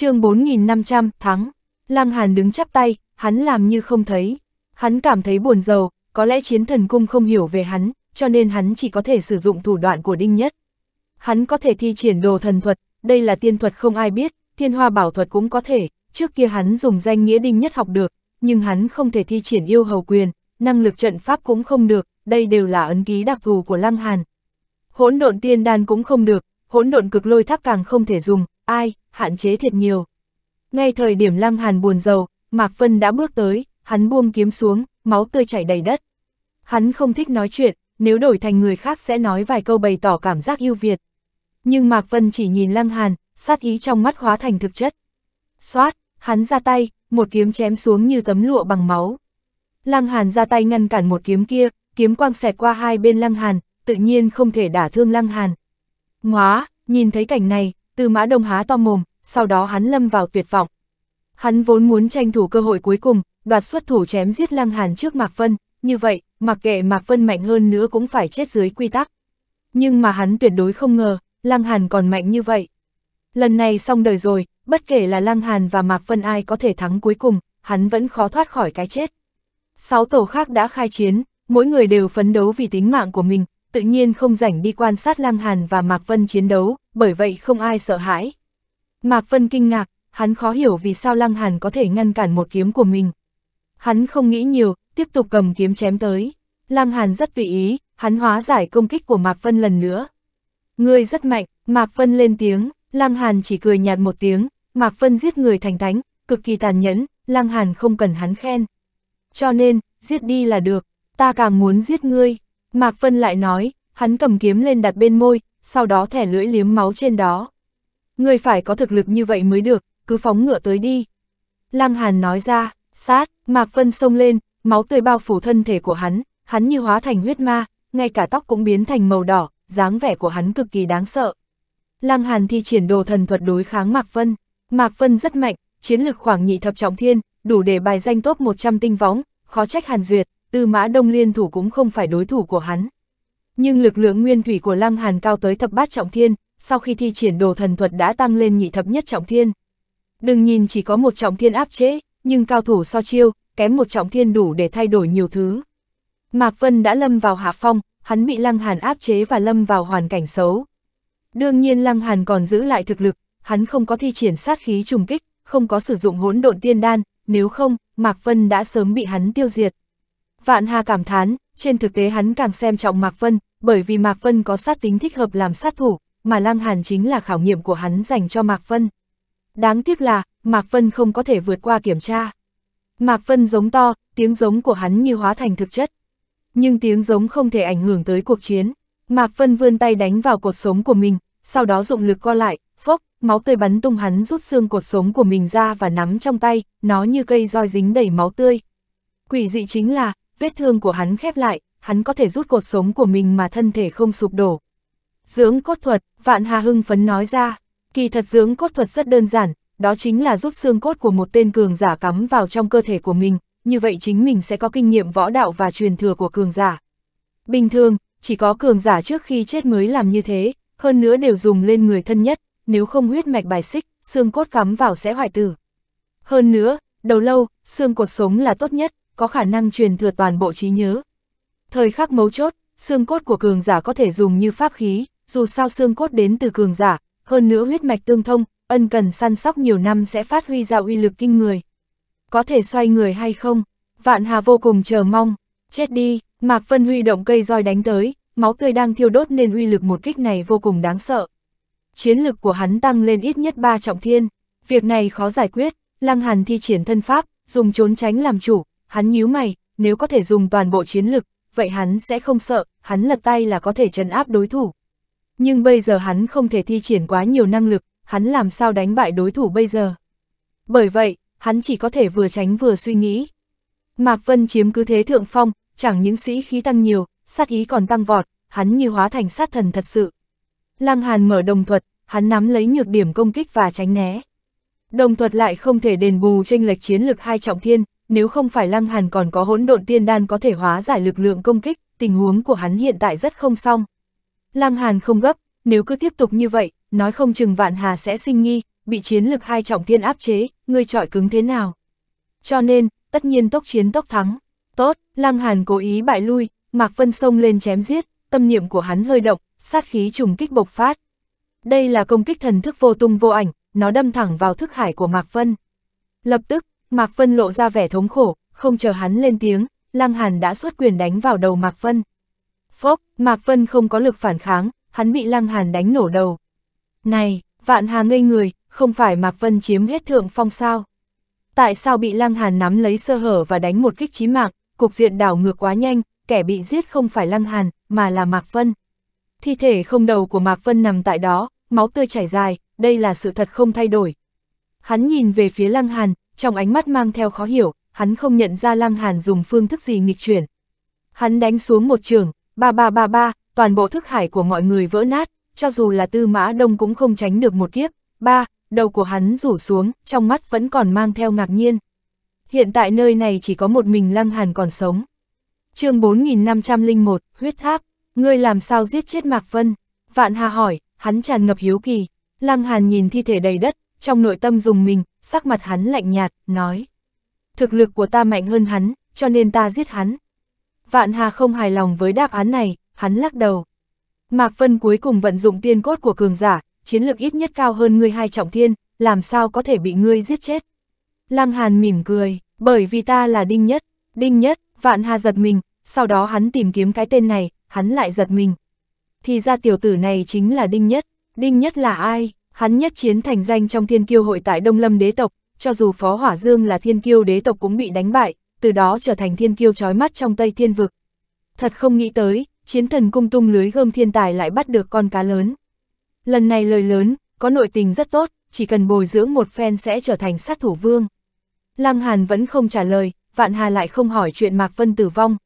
chương 4500, thắng. Lăng Hàn đứng chắp tay, hắn làm như không thấy. Hắn cảm thấy buồn giàu, có lẽ chiến thần cung không hiểu về hắn, cho nên hắn chỉ có thể sử dụng thủ đoạn của Đinh Nhất. Hắn có thể thi triển đồ thần thuật, đây là tiên thuật không ai biết, thiên hoa bảo thuật cũng có thể, trước kia hắn dùng danh nghĩa Đinh Nhất học được, nhưng hắn không thể thi triển yêu hầu quyền, năng lực trận pháp cũng không được, đây đều là ấn ký đặc thù của Lăng Hàn. Hỗn độn tiên đan cũng không được, hỗn độn cực lôi tháp càng không thể dùng, ai, hạn chế thiệt nhiều. Ngay thời điểm Lăng Hàn buồn rầu, Mạc Vân đã bước tới, hắn buông kiếm xuống, máu tươi chảy đầy đất. Hắn không thích nói chuyện, nếu đổi thành người khác sẽ nói vài câu bày tỏ cảm giác yêu Việt. Nhưng Mạc Vân chỉ nhìn Lăng Hàn, sát ý trong mắt hóa thành thực chất. Xoát, hắn ra tay, một kiếm chém xuống như tấm lụa bằng máu. Lăng Hàn ra tay ngăn cản một kiếm kia, kiếm quang xẹt qua hai bên Lăng Hàn, tự nhiên không thể đả thương Lăng Hàn. Ngóa, nhìn thấy cảnh này, từ mã đông há to mồm, sau đó hắn lâm vào tuyệt vọng. Hắn vốn muốn tranh thủ cơ hội cuối cùng, đoạt xuất thủ chém giết Lăng Hàn trước Mạc Vân, như vậy, mặc kệ Mạc Vân mạnh hơn nữa cũng phải chết dưới quy tắc. Nhưng mà hắn tuyệt đối không ngờ, Lăng Hàn còn mạnh như vậy. Lần này xong đời rồi, bất kể là Lăng Hàn và Mạc Vân ai có thể thắng cuối cùng, hắn vẫn khó thoát khỏi cái chết. Sáu tổ khác đã khai chiến, mỗi người đều phấn đấu vì tính mạng của mình, tự nhiên không rảnh đi quan sát Lăng Hàn và Mạc Vân chiến đấu, bởi vậy không ai sợ hãi. Mạc Vân kinh ngạc, hắn khó hiểu vì sao Lăng Hàn có thể ngăn cản một kiếm của mình. Hắn không nghĩ nhiều, tiếp tục cầm kiếm chém tới. Lăng Hàn rất vị ý, hắn hóa giải công kích của Mạc Vân lần nữa. Ngươi rất mạnh, Mạc Vân lên tiếng, Lăng Hàn chỉ cười nhạt một tiếng, Mạc Vân giết người thành thánh, cực kỳ tàn nhẫn, Lăng Hàn không cần hắn khen. Cho nên, giết đi là được, ta càng muốn giết ngươi. Mạc Vân lại nói, hắn cầm kiếm lên đặt bên môi, sau đó thẻ lưỡi liếm máu trên đó. Người phải có thực lực như vậy mới được, cứ phóng ngựa tới đi. Lăng Hàn nói ra, sát, Mạc Vân xông lên, máu tươi bao phủ thân thể của hắn, hắn như hóa thành huyết ma, ngay cả tóc cũng biến thành màu đỏ, dáng vẻ của hắn cực kỳ đáng sợ. Lăng Hàn thi triển đồ thần thuật đối kháng Mạc Vân. Mạc Vân rất mạnh, chiến lực khoảng nhị thập trọng thiên, đủ để bài danh top 100 tinh võng, khó trách Hàn Duyệt, Tư mã đông liên thủ cũng không phải đối thủ của hắn. Nhưng lực lượng nguyên thủy của Lăng Hàn cao tới thập bát trọng thiên, sau khi thi triển đồ thần thuật đã tăng lên nhị thập nhất trọng thiên. Đừng nhìn chỉ có một trọng thiên áp chế, nhưng cao thủ so chiêu, kém một trọng thiên đủ để thay đổi nhiều thứ. Mạc Vân đã lâm vào hạ phong, hắn bị Lăng Hàn áp chế và lâm vào hoàn cảnh xấu. Đương nhiên Lăng Hàn còn giữ lại thực lực, hắn không có thi triển sát khí trùng kích, không có sử dụng hỗn độn tiên đan, nếu không, Mạc Vân đã sớm bị hắn tiêu diệt. Vạn Hà cảm thán, trên thực tế hắn càng xem trọng Mạc Vân, bởi vì Mạc Vân có sát tính thích hợp làm sát thủ, mà Lăng Hàn chính là khảo nghiệm của hắn dành cho Mạc Vân. Đáng tiếc là, Mạc Vân không có thể vượt qua kiểm tra. Mạc Vân giống to, tiếng giống của hắn như hóa thành thực chất. Nhưng tiếng giống không thể ảnh hưởng tới cuộc chiến. Mạc Vân vươn tay đánh vào cột sống của mình, sau đó dụng lực co lại, phốc, máu tươi bắn tung hắn rút xương cột sống của mình ra và nắm trong tay, nó như cây roi dính đầy máu tươi. Quỷ dị chính là, vết thương của hắn khép lại, hắn có thể rút cuộc sống của mình mà thân thể không sụp đổ. Dưỡng cốt thuật, Vạn Hà hưng phấn nói ra, kỳ thật dưỡng cốt thuật rất đơn giản, đó chính là rút xương cốt của một tên cường giả cắm vào trong cơ thể của mình, như vậy chính mình sẽ có kinh nghiệm võ đạo và truyền thừa của cường giả. Bình thường, chỉ có cường giả trước khi chết mới làm như thế, hơn nữa đều dùng lên người thân nhất, nếu không huyết mạch bài xích, xương cốt cắm vào sẽ hoại tử. Hơn nữa, đầu lâu, xương cột sống là tốt nhất, có khả năng truyền thừa toàn bộ trí nhớ. Thời khắc mấu chốt, xương cốt của cường giả có thể dùng như pháp khí, dù sao xương cốt đến từ cường giả, hơn nữa huyết mạch tương thông, ân cần săn sóc nhiều năm sẽ phát huy ra uy lực kinh người. Có thể xoay người hay không? Vạn Hà vô cùng chờ mong. Chết đi, Mạc Vân huy động cây roi đánh tới, máu tươi đang thiêu đốt nên uy lực một kích này vô cùng đáng sợ. Chiến lực của hắn tăng lên ít nhất ba trọng thiên. Việc này khó giải quyết, Lăng Hàn thi triển thân pháp, dùng trốn tránh làm chủ, Hắn nhíu mày, nếu có thể dùng toàn bộ chiến lực, vậy hắn sẽ không sợ, hắn lật tay là có thể trấn áp đối thủ. Nhưng bây giờ hắn không thể thi triển quá nhiều năng lực, hắn làm sao đánh bại đối thủ bây giờ. Bởi vậy, hắn chỉ có thể vừa tránh vừa suy nghĩ. Mạc Vân chiếm cứ thế thượng phong, chẳng những sĩ khí tăng nhiều, sát ý còn tăng vọt, hắn như hóa thành sát thần thật sự. Lăng Hàn mở đồng thuật, hắn nắm lấy nhược điểm công kích và tránh né. Đồng thuật lại không thể đền bù tranh lệch chiến lực hai trọng thiên, nếu không phải Lăng Hàn còn có hỗn độn tiên đan có thể hóa giải lực lượng công kích, tình huống của hắn hiện tại rất không xong. Lăng Hàn không gấp, nếu cứ tiếp tục như vậy, nói không chừng Vạn Hà sẽ sinh nghi, bị chiến lực hai trọng thiên áp chế, ngươi trọi cứng thế nào. Cho nên, tất nhiên tốc chiến tốc thắng. Tốt, Lăng Hàn cố ý bại lui, Mạc Vân sông lên chém giết, tâm niệm của hắn hơi động, sát khí trùng kích bộc phát. Đây là công kích thần thức vô tung vô ảnh, nó đâm thẳng vào thức hải của Mạc Vân. Lập tức, Mạc Vân lộ ra vẻ thống khổ, không chờ hắn lên tiếng, Lăng Hàn đã xuất quyền đánh vào đầu Mạc Vân. Phốc, Mạc Vân không có lực phản kháng, hắn bị Lăng Hàn đánh nổ đầu. Này, vạn hà ngây người, không phải Mạc Vân chiếm hết thượng phong sao? Tại sao bị Lăng Hàn nắm lấy sơ hở và đánh một kích chí mạng, cục diện đảo ngược quá nhanh, kẻ bị giết không phải Lăng Hàn, mà là Mạc Vân. Thi thể không đầu của Mạc Vân nằm tại đó, máu tươi chảy dài, đây là sự thật không thay đổi. Hắn nhìn về phía Lăng Hàn, trong ánh mắt mang theo khó hiểu, hắn không nhận ra Lăng Hàn dùng phương thức gì nghịch chuyển. Hắn đánh xuống một trường, ba ba ba ba, toàn bộ thức hải của mọi người vỡ nát, cho dù là tư mã đông cũng không tránh được một kiếp, ba, đầu của hắn rủ xuống, trong mắt vẫn còn mang theo ngạc nhiên. Hiện tại nơi này chỉ có một mình Lăng Hàn còn sống. chương 4501, huyết tháp, ngươi làm sao giết chết Mạc Vân? Vạn Hà hỏi, hắn tràn ngập hiếu kỳ. Lăng Hàn nhìn thi thể đầy đất, trong nội tâm dùng mình, sắc mặt hắn lạnh nhạt, nói. Thực lực của ta mạnh hơn hắn, cho nên ta giết hắn. Vạn Hà không hài lòng với đáp án này, hắn lắc đầu. Mạc Vân cuối cùng vận dụng tiên cốt của cường giả, chiến lược ít nhất cao hơn ngươi hai trọng thiên, làm sao có thể bị ngươi giết chết. Lăng Hàn mỉm cười, bởi vì ta là Đinh Nhất, Đinh Nhất, Vạn Hà giật mình, sau đó hắn tìm kiếm cái tên này, hắn lại giật mình. Thì ra tiểu tử này chính là Đinh Nhất, Đinh Nhất là ai? Hắn nhất chiến thành danh trong thiên kiêu hội tại Đông Lâm đế tộc, cho dù Phó Hỏa Dương là thiên kiêu đế tộc cũng bị đánh bại, từ đó trở thành thiên kiêu trói mắt trong Tây Thiên Vực. Thật không nghĩ tới, chiến thần cung tung lưới gươm thiên tài lại bắt được con cá lớn. Lần này lời lớn, có nội tình rất tốt, chỉ cần bồi dưỡng một phen sẽ trở thành sát thủ vương. Lăng Hàn vẫn không trả lời, Vạn Hà lại không hỏi chuyện Mạc Vân tử vong.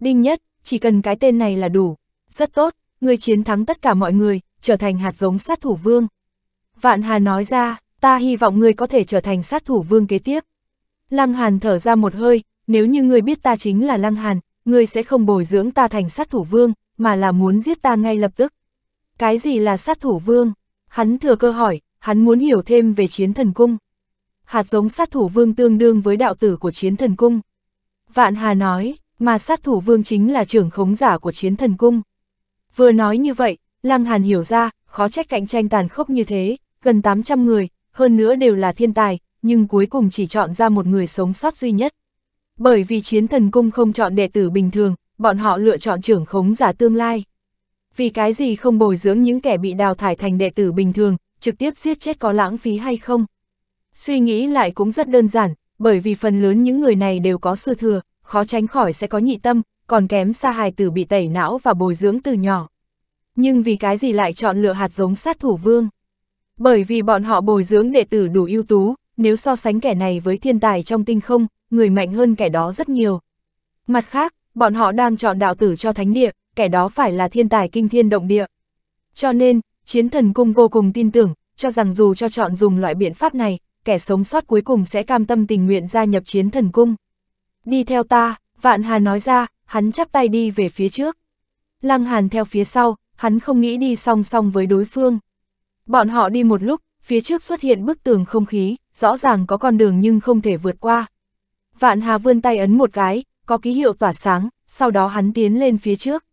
Đinh nhất, chỉ cần cái tên này là đủ. Rất tốt, người chiến thắng tất cả mọi người, trở thành hạt giống sát thủ vương. Vạn Hà nói ra, ta hy vọng ngươi có thể trở thành sát thủ vương kế tiếp. Lăng Hàn thở ra một hơi, nếu như ngươi biết ta chính là Lăng Hàn, ngươi sẽ không bồi dưỡng ta thành sát thủ vương, mà là muốn giết ta ngay lập tức. Cái gì là sát thủ vương? Hắn thừa cơ hỏi, hắn muốn hiểu thêm về chiến thần cung. Hạt giống sát thủ vương tương đương với đạo tử của chiến thần cung. Vạn Hà nói, mà sát thủ vương chính là trưởng khống giả của chiến thần cung. Vừa nói như vậy, Lăng Hàn hiểu ra, khó trách cạnh tranh tàn khốc như thế, gần 800 người, hơn nữa đều là thiên tài, nhưng cuối cùng chỉ chọn ra một người sống sót duy nhất. Bởi vì chiến thần cung không chọn đệ tử bình thường, bọn họ lựa chọn trưởng khống giả tương lai. Vì cái gì không bồi dưỡng những kẻ bị đào thải thành đệ tử bình thường, trực tiếp giết chết có lãng phí hay không? Suy nghĩ lại cũng rất đơn giản, bởi vì phần lớn những người này đều có sư thừa, khó tránh khỏi sẽ có nhị tâm, còn kém xa hài tử bị tẩy não và bồi dưỡng từ nhỏ. Nhưng vì cái gì lại chọn lựa hạt giống sát thủ vương? Bởi vì bọn họ bồi dưỡng đệ tử đủ ưu tú, nếu so sánh kẻ này với thiên tài trong tinh không, người mạnh hơn kẻ đó rất nhiều. Mặt khác, bọn họ đang chọn đạo tử cho thánh địa, kẻ đó phải là thiên tài kinh thiên động địa. Cho nên, chiến thần cung vô cùng tin tưởng, cho rằng dù cho chọn dùng loại biện pháp này, kẻ sống sót cuối cùng sẽ cam tâm tình nguyện gia nhập chiến thần cung. Đi theo ta, vạn hà nói ra, hắn chắp tay đi về phía trước. Lăng hàn theo phía sau, hắn không nghĩ đi song song với đối phương. Bọn họ đi một lúc, phía trước xuất hiện bức tường không khí, rõ ràng có con đường nhưng không thể vượt qua. Vạn Hà vươn tay ấn một cái, có ký hiệu tỏa sáng, sau đó hắn tiến lên phía trước.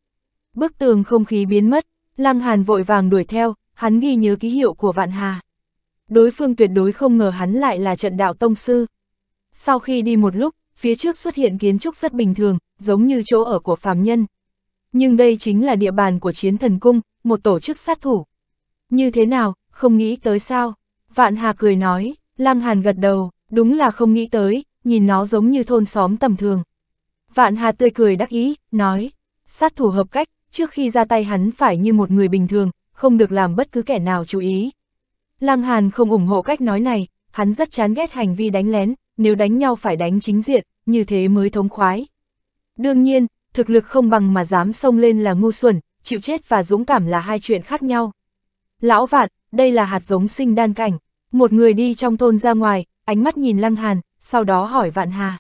Bức tường không khí biến mất, Lăng Hàn vội vàng đuổi theo, hắn ghi nhớ ký hiệu của Vạn Hà. Đối phương tuyệt đối không ngờ hắn lại là trận đạo tông sư. Sau khi đi một lúc, phía trước xuất hiện kiến trúc rất bình thường, giống như chỗ ở của phàm nhân. Nhưng đây chính là địa bàn của chiến thần cung, một tổ chức sát thủ. Như thế nào, không nghĩ tới sao? Vạn Hà cười nói, Lăng Hàn gật đầu, đúng là không nghĩ tới, nhìn nó giống như thôn xóm tầm thường. Vạn Hà tươi cười đắc ý, nói, sát thủ hợp cách, trước khi ra tay hắn phải như một người bình thường, không được làm bất cứ kẻ nào chú ý. Lăng Hàn không ủng hộ cách nói này, hắn rất chán ghét hành vi đánh lén, nếu đánh nhau phải đánh chính diện, như thế mới thống khoái. Đương nhiên, thực lực không bằng mà dám xông lên là ngu xuẩn, chịu chết và dũng cảm là hai chuyện khác nhau. Lão vạn, đây là hạt giống sinh đan cảnh. Một người đi trong thôn ra ngoài, ánh mắt nhìn Lăng Hàn, sau đó hỏi Vạn Hà.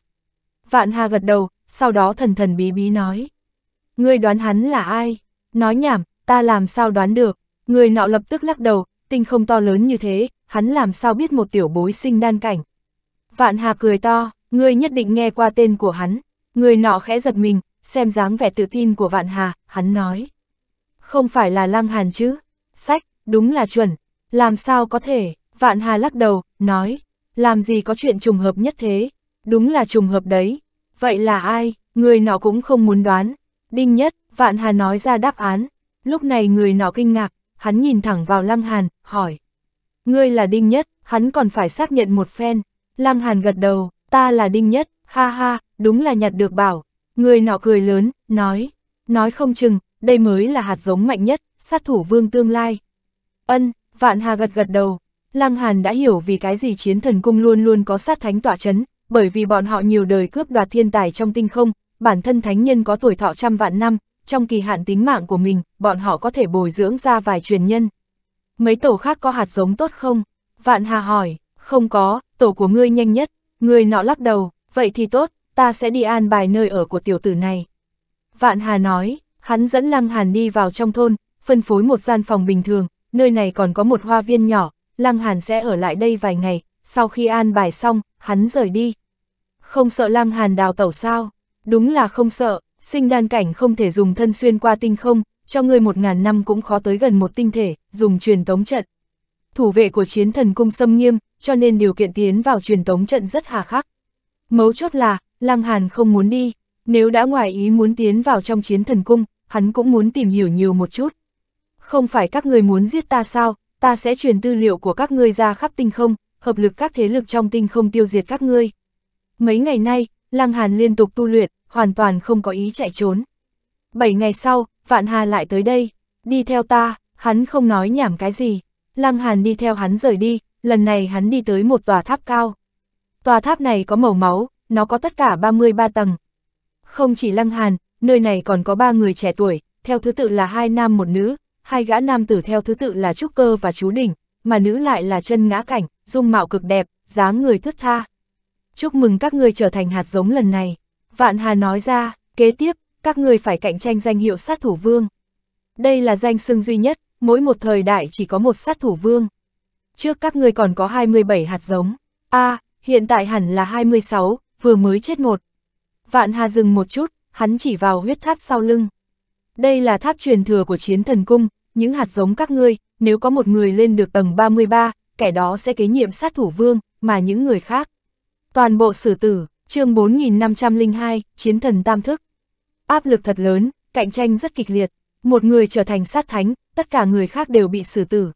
Vạn Hà gật đầu, sau đó thần thần bí bí nói. Ngươi đoán hắn là ai? Nói nhảm, ta làm sao đoán được? Người nọ lập tức lắc đầu, tinh không to lớn như thế, hắn làm sao biết một tiểu bối sinh đan cảnh. Vạn Hà cười to, người nhất định nghe qua tên của hắn. Người nọ khẽ giật mình, xem dáng vẻ tự tin của Vạn Hà, hắn nói. Không phải là Lăng Hàn chứ? Sách, đúng là chuẩn, làm sao có thể, vạn hà lắc đầu, nói, làm gì có chuyện trùng hợp nhất thế, đúng là trùng hợp đấy, vậy là ai, người nọ cũng không muốn đoán, đinh nhất, vạn hà nói ra đáp án, lúc này người nọ kinh ngạc, hắn nhìn thẳng vào lăng hàn, hỏi, ngươi là đinh nhất, hắn còn phải xác nhận một phen, lăng hàn gật đầu, ta là đinh nhất, ha ha, đúng là nhặt được bảo, người nọ cười lớn, nói, nói không chừng, đây mới là hạt giống mạnh nhất, sát thủ vương tương lai. Ân, vạn hà gật gật đầu. Lăng Hàn đã hiểu vì cái gì chiến thần cung luôn luôn có sát thánh tỏa chấn, bởi vì bọn họ nhiều đời cướp đoạt thiên tài trong tinh không, bản thân thánh nhân có tuổi thọ trăm vạn năm, trong kỳ hạn tính mạng của mình, bọn họ có thể bồi dưỡng ra vài truyền nhân. Mấy tổ khác có hạt giống tốt không? Vạn Hà hỏi, không có, tổ của ngươi nhanh nhất, ngươi nọ lắc đầu, vậy thì tốt, ta sẽ đi an bài nơi ở của tiểu tử này. Vạn Hà nói, hắn dẫn Lăng Hàn đi vào trong thôn, phân phối một gian phòng bình thường, nơi này còn có một hoa viên nhỏ, Lăng Hàn sẽ ở lại đây vài ngày, sau khi an bài xong, hắn rời đi. Không sợ Lăng Hàn đào tẩu sao? Đúng là không sợ, sinh đan cảnh không thể dùng thân xuyên qua tinh không, cho ngươi một ngàn năm cũng khó tới gần một tinh thể, dùng truyền tống trận. Thủ vệ của chiến thần cung xâm nghiêm, cho nên điều kiện tiến vào truyền tống trận rất hà khắc. Mấu chốt là, Lăng Hàn không muốn đi, nếu đã ngoài ý muốn tiến vào trong chiến thần cung, hắn cũng muốn tìm hiểu nhiều một chút không phải các người muốn giết ta sao, ta sẽ truyền tư liệu của các ngươi ra khắp tinh không, hợp lực các thế lực trong tinh không tiêu diệt các ngươi. Mấy ngày nay, Lăng Hàn liên tục tu luyện, hoàn toàn không có ý chạy trốn. Bảy ngày sau, Vạn Hà lại tới đây, đi theo ta, hắn không nói nhảm cái gì. Lăng Hàn đi theo hắn rời đi, lần này hắn đi tới một tòa tháp cao. Tòa tháp này có màu máu, nó có tất cả 33 tầng. Không chỉ Lăng Hàn, nơi này còn có ba người trẻ tuổi, theo thứ tự là hai nam một nữ, hai gã nam tử theo thứ tự là trúc cơ và chú đình, mà nữ lại là chân ngã cảnh, dung mạo cực đẹp, dáng người thướt tha. Chúc mừng các ngươi trở thành hạt giống lần này. Vạn Hà nói ra, kế tiếp, các ngươi phải cạnh tranh danh hiệu sát thủ vương. Đây là danh xưng duy nhất, mỗi một thời đại chỉ có một sát thủ vương. Trước các ngươi còn có 27 hạt giống. A, à, hiện tại hẳn là 26, vừa mới chết một. Vạn Hà dừng một chút, hắn chỉ vào huyết tháp sau lưng. Đây là tháp truyền thừa của chiến thần cung, những hạt giống các ngươi, nếu có một người lên được tầng 33, kẻ đó sẽ kế nhiệm sát thủ vương, mà những người khác. Toàn bộ sử tử, chương 4502, chiến thần tam thức. Áp lực thật lớn, cạnh tranh rất kịch liệt, một người trở thành sát thánh, tất cả người khác đều bị xử tử.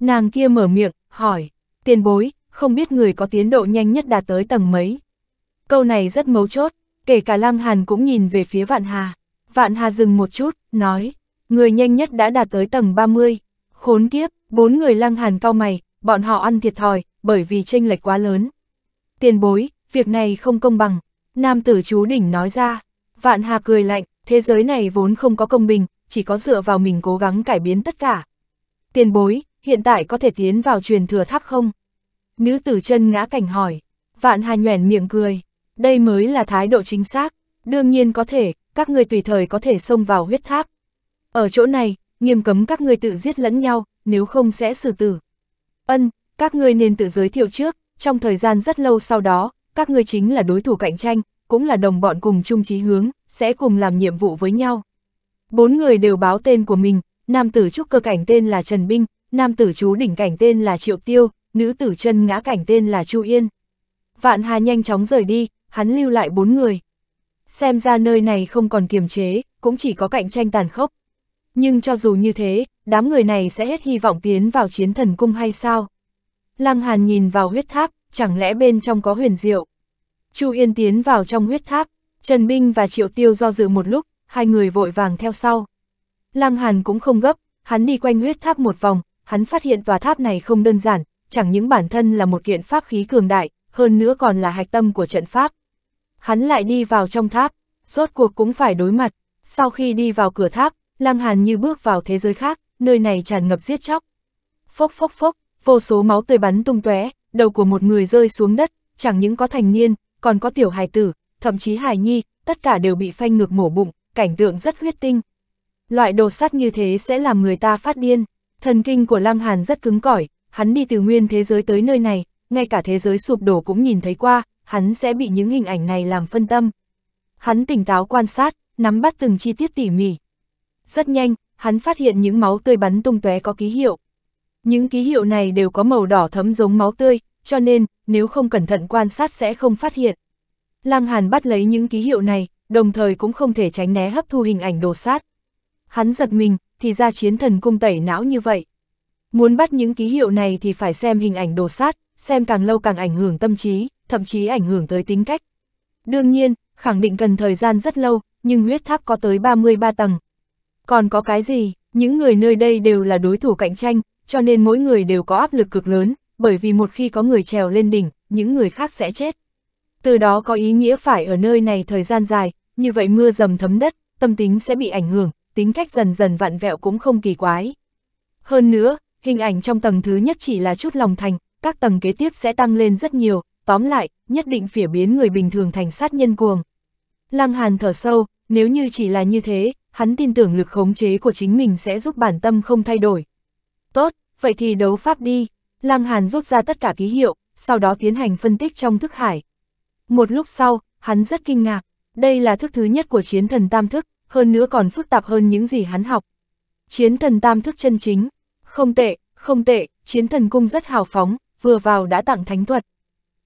Nàng kia mở miệng, hỏi, tiền bối, không biết người có tiến độ nhanh nhất đạt tới tầng mấy. Câu này rất mấu chốt, kể cả Lăng Hàn cũng nhìn về phía Vạn Hà. Vạn Hà dừng một chút, nói, người nhanh nhất đã đạt tới tầng 30. Khốn kiếp, bốn người lăng hàn cao mày, bọn họ ăn thiệt thòi, bởi vì tranh lệch quá lớn. Tiền bối, việc này không công bằng, nam tử chú đỉnh nói ra. Vạn Hà cười lạnh, thế giới này vốn không có công bình, chỉ có dựa vào mình cố gắng cải biến tất cả. Tiền bối, hiện tại có thể tiến vào truyền thừa tháp không? Nữ tử chân ngã cảnh hỏi, vạn hà nhoẻn miệng cười, đây mới là thái độ chính xác, đương nhiên có thể, các người tùy thời có thể xông vào huyết tháp. Ở chỗ này, nghiêm cấm các người tự giết lẫn nhau, nếu không sẽ xử tử. Ân, các người nên tự giới thiệu trước, trong thời gian rất lâu sau đó, các người chính là đối thủ cạnh tranh, cũng là đồng bọn cùng chung chí hướng, sẽ cùng làm nhiệm vụ với nhau. Bốn người đều báo tên của mình, nam tử trúc cơ cảnh tên là Trần Binh, nam tử chú đỉnh cảnh tên là Triệu Tiêu, nữ tử chân ngã cảnh tên là Chu Yên. Vạn Hà nhanh chóng rời đi, hắn lưu lại bốn người xem ra nơi này không còn kiềm chế, cũng chỉ có cạnh tranh tàn khốc. Nhưng cho dù như thế, đám người này sẽ hết hy vọng tiến vào chiến thần cung hay sao? Lăng Hàn nhìn vào huyết tháp, chẳng lẽ bên trong có huyền diệu? Chu Yên tiến vào trong huyết tháp, Trần Minh và Triệu Tiêu do dự một lúc, hai người vội vàng theo sau. Lăng Hàn cũng không gấp, hắn đi quanh huyết tháp một vòng, hắn phát hiện tòa tháp này không đơn giản, chẳng những bản thân là một kiện pháp khí cường đại, hơn nữa còn là hạch tâm của trận pháp hắn lại đi vào trong tháp, rốt cuộc cũng phải đối mặt. Sau khi đi vào cửa tháp, Lăng Hàn như bước vào thế giới khác, nơi này tràn ngập giết chóc. Phốc phốc phốc, vô số máu tươi bắn tung tóe, đầu của một người rơi xuống đất, chẳng những có thành niên, còn có tiểu hài tử, thậm chí hài nhi, tất cả đều bị phanh ngược mổ bụng, cảnh tượng rất huyết tinh. Loại đồ sát như thế sẽ làm người ta phát điên. Thần kinh của Lăng Hàn rất cứng cỏi, hắn đi từ nguyên thế giới tới nơi này, ngay cả thế giới sụp đổ cũng nhìn thấy qua, hắn sẽ bị những hình ảnh này làm phân tâm. Hắn tỉnh táo quan sát, nắm bắt từng chi tiết tỉ mỉ. Rất nhanh, hắn phát hiện những máu tươi bắn tung tóe có ký hiệu. Những ký hiệu này đều có màu đỏ thấm giống máu tươi, cho nên, nếu không cẩn thận quan sát sẽ không phát hiện. Lăng Hàn bắt lấy những ký hiệu này, đồng thời cũng không thể tránh né hấp thu hình ảnh đồ sát. Hắn giật mình, thì ra chiến thần cung tẩy não như vậy. Muốn bắt những ký hiệu này thì phải xem hình ảnh đồ sát, xem càng lâu càng ảnh hưởng tâm trí thậm chí ảnh hưởng tới tính cách. Đương nhiên, khẳng định cần thời gian rất lâu, nhưng huyết tháp có tới 33 tầng. Còn có cái gì, những người nơi đây đều là đối thủ cạnh tranh, cho nên mỗi người đều có áp lực cực lớn, bởi vì một khi có người trèo lên đỉnh, những người khác sẽ chết. Từ đó có ý nghĩa phải ở nơi này thời gian dài, như vậy mưa dầm thấm đất, tâm tính sẽ bị ảnh hưởng, tính cách dần dần vặn vẹo cũng không kỳ quái. Hơn nữa, hình ảnh trong tầng thứ nhất chỉ là chút lòng thành, các tầng kế tiếp sẽ tăng lên rất nhiều, tóm lại, nhất định phỉa biến người bình thường thành sát nhân cuồng. Lăng Hàn thở sâu, nếu như chỉ là như thế, hắn tin tưởng lực khống chế của chính mình sẽ giúp bản tâm không thay đổi. Tốt, vậy thì đấu pháp đi. Lăng Hàn rút ra tất cả ký hiệu, sau đó tiến hành phân tích trong thức hải. Một lúc sau, hắn rất kinh ngạc, đây là thức thứ nhất của chiến thần tam thức, hơn nữa còn phức tạp hơn những gì hắn học. Chiến thần tam thức chân chính, không tệ, không tệ, chiến thần cung rất hào phóng, vừa vào đã tặng thánh thuật.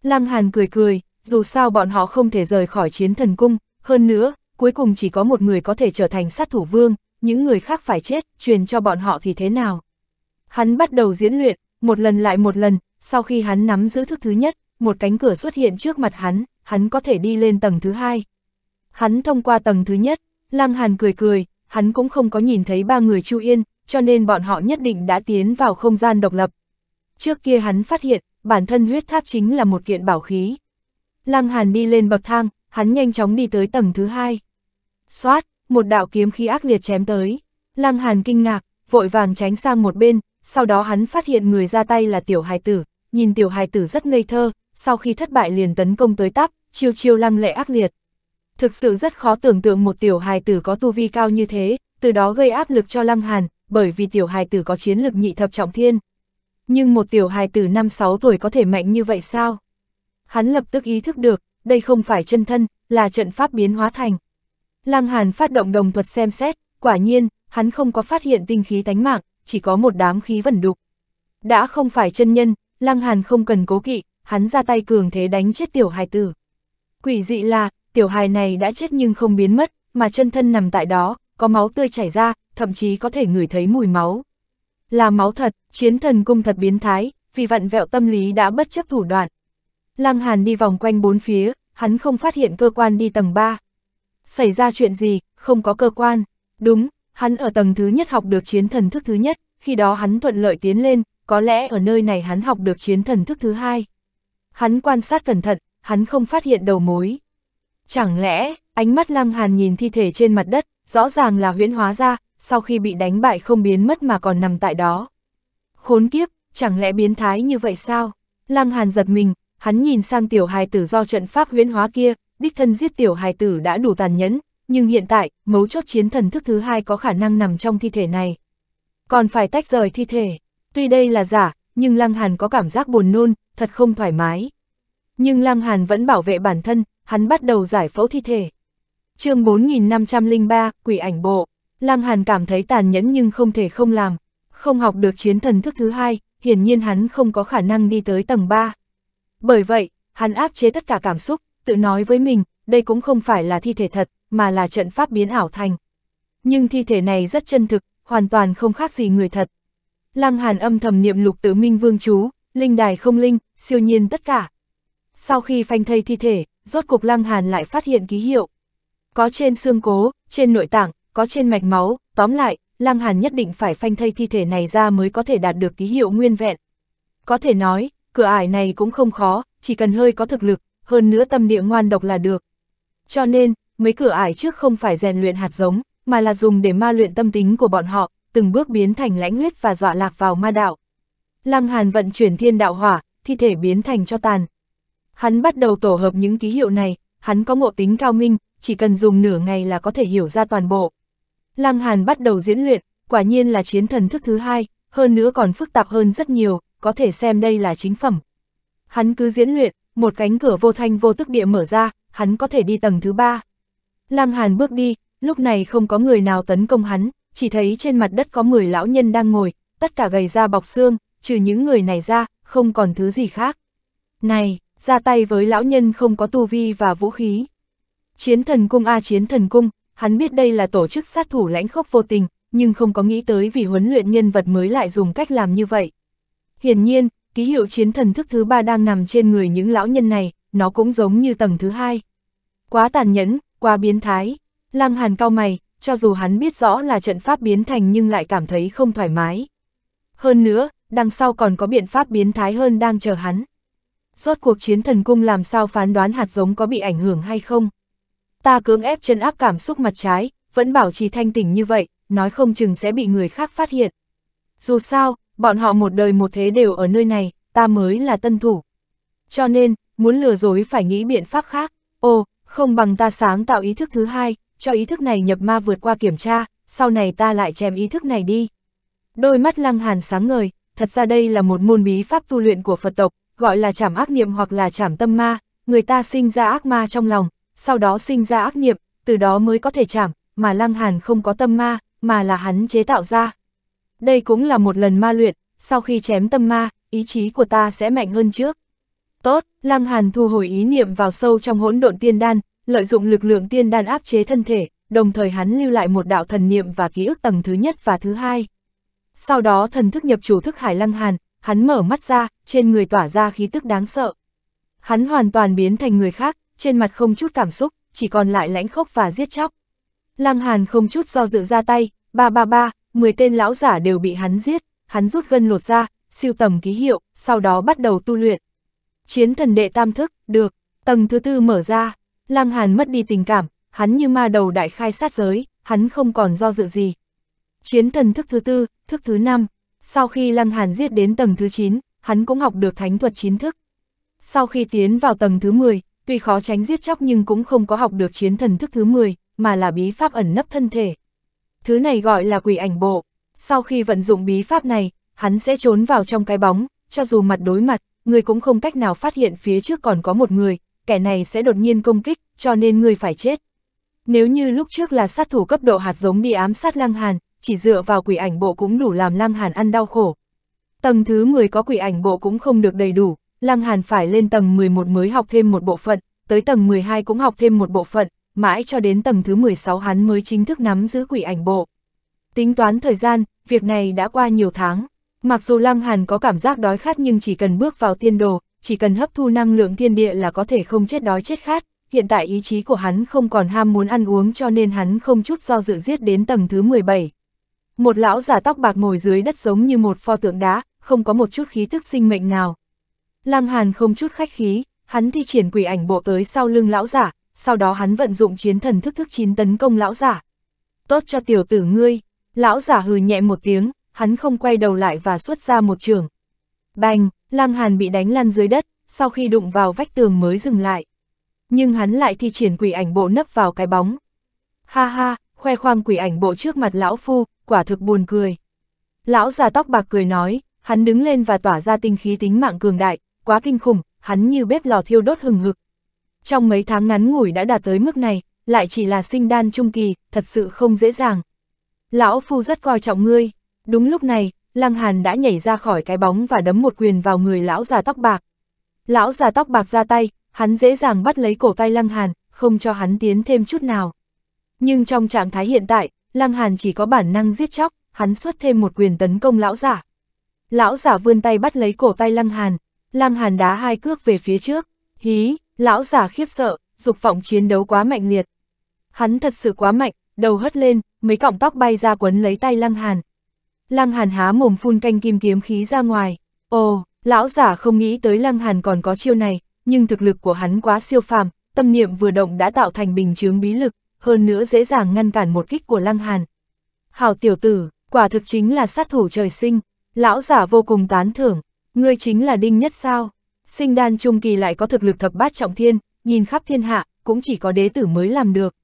Lăng Hàn cười cười, dù sao bọn họ không thể rời khỏi chiến thần cung, hơn nữa, cuối cùng chỉ có một người có thể trở thành sát thủ vương, những người khác phải chết, truyền cho bọn họ thì thế nào. Hắn bắt đầu diễn luyện, một lần lại một lần, sau khi hắn nắm giữ thức thứ nhất, một cánh cửa xuất hiện trước mặt hắn, hắn có thể đi lên tầng thứ hai. Hắn thông qua tầng thứ nhất, Lăng Hàn cười cười, hắn cũng không có nhìn thấy ba người Chu Yên, cho nên bọn họ nhất định đã tiến vào không gian độc lập. Trước kia hắn phát hiện, bản thân huyết tháp chính là một kiện bảo khí. Lăng Hàn đi lên bậc thang, hắn nhanh chóng đi tới tầng thứ hai. Xoát, một đạo kiếm khí ác liệt chém tới. Lăng Hàn kinh ngạc, vội vàng tránh sang một bên, sau đó hắn phát hiện người ra tay là tiểu hài tử, nhìn tiểu hài tử rất ngây thơ, sau khi thất bại liền tấn công tới tắp, chiêu chiêu lăng lệ ác liệt. Thực sự rất khó tưởng tượng một tiểu hài tử có tu vi cao như thế, từ đó gây áp lực cho Lăng Hàn, bởi vì tiểu hài tử có chiến lực nhị thập trọng thiên, nhưng một tiểu hài từ 5-6 tuổi có thể mạnh như vậy sao? Hắn lập tức ý thức được, đây không phải chân thân, là trận pháp biến hóa thành. Lăng Hàn phát động đồng thuật xem xét, quả nhiên, hắn không có phát hiện tinh khí tánh mạng, chỉ có một đám khí vẩn đục. Đã không phải chân nhân, Lăng Hàn không cần cố kỵ, hắn ra tay cường thế đánh chết tiểu hài tử. Quỷ dị là, tiểu hài này đã chết nhưng không biến mất, mà chân thân nằm tại đó, có máu tươi chảy ra, thậm chí có thể ngửi thấy mùi máu. Là máu thật, chiến thần cung thật biến thái, vì vặn vẹo tâm lý đã bất chấp thủ đoạn. Lăng Hàn đi vòng quanh bốn phía, hắn không phát hiện cơ quan đi tầng 3. Xảy ra chuyện gì, không có cơ quan. Đúng, hắn ở tầng thứ nhất học được chiến thần thức thứ nhất, khi đó hắn thuận lợi tiến lên, có lẽ ở nơi này hắn học được chiến thần thức thứ hai. Hắn quan sát cẩn thận, hắn không phát hiện đầu mối. Chẳng lẽ, ánh mắt Lăng Hàn nhìn thi thể trên mặt đất, rõ ràng là huyễn hóa ra, sau khi bị đánh bại không biến mất mà còn nằm tại đó. Khốn kiếp, chẳng lẽ biến thái như vậy sao? Lăng Hàn giật mình, hắn nhìn sang tiểu hài tử do trận pháp huyễn hóa kia, đích thân giết tiểu hài tử đã đủ tàn nhẫn, nhưng hiện tại, mấu chốt chiến thần thức thứ hai có khả năng nằm trong thi thể này. Còn phải tách rời thi thể, tuy đây là giả, nhưng Lăng Hàn có cảm giác buồn nôn, thật không thoải mái. Nhưng Lăng Hàn vẫn bảo vệ bản thân, hắn bắt đầu giải phẫu thi thể. chương 4503, Quỷ ảnh bộ Lăng Hàn cảm thấy tàn nhẫn nhưng không thể không làm, không học được chiến thần thức thứ hai, hiển nhiên hắn không có khả năng đi tới tầng 3. Bởi vậy, hắn áp chế tất cả cảm xúc, tự nói với mình, đây cũng không phải là thi thể thật, mà là trận pháp biến ảo thành. Nhưng thi thể này rất chân thực, hoàn toàn không khác gì người thật. Lăng Hàn âm thầm niệm lục tử minh vương chú, linh đài không linh, siêu nhiên tất cả. Sau khi phanh thây thi thể, rốt cục Lăng Hàn lại phát hiện ký hiệu. Có trên xương cố, trên nội tạng, có trên mạch máu, tóm lại, Lăng Hàn nhất định phải phanh thây thi thể này ra mới có thể đạt được ký hiệu nguyên vẹn. Có thể nói, cửa ải này cũng không khó, chỉ cần hơi có thực lực, hơn nữa tâm địa ngoan độc là được. Cho nên, mấy cửa ải trước không phải rèn luyện hạt giống, mà là dùng để ma luyện tâm tính của bọn họ, từng bước biến thành lãnh huyết và dọa lạc vào ma đạo. Lăng Hàn vận chuyển thiên đạo hỏa, thi thể biến thành cho tàn. Hắn bắt đầu tổ hợp những ký hiệu này, hắn có ngộ tính cao minh, chỉ cần dùng nửa ngày là có thể hiểu ra toàn bộ. Lăng Hàn bắt đầu diễn luyện, quả nhiên là chiến thần thức thứ hai, hơn nữa còn phức tạp hơn rất nhiều, có thể xem đây là chính phẩm. Hắn cứ diễn luyện, một cánh cửa vô thanh vô tức địa mở ra, hắn có thể đi tầng thứ ba. Lăng Hàn bước đi, lúc này không có người nào tấn công hắn, chỉ thấy trên mặt đất có 10 lão nhân đang ngồi, tất cả gầy da bọc xương, trừ những người này ra, không còn thứ gì khác. Này, ra tay với lão nhân không có tu vi và vũ khí. Chiến thần cung a chiến thần cung, hắn biết đây là tổ chức sát thủ lãnh khốc vô tình, nhưng không có nghĩ tới vì huấn luyện nhân vật mới lại dùng cách làm như vậy. Hiển nhiên, ký hiệu chiến thần thức thứ ba đang nằm trên người những lão nhân này, nó cũng giống như tầng thứ hai. Quá tàn nhẫn, quá biến thái. Lăng Hàn cao mày, cho dù hắn biết rõ là trận pháp biến thành nhưng lại cảm thấy không thoải mái. Hơn nữa, đằng sau còn có biện pháp biến thái hơn đang chờ hắn. Rốt cuộc chiến thần cung làm sao phán đoán hạt giống có bị ảnh hưởng hay không? ta cưỡng ép chân áp cảm xúc mặt trái, vẫn bảo trì thanh tỉnh như vậy, nói không chừng sẽ bị người khác phát hiện. Dù sao, bọn họ một đời một thế đều ở nơi này, ta mới là tân thủ. Cho nên, muốn lừa dối phải nghĩ biện pháp khác, ô, không bằng ta sáng tạo ý thức thứ hai, cho ý thức này nhập ma vượt qua kiểm tra, sau này ta lại chèm ý thức này đi. Đôi mắt lăng hàn sáng ngời, thật ra đây là một môn bí pháp tu luyện của Phật tộc, gọi là chảm ác niệm hoặc là chảm tâm ma, người ta sinh ra ác ma trong lòng, sau đó sinh ra ác niệm, từ đó mới có thể chạm, mà Lăng Hàn không có tâm ma, mà là hắn chế tạo ra. Đây cũng là một lần ma luyện, sau khi chém tâm ma, ý chí của ta sẽ mạnh hơn trước. Tốt, Lăng Hàn thu hồi ý niệm vào sâu trong hỗn độn tiên đan, lợi dụng lực lượng tiên đan áp chế thân thể, đồng thời hắn lưu lại một đạo thần niệm và ký ức tầng thứ nhất và thứ hai. Sau đó thần thức nhập chủ thức Hải Lăng Hàn, hắn mở mắt ra, trên người tỏa ra khí tức đáng sợ. Hắn hoàn toàn biến thành người khác, trên mặt không chút cảm xúc, chỉ còn lại lãnh khốc và giết chóc. Lăng Hàn không chút do dự ra tay, ba ba ba, 10 tên lão giả đều bị hắn giết, hắn rút gân lột ra, siêu tầm ký hiệu, sau đó bắt đầu tu luyện. Chiến thần đệ tam thức, được, tầng thứ tư mở ra, Lăng Hàn mất đi tình cảm, hắn như ma đầu đại khai sát giới, hắn không còn do dự gì. Chiến thần thức thứ tư, thức thứ năm, sau khi Lăng Hàn giết đến tầng thứ chín hắn cũng học được thánh thuật chín thức. Sau khi tiến vào tầng thứ 10, tuy khó tránh giết chóc nhưng cũng không có học được chiến thần thức thứ 10, mà là bí pháp ẩn nấp thân thể. Thứ này gọi là quỷ ảnh bộ. Sau khi vận dụng bí pháp này, hắn sẽ trốn vào trong cái bóng, cho dù mặt đối mặt, người cũng không cách nào phát hiện phía trước còn có một người, kẻ này sẽ đột nhiên công kích, cho nên người phải chết. Nếu như lúc trước là sát thủ cấp độ hạt giống đi ám sát Lăng Hàn, chỉ dựa vào quỷ ảnh bộ cũng đủ làm Lăng Hàn ăn đau khổ. Tầng thứ 10 có quỷ ảnh bộ cũng không được đầy đủ, Lăng Hàn phải lên tầng 11 mới học thêm một bộ phận, tới tầng 12 cũng học thêm một bộ phận, mãi cho đến tầng thứ 16 hắn mới chính thức nắm giữ quỷ ảnh bộ. Tính toán thời gian, việc này đã qua nhiều tháng. Mặc dù Lăng Hàn có cảm giác đói khát nhưng chỉ cần bước vào tiên đồ, chỉ cần hấp thu năng lượng thiên địa là có thể không chết đói chết khát. Hiện tại ý chí của hắn không còn ham muốn ăn uống cho nên hắn không chút do dự giết đến tầng thứ 17. Một lão giả tóc bạc ngồi dưới đất giống như một pho tượng đá, không có một chút khí thức sinh mệnh nào. Lam Hàn không chút khách khí, hắn thi triển quỷ ảnh bộ tới sau lưng lão giả, sau đó hắn vận dụng chiến thần thức thức chín tấn công lão giả. Tốt cho tiểu tử ngươi, lão giả hừ nhẹ một tiếng, hắn không quay đầu lại và xuất ra một trường. Bành, Lam Hàn bị đánh lăn dưới đất, sau khi đụng vào vách tường mới dừng lại. Nhưng hắn lại thi triển quỷ ảnh bộ nấp vào cái bóng. Ha ha, khoe khoang quỷ ảnh bộ trước mặt lão phu, quả thực buồn cười. Lão già tóc bạc cười nói, hắn đứng lên và tỏa ra tinh khí tính mạng cường đại, quá kinh khủng, hắn như bếp lò thiêu đốt hừng hực. Trong mấy tháng ngắn ngủi đã đạt tới mức này, lại chỉ là sinh đan trung kỳ, thật sự không dễ dàng. Lão Phu rất coi trọng ngươi, đúng lúc này, Lăng Hàn đã nhảy ra khỏi cái bóng và đấm một quyền vào người lão già tóc bạc. Lão già tóc bạc ra tay, hắn dễ dàng bắt lấy cổ tay Lăng Hàn, không cho hắn tiến thêm chút nào. Nhưng trong trạng thái hiện tại, Lăng Hàn chỉ có bản năng giết chóc, hắn xuất thêm một quyền tấn công lão giả. Lão giả vươn tay bắt lấy cổ tay Lăng Hàn, Lăng Hàn đá hai cước về phía trước, hí, lão giả khiếp sợ, dục vọng chiến đấu quá mạnh liệt. Hắn thật sự quá mạnh, đầu hất lên, mấy cọng tóc bay ra quấn lấy tay Lăng Hàn. Lăng Hàn há mồm phun canh kim kiếm khí ra ngoài. Ồ, lão giả không nghĩ tới Lăng Hàn còn có chiêu này, nhưng thực lực của hắn quá siêu phàm, tâm niệm vừa động đã tạo thành bình chướng bí lực, hơn nữa dễ dàng ngăn cản một kích của Lăng Hàn. Hảo tiểu tử, quả thực chính là sát thủ trời sinh, lão giả vô cùng tán thưởng, Ngươi chính là Đinh Nhất sao? Sinh đan trung kỳ lại có thực lực thập bát trọng thiên, nhìn khắp thiên hạ, cũng chỉ có đế tử mới làm được.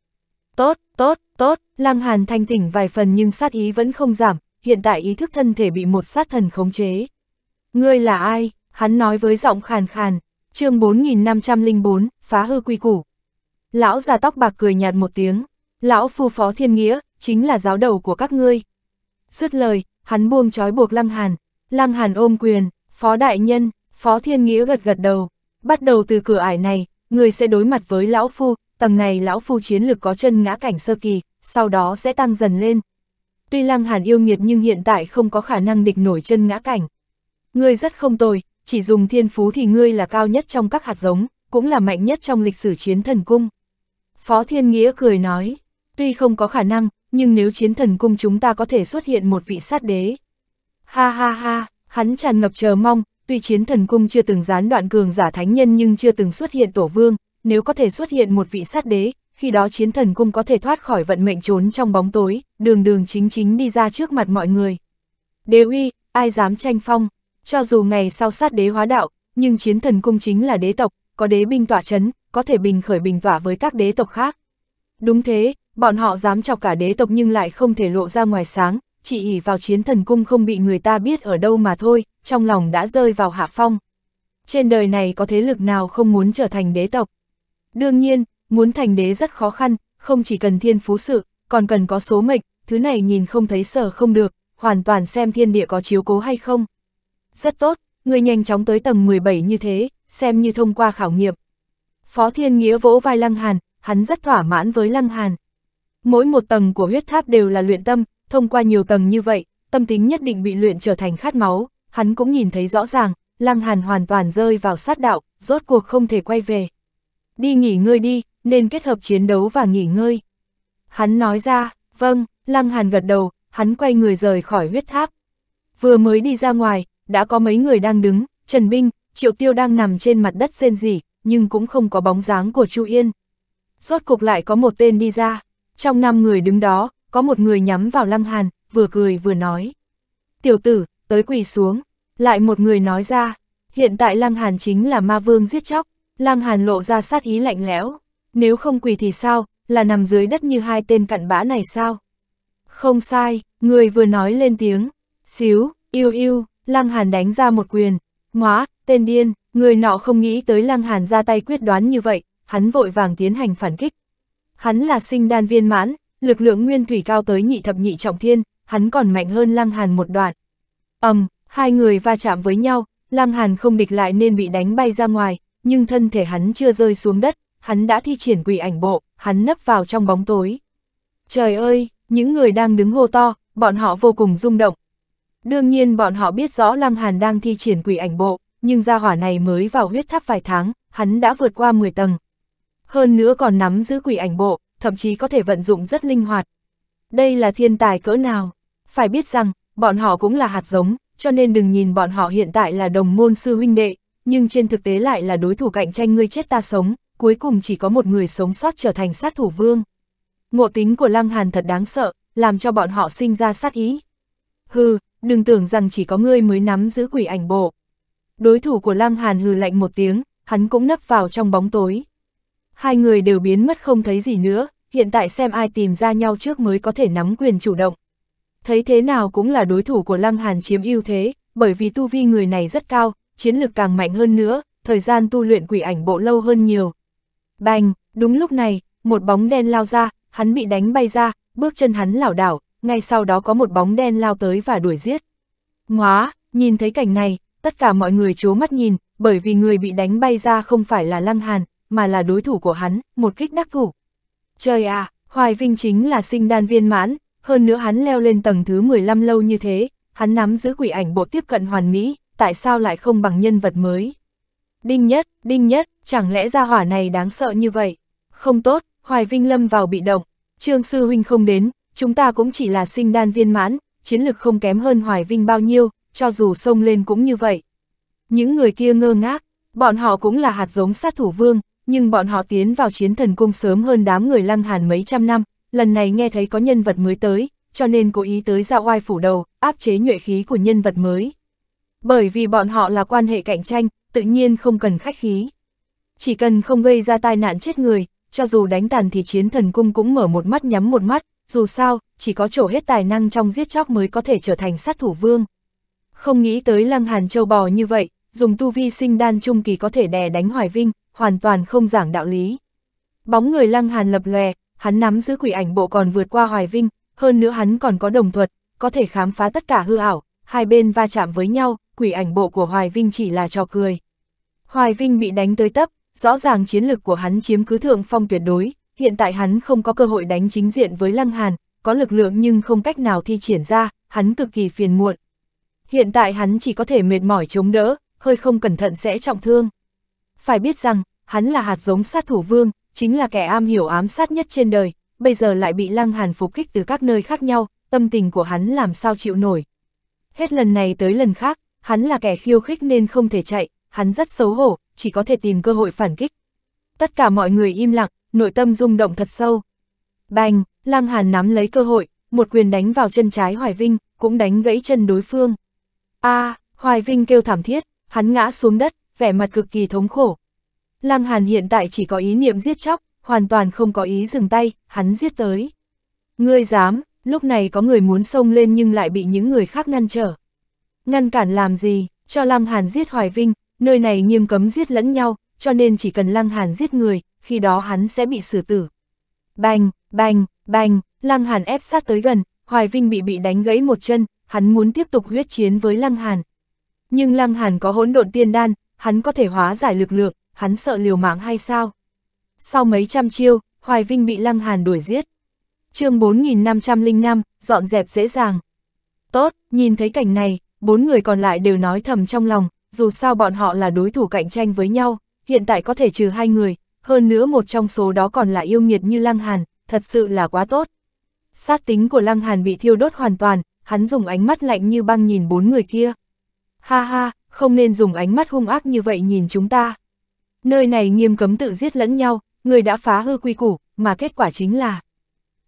Tốt, tốt, tốt, Lăng Hàn thanh tỉnh vài phần nhưng sát ý vẫn không giảm, hiện tại ý thức thân thể bị một sát thần khống chế. Ngươi là ai? Hắn nói với giọng khàn khàn, chương 4504, phá hư quy củ. Lão già tóc bạc cười nhạt một tiếng, lão phu phó thiên nghĩa, chính là giáo đầu của các ngươi. Dứt lời, hắn buông trói buộc Lăng Hàn, Lăng Hàn ôm quyền, Phó đại nhân, Phó Thiên Nghĩa gật gật đầu, bắt đầu từ cửa ải này, người sẽ đối mặt với lão phu, tầng này lão phu chiến lực có chân ngã cảnh sơ kỳ, sau đó sẽ tăng dần lên. Tuy Lăng Hàn yêu nghiệt nhưng hiện tại không có khả năng địch nổi chân ngã cảnh. Ngươi rất không tồi, chỉ dùng thiên phú thì ngươi là cao nhất trong các hạt giống, cũng là mạnh nhất trong lịch sử chiến thần cung. Phó Thiên Nghĩa cười nói, tuy không có khả năng, nhưng nếu chiến thần cung chúng ta có thể xuất hiện một vị sát đế. Ha ha ha, Hắn tràn ngập chờ mong, tuy chiến thần cung chưa từng gián đoạn cường giả thánh nhân nhưng chưa từng xuất hiện tổ vương, nếu có thể xuất hiện một vị sát đế, khi đó chiến thần cung có thể thoát khỏi vận mệnh trốn trong bóng tối, đường đường chính chính đi ra trước mặt mọi người. Đế uy, ai dám tranh phong, cho dù ngày sau sát đế hóa đạo, nhưng chiến thần cung chính là đế tộc, có đế binh tỏa chấn, có thể bình khởi bình tỏa với các đế tộc khác. Đúng thế, bọn họ dám chọc cả đế tộc nhưng lại không thể lộ ra ngoài sáng, chỉ ỉ vào chiến thần cung không bị người ta biết ở đâu mà thôi, trong lòng đã rơi vào hạ phong. Trên đời này có thế lực nào không muốn trở thành đế tộc? Đương nhiên, muốn thành đế rất khó khăn, không chỉ cần thiên phú sự, còn cần có số mệnh, thứ này nhìn không thấy sở không được, hoàn toàn xem thiên địa có chiếu cố hay không. Rất tốt, người nhanh chóng tới tầng 17 như thế, xem như thông qua khảo nghiệm. Phó Thiên Nghĩa vỗ vai Lăng Hàn, hắn rất thỏa mãn với Lăng Hàn. Mỗi một tầng của huyết tháp đều là luyện tâm, thông qua nhiều tầng như vậy, tâm tính nhất định bị luyện trở thành khát máu, hắn cũng nhìn thấy rõ ràng, Lăng Hàn hoàn toàn rơi vào sát đạo, rốt cuộc không thể quay về. Đi nghỉ ngơi đi, nên kết hợp chiến đấu và nghỉ ngơi. Hắn nói ra, vâng, Lăng Hàn gật đầu, hắn quay người rời khỏi huyết tháp. Vừa mới đi ra ngoài, đã có mấy người đang đứng, Trần Binh, Triệu Tiêu đang nằm trên mặt đất rên rỉ, nhưng cũng không có bóng dáng của Chu Yên. Rốt cục lại có một tên đi ra, trong năm người đứng đó, có một người nhắm vào Lăng Hàn, vừa cười vừa nói. Tiểu tử, tới quỳ xuống, lại một người nói ra, hiện tại Lăng Hàn chính là ma vương giết chóc, Lăng Hàn lộ ra sát ý lạnh lẽo, nếu không quỳ thì sao, là nằm dưới đất như hai tên cặn bã này sao? Không sai, người vừa nói lên tiếng, xíu, yêu yêu, Lăng Hàn đánh ra một quyền, ngóa, tên điên, người nọ không nghĩ tới Lăng Hàn ra tay quyết đoán như vậy, hắn vội vàng tiến hành phản kích. Hắn là sinh đan viên mãn, lực lượng nguyên thủy cao tới nhị thập nhị trọng thiên, hắn còn mạnh hơn Lăng Hàn một đoạn. ầm, hai người va chạm với nhau, Lăng Hàn không địch lại nên bị đánh bay ra ngoài, nhưng thân thể hắn chưa rơi xuống đất, hắn đã thi triển quỷ ảnh bộ, hắn nấp vào trong bóng tối. Trời ơi, những người đang đứng hô to, bọn họ vô cùng rung động. Đương nhiên bọn họ biết rõ Lăng Hàn đang thi triển quỷ ảnh bộ, nhưng gia hỏa này mới vào huyết tháp vài tháng, hắn đã vượt qua 10 tầng. Hơn nữa còn nắm giữ quỷ ảnh bộ, thậm chí có thể vận dụng rất linh hoạt. Đây là thiên tài cỡ nào? Phải biết rằng, bọn họ cũng là hạt giống, cho nên đừng nhìn bọn họ hiện tại là đồng môn sư huynh đệ, nhưng trên thực tế lại là đối thủ cạnh tranh ngươi chết ta sống, cuối cùng chỉ có một người sống sót trở thành sát thủ vương. Ngộ tính của Lăng Hàn thật đáng sợ, làm cho bọn họ sinh ra sát ý. Hừ, đừng tưởng rằng chỉ có ngươi mới nắm giữ quỷ ảnh bộ. Đối thủ của Lăng Hàn hừ lạnh một tiếng, hắn cũng nấp vào trong bóng tối hai người đều biến mất không thấy gì nữa, hiện tại xem ai tìm ra nhau trước mới có thể nắm quyền chủ động. Thấy thế nào cũng là đối thủ của Lăng Hàn chiếm ưu thế, bởi vì tu vi người này rất cao, chiến lực càng mạnh hơn nữa, thời gian tu luyện quỷ ảnh bộ lâu hơn nhiều. Bành, đúng lúc này, một bóng đen lao ra, hắn bị đánh bay ra, bước chân hắn lảo đảo, ngay sau đó có một bóng đen lao tới và đuổi giết. Ngóa, nhìn thấy cảnh này, tất cả mọi người chố mắt nhìn, bởi vì người bị đánh bay ra không phải là Lăng Hàn, mà là đối thủ của hắn, một kích đắc thủ. Trời à, Hoài Vinh chính là sinh đan viên mãn, hơn nữa hắn leo lên tầng thứ 15 lâu như thế, hắn nắm giữ quỷ ảnh bộ tiếp cận hoàn mỹ, tại sao lại không bằng nhân vật mới. Đinh nhất, đinh nhất, chẳng lẽ ra hỏa này đáng sợ như vậy? Không tốt, Hoài Vinh lâm vào bị động, Trương Sư Huynh không đến, chúng ta cũng chỉ là sinh đan viên mãn, chiến lực không kém hơn Hoài Vinh bao nhiêu, cho dù sông lên cũng như vậy. Những người kia ngơ ngác, bọn họ cũng là hạt giống sát thủ vương, nhưng bọn họ tiến vào chiến thần cung sớm hơn đám người lăng hàn mấy trăm năm, lần này nghe thấy có nhân vật mới tới, cho nên cố ý tới ra oai phủ đầu, áp chế nhuệ khí của nhân vật mới. Bởi vì bọn họ là quan hệ cạnh tranh, tự nhiên không cần khách khí. Chỉ cần không gây ra tai nạn chết người, cho dù đánh tàn thì chiến thần cung cũng mở một mắt nhắm một mắt, dù sao, chỉ có trổ hết tài năng trong giết chóc mới có thể trở thành sát thủ vương. Không nghĩ tới lăng hàn châu bò như vậy, dùng tu vi sinh đan trung kỳ có thể đè đánh hoài vinh, hoàn toàn không giảng đạo lý. Bóng người lăng hàn lập lòe, hắn nắm giữ quỷ ảnh bộ còn vượt qua hoài vinh, hơn nữa hắn còn có đồng thuật, có thể khám phá tất cả hư ảo, hai bên va chạm với nhau, quỷ ảnh bộ của hoài vinh chỉ là trò cười. Hoài vinh bị đánh tới tấp, rõ ràng chiến lực của hắn chiếm cứ thượng phong tuyệt đối, hiện tại hắn không có cơ hội đánh chính diện với lăng hàn, có lực lượng nhưng không cách nào thi triển ra, hắn cực kỳ phiền muộn. Hiện tại hắn chỉ có thể mệt mỏi chống đỡ, hơi không cẩn thận sẽ trọng thương. Phải biết rằng, hắn là hạt giống sát thủ vương, chính là kẻ am hiểu ám sát nhất trên đời, bây giờ lại bị Lăng Hàn phục kích từ các nơi khác nhau, tâm tình của hắn làm sao chịu nổi. Hết lần này tới lần khác, hắn là kẻ khiêu khích nên không thể chạy, hắn rất xấu hổ, chỉ có thể tìm cơ hội phản kích. Tất cả mọi người im lặng, nội tâm rung động thật sâu. Bành, Lăng Hàn nắm lấy cơ hội, một quyền đánh vào chân trái Hoài Vinh, cũng đánh gãy chân đối phương. A, à, Hoài Vinh kêu thảm thiết, hắn ngã xuống đất, vẻ mặt cực kỳ thống khổ, Lăng Hàn hiện tại chỉ có ý niệm giết chóc, hoàn toàn không có ý dừng tay, hắn giết tới. Ngươi dám, lúc này có người muốn xông lên nhưng lại bị những người khác ngăn trở. Ngăn cản làm gì, cho Lăng Hàn giết Hoài Vinh, nơi này nghiêm cấm giết lẫn nhau, cho nên chỉ cần Lăng Hàn giết người, khi đó hắn sẽ bị xử tử. Bành, bành, bành, Lăng Hàn ép sát tới gần, Hoài Vinh bị bị đánh gãy một chân, hắn muốn tiếp tục huyết chiến với Lăng Hàn. Nhưng Lăng Hàn có hỗn độn tiên đan, hắn có thể hóa giải lực lượng, hắn sợ liều mạng hay sao? Sau mấy trăm chiêu, Hoài Vinh bị Lăng Hàn đuổi giết. chương 4505, dọn dẹp dễ dàng. Tốt, nhìn thấy cảnh này, bốn người còn lại đều nói thầm trong lòng, dù sao bọn họ là đối thủ cạnh tranh với nhau, hiện tại có thể trừ hai người, hơn nữa một trong số đó còn là yêu nghiệt như Lăng Hàn, thật sự là quá tốt. Sát tính của Lăng Hàn bị thiêu đốt hoàn toàn, hắn dùng ánh mắt lạnh như băng nhìn bốn người kia. Ha ha, không nên dùng ánh mắt hung ác như vậy nhìn chúng ta. Nơi này nghiêm cấm tự giết lẫn nhau, người đã phá hư quy củ, mà kết quả chính là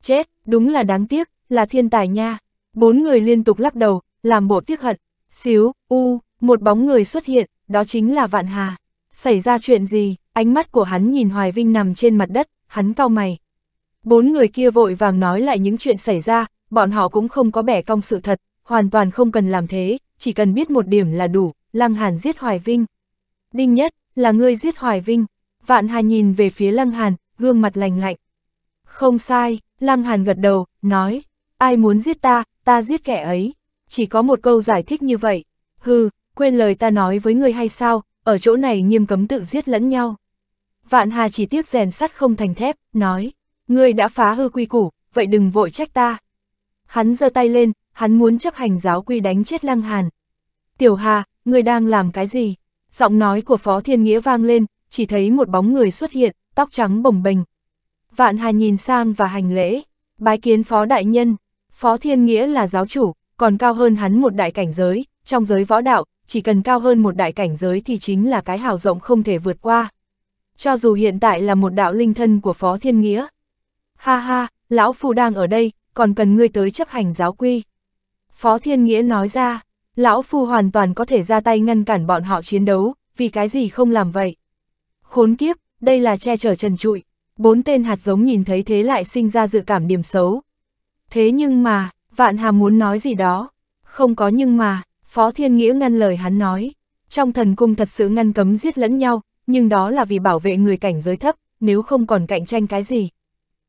chết, đúng là đáng tiếc, là thiên tài nha. Bốn người liên tục lắc đầu, làm bộ tiếc hận. Xíu, u, một bóng người xuất hiện, đó chính là Vạn Hà. Xảy ra chuyện gì? Ánh mắt của hắn nhìn Hoài Vinh nằm trên mặt đất, hắn cau mày. Bốn người kia vội vàng nói lại những chuyện xảy ra, bọn họ cũng không có bẻ cong sự thật, hoàn toàn không cần làm thế, chỉ cần biết một điểm là đủ, Lăng Hàn giết Hoài Vinh. Đinh Nhất, là ngươi giết Hoài Vinh. Vạn Hà nhìn về phía Lăng Hàn, gương mặt lành lạnh. Không sai, Lăng Hàn gật đầu, nói, ai muốn giết ta, ta giết kẻ ấy. Chỉ có một câu giải thích như vậy. Hừ, quên lời ta nói với ngươi hay sao, ở chỗ này nghiêm cấm tự giết lẫn nhau. Vạn Hà chỉ tiếc rèn sắt không thành thép, nói, ngươi đã phá hư quy củ, vậy đừng vội trách ta. Hắn giơ tay lên, hắn muốn chấp hành giáo quy đánh chết Lăng Hàn. Tiểu Hà, ngươi đang làm cái gì? giọng nói của Phó Thiên Nghĩa vang lên, chỉ thấy một bóng người xuất hiện, tóc trắng bồng bềnh. Vạn Hà nhìn sang và hành lễ, bái kiến Phó Đại Nhân, Phó Thiên Nghĩa là giáo chủ, còn cao hơn hắn một đại cảnh giới, trong giới võ đạo, chỉ cần cao hơn một đại cảnh giới thì chính là cái hào rộng không thể vượt qua. Cho dù hiện tại là một đạo linh thân của Phó Thiên Nghĩa. Ha ha, lão phu đang ở đây, còn cần ngươi tới chấp hành giáo quy. Phó Thiên Nghĩa nói ra, Lão Phu hoàn toàn có thể ra tay ngăn cản bọn họ chiến đấu, vì cái gì không làm vậy? Khốn kiếp, đây là che chở trần trụi. Bốn tên hạt giống nhìn thấy thế lại sinh ra dự cảm điểm xấu. Thế nhưng mà, vạn hà muốn nói gì đó. Không có nhưng mà, Phó Thiên Nghĩa ngăn lời hắn nói. Trong thần cung thật sự ngăn cấm giết lẫn nhau, nhưng đó là vì bảo vệ người cảnh giới thấp, nếu không còn cạnh tranh cái gì.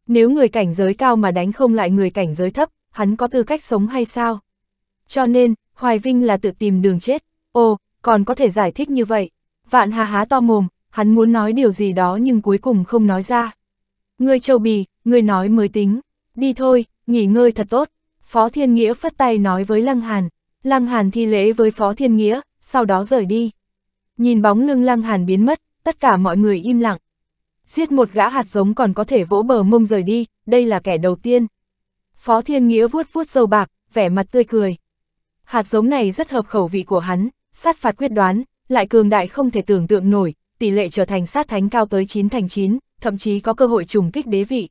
Nếu người cảnh giới cao mà đánh không lại người cảnh giới thấp, hắn có tư cách sống hay sao? Cho nên, Hoài Vinh là tự tìm đường chết, ô, còn có thể giải thích như vậy. Vạn hà há to mồm, hắn muốn nói điều gì đó nhưng cuối cùng không nói ra. Ngươi châu bì, ngươi nói mới tính, đi thôi, nghỉ ngơi thật tốt. Phó Thiên Nghĩa phất tay nói với Lăng Hàn, Lăng Hàn thi lễ với Phó Thiên Nghĩa, sau đó rời đi. Nhìn bóng lưng Lăng Hàn biến mất, tất cả mọi người im lặng. Giết một gã hạt giống còn có thể vỗ bờ mông rời đi, đây là kẻ đầu tiên. Phó Thiên Nghĩa vuốt vuốt dầu bạc, vẻ mặt tươi cười hạt giống này rất hợp khẩu vị của hắn, sát phạt quyết đoán, lại cường đại không thể tưởng tượng nổi, tỷ lệ trở thành sát thánh cao tới 9 thành 9, thậm chí có cơ hội trùng kích đế vị.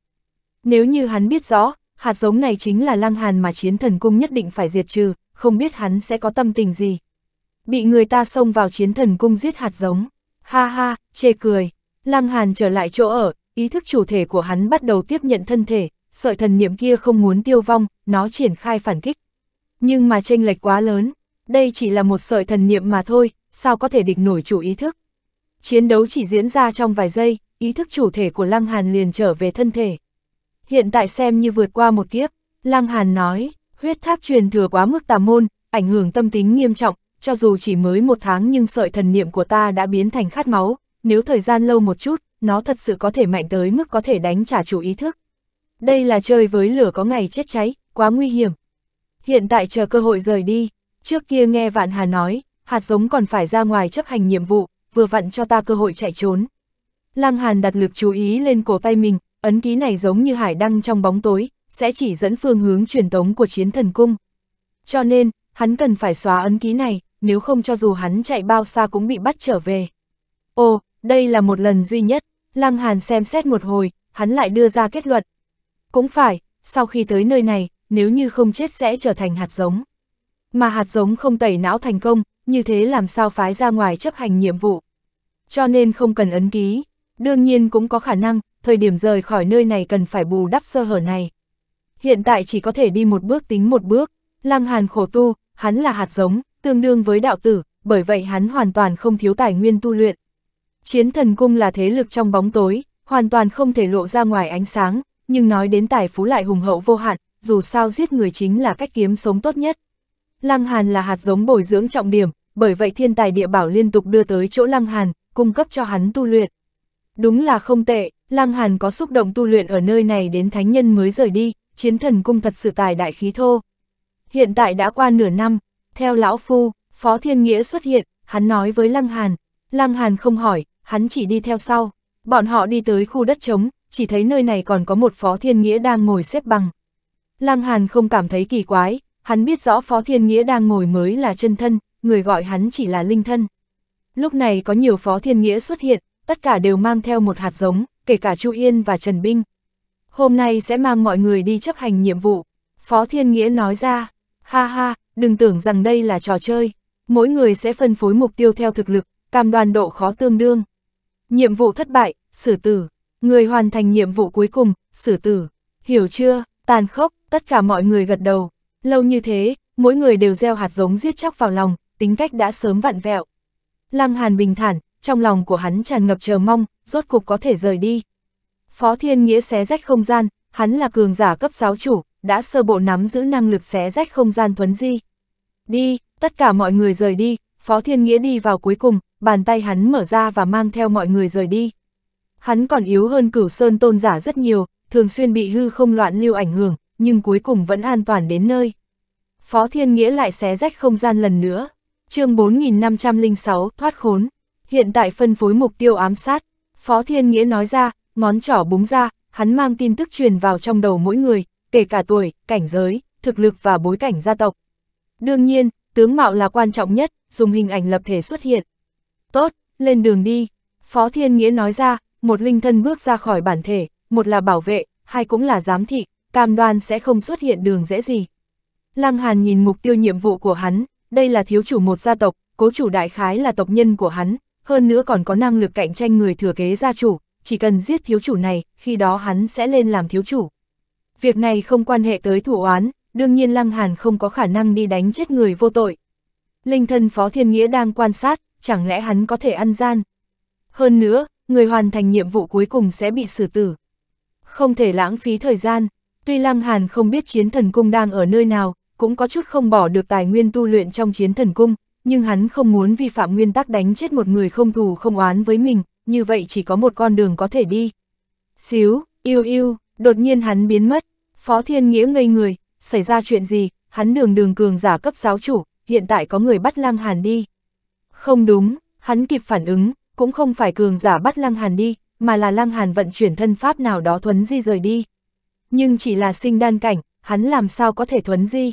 Nếu như hắn biết rõ, hạt giống này chính là lăng hàn mà chiến thần cung nhất định phải diệt trừ, không biết hắn sẽ có tâm tình gì. Bị người ta xông vào chiến thần cung giết hạt giống. Ha ha, chê cười. Lăng hàn trở lại chỗ ở, ý thức chủ thể của hắn bắt đầu tiếp nhận thân thể, sợi thần niệm kia không muốn tiêu vong, nó triển khai phản kích. Nhưng mà tranh lệch quá lớn, đây chỉ là một sợi thần niệm mà thôi, sao có thể địch nổi chủ ý thức. Chiến đấu chỉ diễn ra trong vài giây, ý thức chủ thể của Lăng Hàn liền trở về thân thể. Hiện tại xem như vượt qua một kiếp, Lăng Hàn nói, huyết tháp truyền thừa quá mức tà môn, ảnh hưởng tâm tính nghiêm trọng, cho dù chỉ mới một tháng nhưng sợi thần niệm của ta đã biến thành khát máu, nếu thời gian lâu một chút, nó thật sự có thể mạnh tới mức có thể đánh trả chủ ý thức. Đây là chơi với lửa có ngày chết cháy, quá nguy hiểm hiện tại chờ cơ hội rời đi. Trước kia nghe Vạn Hà nói, hạt giống còn phải ra ngoài chấp hành nhiệm vụ, vừa vặn cho ta cơ hội chạy trốn. Lăng Hàn đặt lực chú ý lên cổ tay mình, ấn ký này giống như hải đăng trong bóng tối, sẽ chỉ dẫn phương hướng truyền tống của chiến thần cung. Cho nên, hắn cần phải xóa ấn ký này, nếu không cho dù hắn chạy bao xa cũng bị bắt trở về. Ồ, đây là một lần duy nhất, Lăng Hàn xem xét một hồi, hắn lại đưa ra kết luận. Cũng phải, sau khi tới nơi này, nếu như không chết sẽ trở thành hạt giống. Mà hạt giống không tẩy não thành công, như thế làm sao phái ra ngoài chấp hành nhiệm vụ. Cho nên không cần ấn ký, đương nhiên cũng có khả năng, thời điểm rời khỏi nơi này cần phải bù đắp sơ hở này. Hiện tại chỉ có thể đi một bước tính một bước, Lăng Hàn khổ tu, hắn là hạt giống, tương đương với đạo tử, bởi vậy hắn hoàn toàn không thiếu tài nguyên tu luyện. Chiến thần cung là thế lực trong bóng tối, hoàn toàn không thể lộ ra ngoài ánh sáng, nhưng nói đến tài phú lại hùng hậu vô hạn, dù sao giết người chính là cách kiếm sống tốt nhất. Lăng Hàn là hạt giống bồi dưỡng trọng điểm, bởi vậy thiên tài địa bảo liên tục đưa tới chỗ Lăng Hàn, cung cấp cho hắn tu luyện. Đúng là không tệ, Lăng Hàn có xúc động tu luyện ở nơi này đến thánh nhân mới rời đi, chiến thần cung thật sự tài đại khí thô. Hiện tại đã qua nửa năm, theo lão phu, Phó Thiên Nghĩa xuất hiện, hắn nói với Lăng Hàn. Lăng Hàn không hỏi, hắn chỉ đi theo sau. Bọn họ đi tới khu đất trống, chỉ thấy nơi này còn có một Phó Thiên Nghĩa đang ngồi xếp bằng, Lăng Hàn không cảm thấy kỳ quái, hắn biết rõ Phó Thiên Nghĩa đang ngồi mới là chân thân, người gọi hắn chỉ là linh thân. Lúc này có nhiều Phó Thiên Nghĩa xuất hiện, tất cả đều mang theo một hạt giống, kể cả Chu Yên và Trần Binh. Hôm nay sẽ mang mọi người đi chấp hành nhiệm vụ. Phó Thiên Nghĩa nói ra, ha ha, đừng tưởng rằng đây là trò chơi. Mỗi người sẽ phân phối mục tiêu theo thực lực, cam đoan độ khó tương đương. Nhiệm vụ thất bại, xử tử. Người hoàn thành nhiệm vụ cuối cùng, xử tử. Hiểu chưa, tàn khốc, Tất cả mọi người gật đầu. Lâu như thế, mỗi người đều gieo hạt giống giết chóc vào lòng, tính cách đã sớm vặn vẹo. Lăng Hàn bình thản, trong lòng của hắn tràn ngập chờ mong, rốt cục có thể rời đi. Phó Thiên Nghĩa xé rách không gian, hắn là cường giả cấp giáo chủ, đã sơ bộ nắm giữ năng lực xé rách không gian thuấn di. Đi, tất cả mọi người rời đi, Phó Thiên Nghĩa đi vào cuối cùng, bàn tay hắn mở ra và mang theo mọi người rời đi. Hắn còn yếu hơn cửu sơn tôn giả rất nhiều, thường xuyên bị hư không loạn lưu ảnh hưởng, nhưng cuối cùng vẫn an toàn đến nơi. Phó Thiên Nghĩa lại xé rách không gian lần nữa. chương 4506 thoát khốn. Hiện tại phân phối mục tiêu ám sát. Phó Thiên Nghĩa nói ra, ngón trỏ búng ra, hắn mang tin tức truyền vào trong đầu mỗi người, kể cả tuổi, cảnh giới, thực lực và bối cảnh gia tộc. Đương nhiên, tướng mạo là quan trọng nhất, dùng hình ảnh lập thể xuất hiện. Tốt, lên đường đi. Phó Thiên Nghĩa nói ra, một linh thân bước ra khỏi bản thể, một là bảo vệ, hai cũng là giám thị, cam đoan sẽ không xuất hiện đường dễ gì. Lăng Hàn nhìn mục tiêu nhiệm vụ của hắn, đây là thiếu chủ một gia tộc, cố chủ đại khái là tộc nhân của hắn, hơn nữa còn có năng lực cạnh tranh người thừa kế gia chủ, chỉ cần giết thiếu chủ này, khi đó hắn sẽ lên làm thiếu chủ. Việc này không quan hệ tới thủ oán, đương nhiên Lăng Hàn không có khả năng đi đánh chết người vô tội. Linh thân Phó Thiên Nghĩa đang quan sát, chẳng lẽ hắn có thể ăn gian. Hơn nữa, người hoàn thành nhiệm vụ cuối cùng sẽ bị xử tử. Không thể lãng phí thời gian, Tuy Lăng Hàn không biết chiến thần cung đang ở nơi nào, cũng có chút không bỏ được tài nguyên tu luyện trong chiến thần cung, nhưng hắn không muốn vi phạm nguyên tắc đánh chết một người không thù không oán với mình, như vậy chỉ có một con đường có thể đi. Xíu, yêu yêu, đột nhiên hắn biến mất, Phó Thiên Nghĩa ngây người, xảy ra chuyện gì, hắn đường đường cường giả cấp giáo chủ, hiện tại có người bắt Lăng Hàn đi. Không đúng, hắn kịp phản ứng, cũng không phải cường giả bắt Lăng Hàn đi, mà là Lăng Hàn vận chuyển thân pháp nào đó thuấn di rời đi nhưng chỉ là sinh đan cảnh, hắn làm sao có thể thuấn di.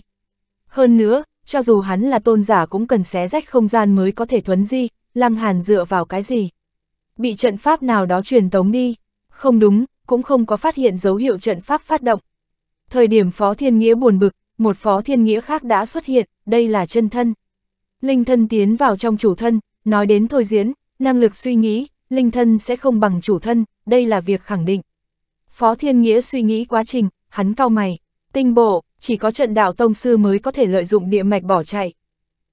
Hơn nữa, cho dù hắn là tôn giả cũng cần xé rách không gian mới có thể thuấn di, lăng hàn dựa vào cái gì. Bị trận pháp nào đó truyền tống đi, không đúng, cũng không có phát hiện dấu hiệu trận pháp phát động. Thời điểm Phó Thiên Nghĩa buồn bực, một Phó Thiên Nghĩa khác đã xuất hiện, đây là chân thân. Linh thân tiến vào trong chủ thân, nói đến thôi diễn, năng lực suy nghĩ, linh thân sẽ không bằng chủ thân, đây là việc khẳng định. Phó Thiên Nghĩa suy nghĩ quá trình, hắn cao mày, tinh bổ, chỉ có trận đạo tông sư mới có thể lợi dụng địa mạch bỏ chạy.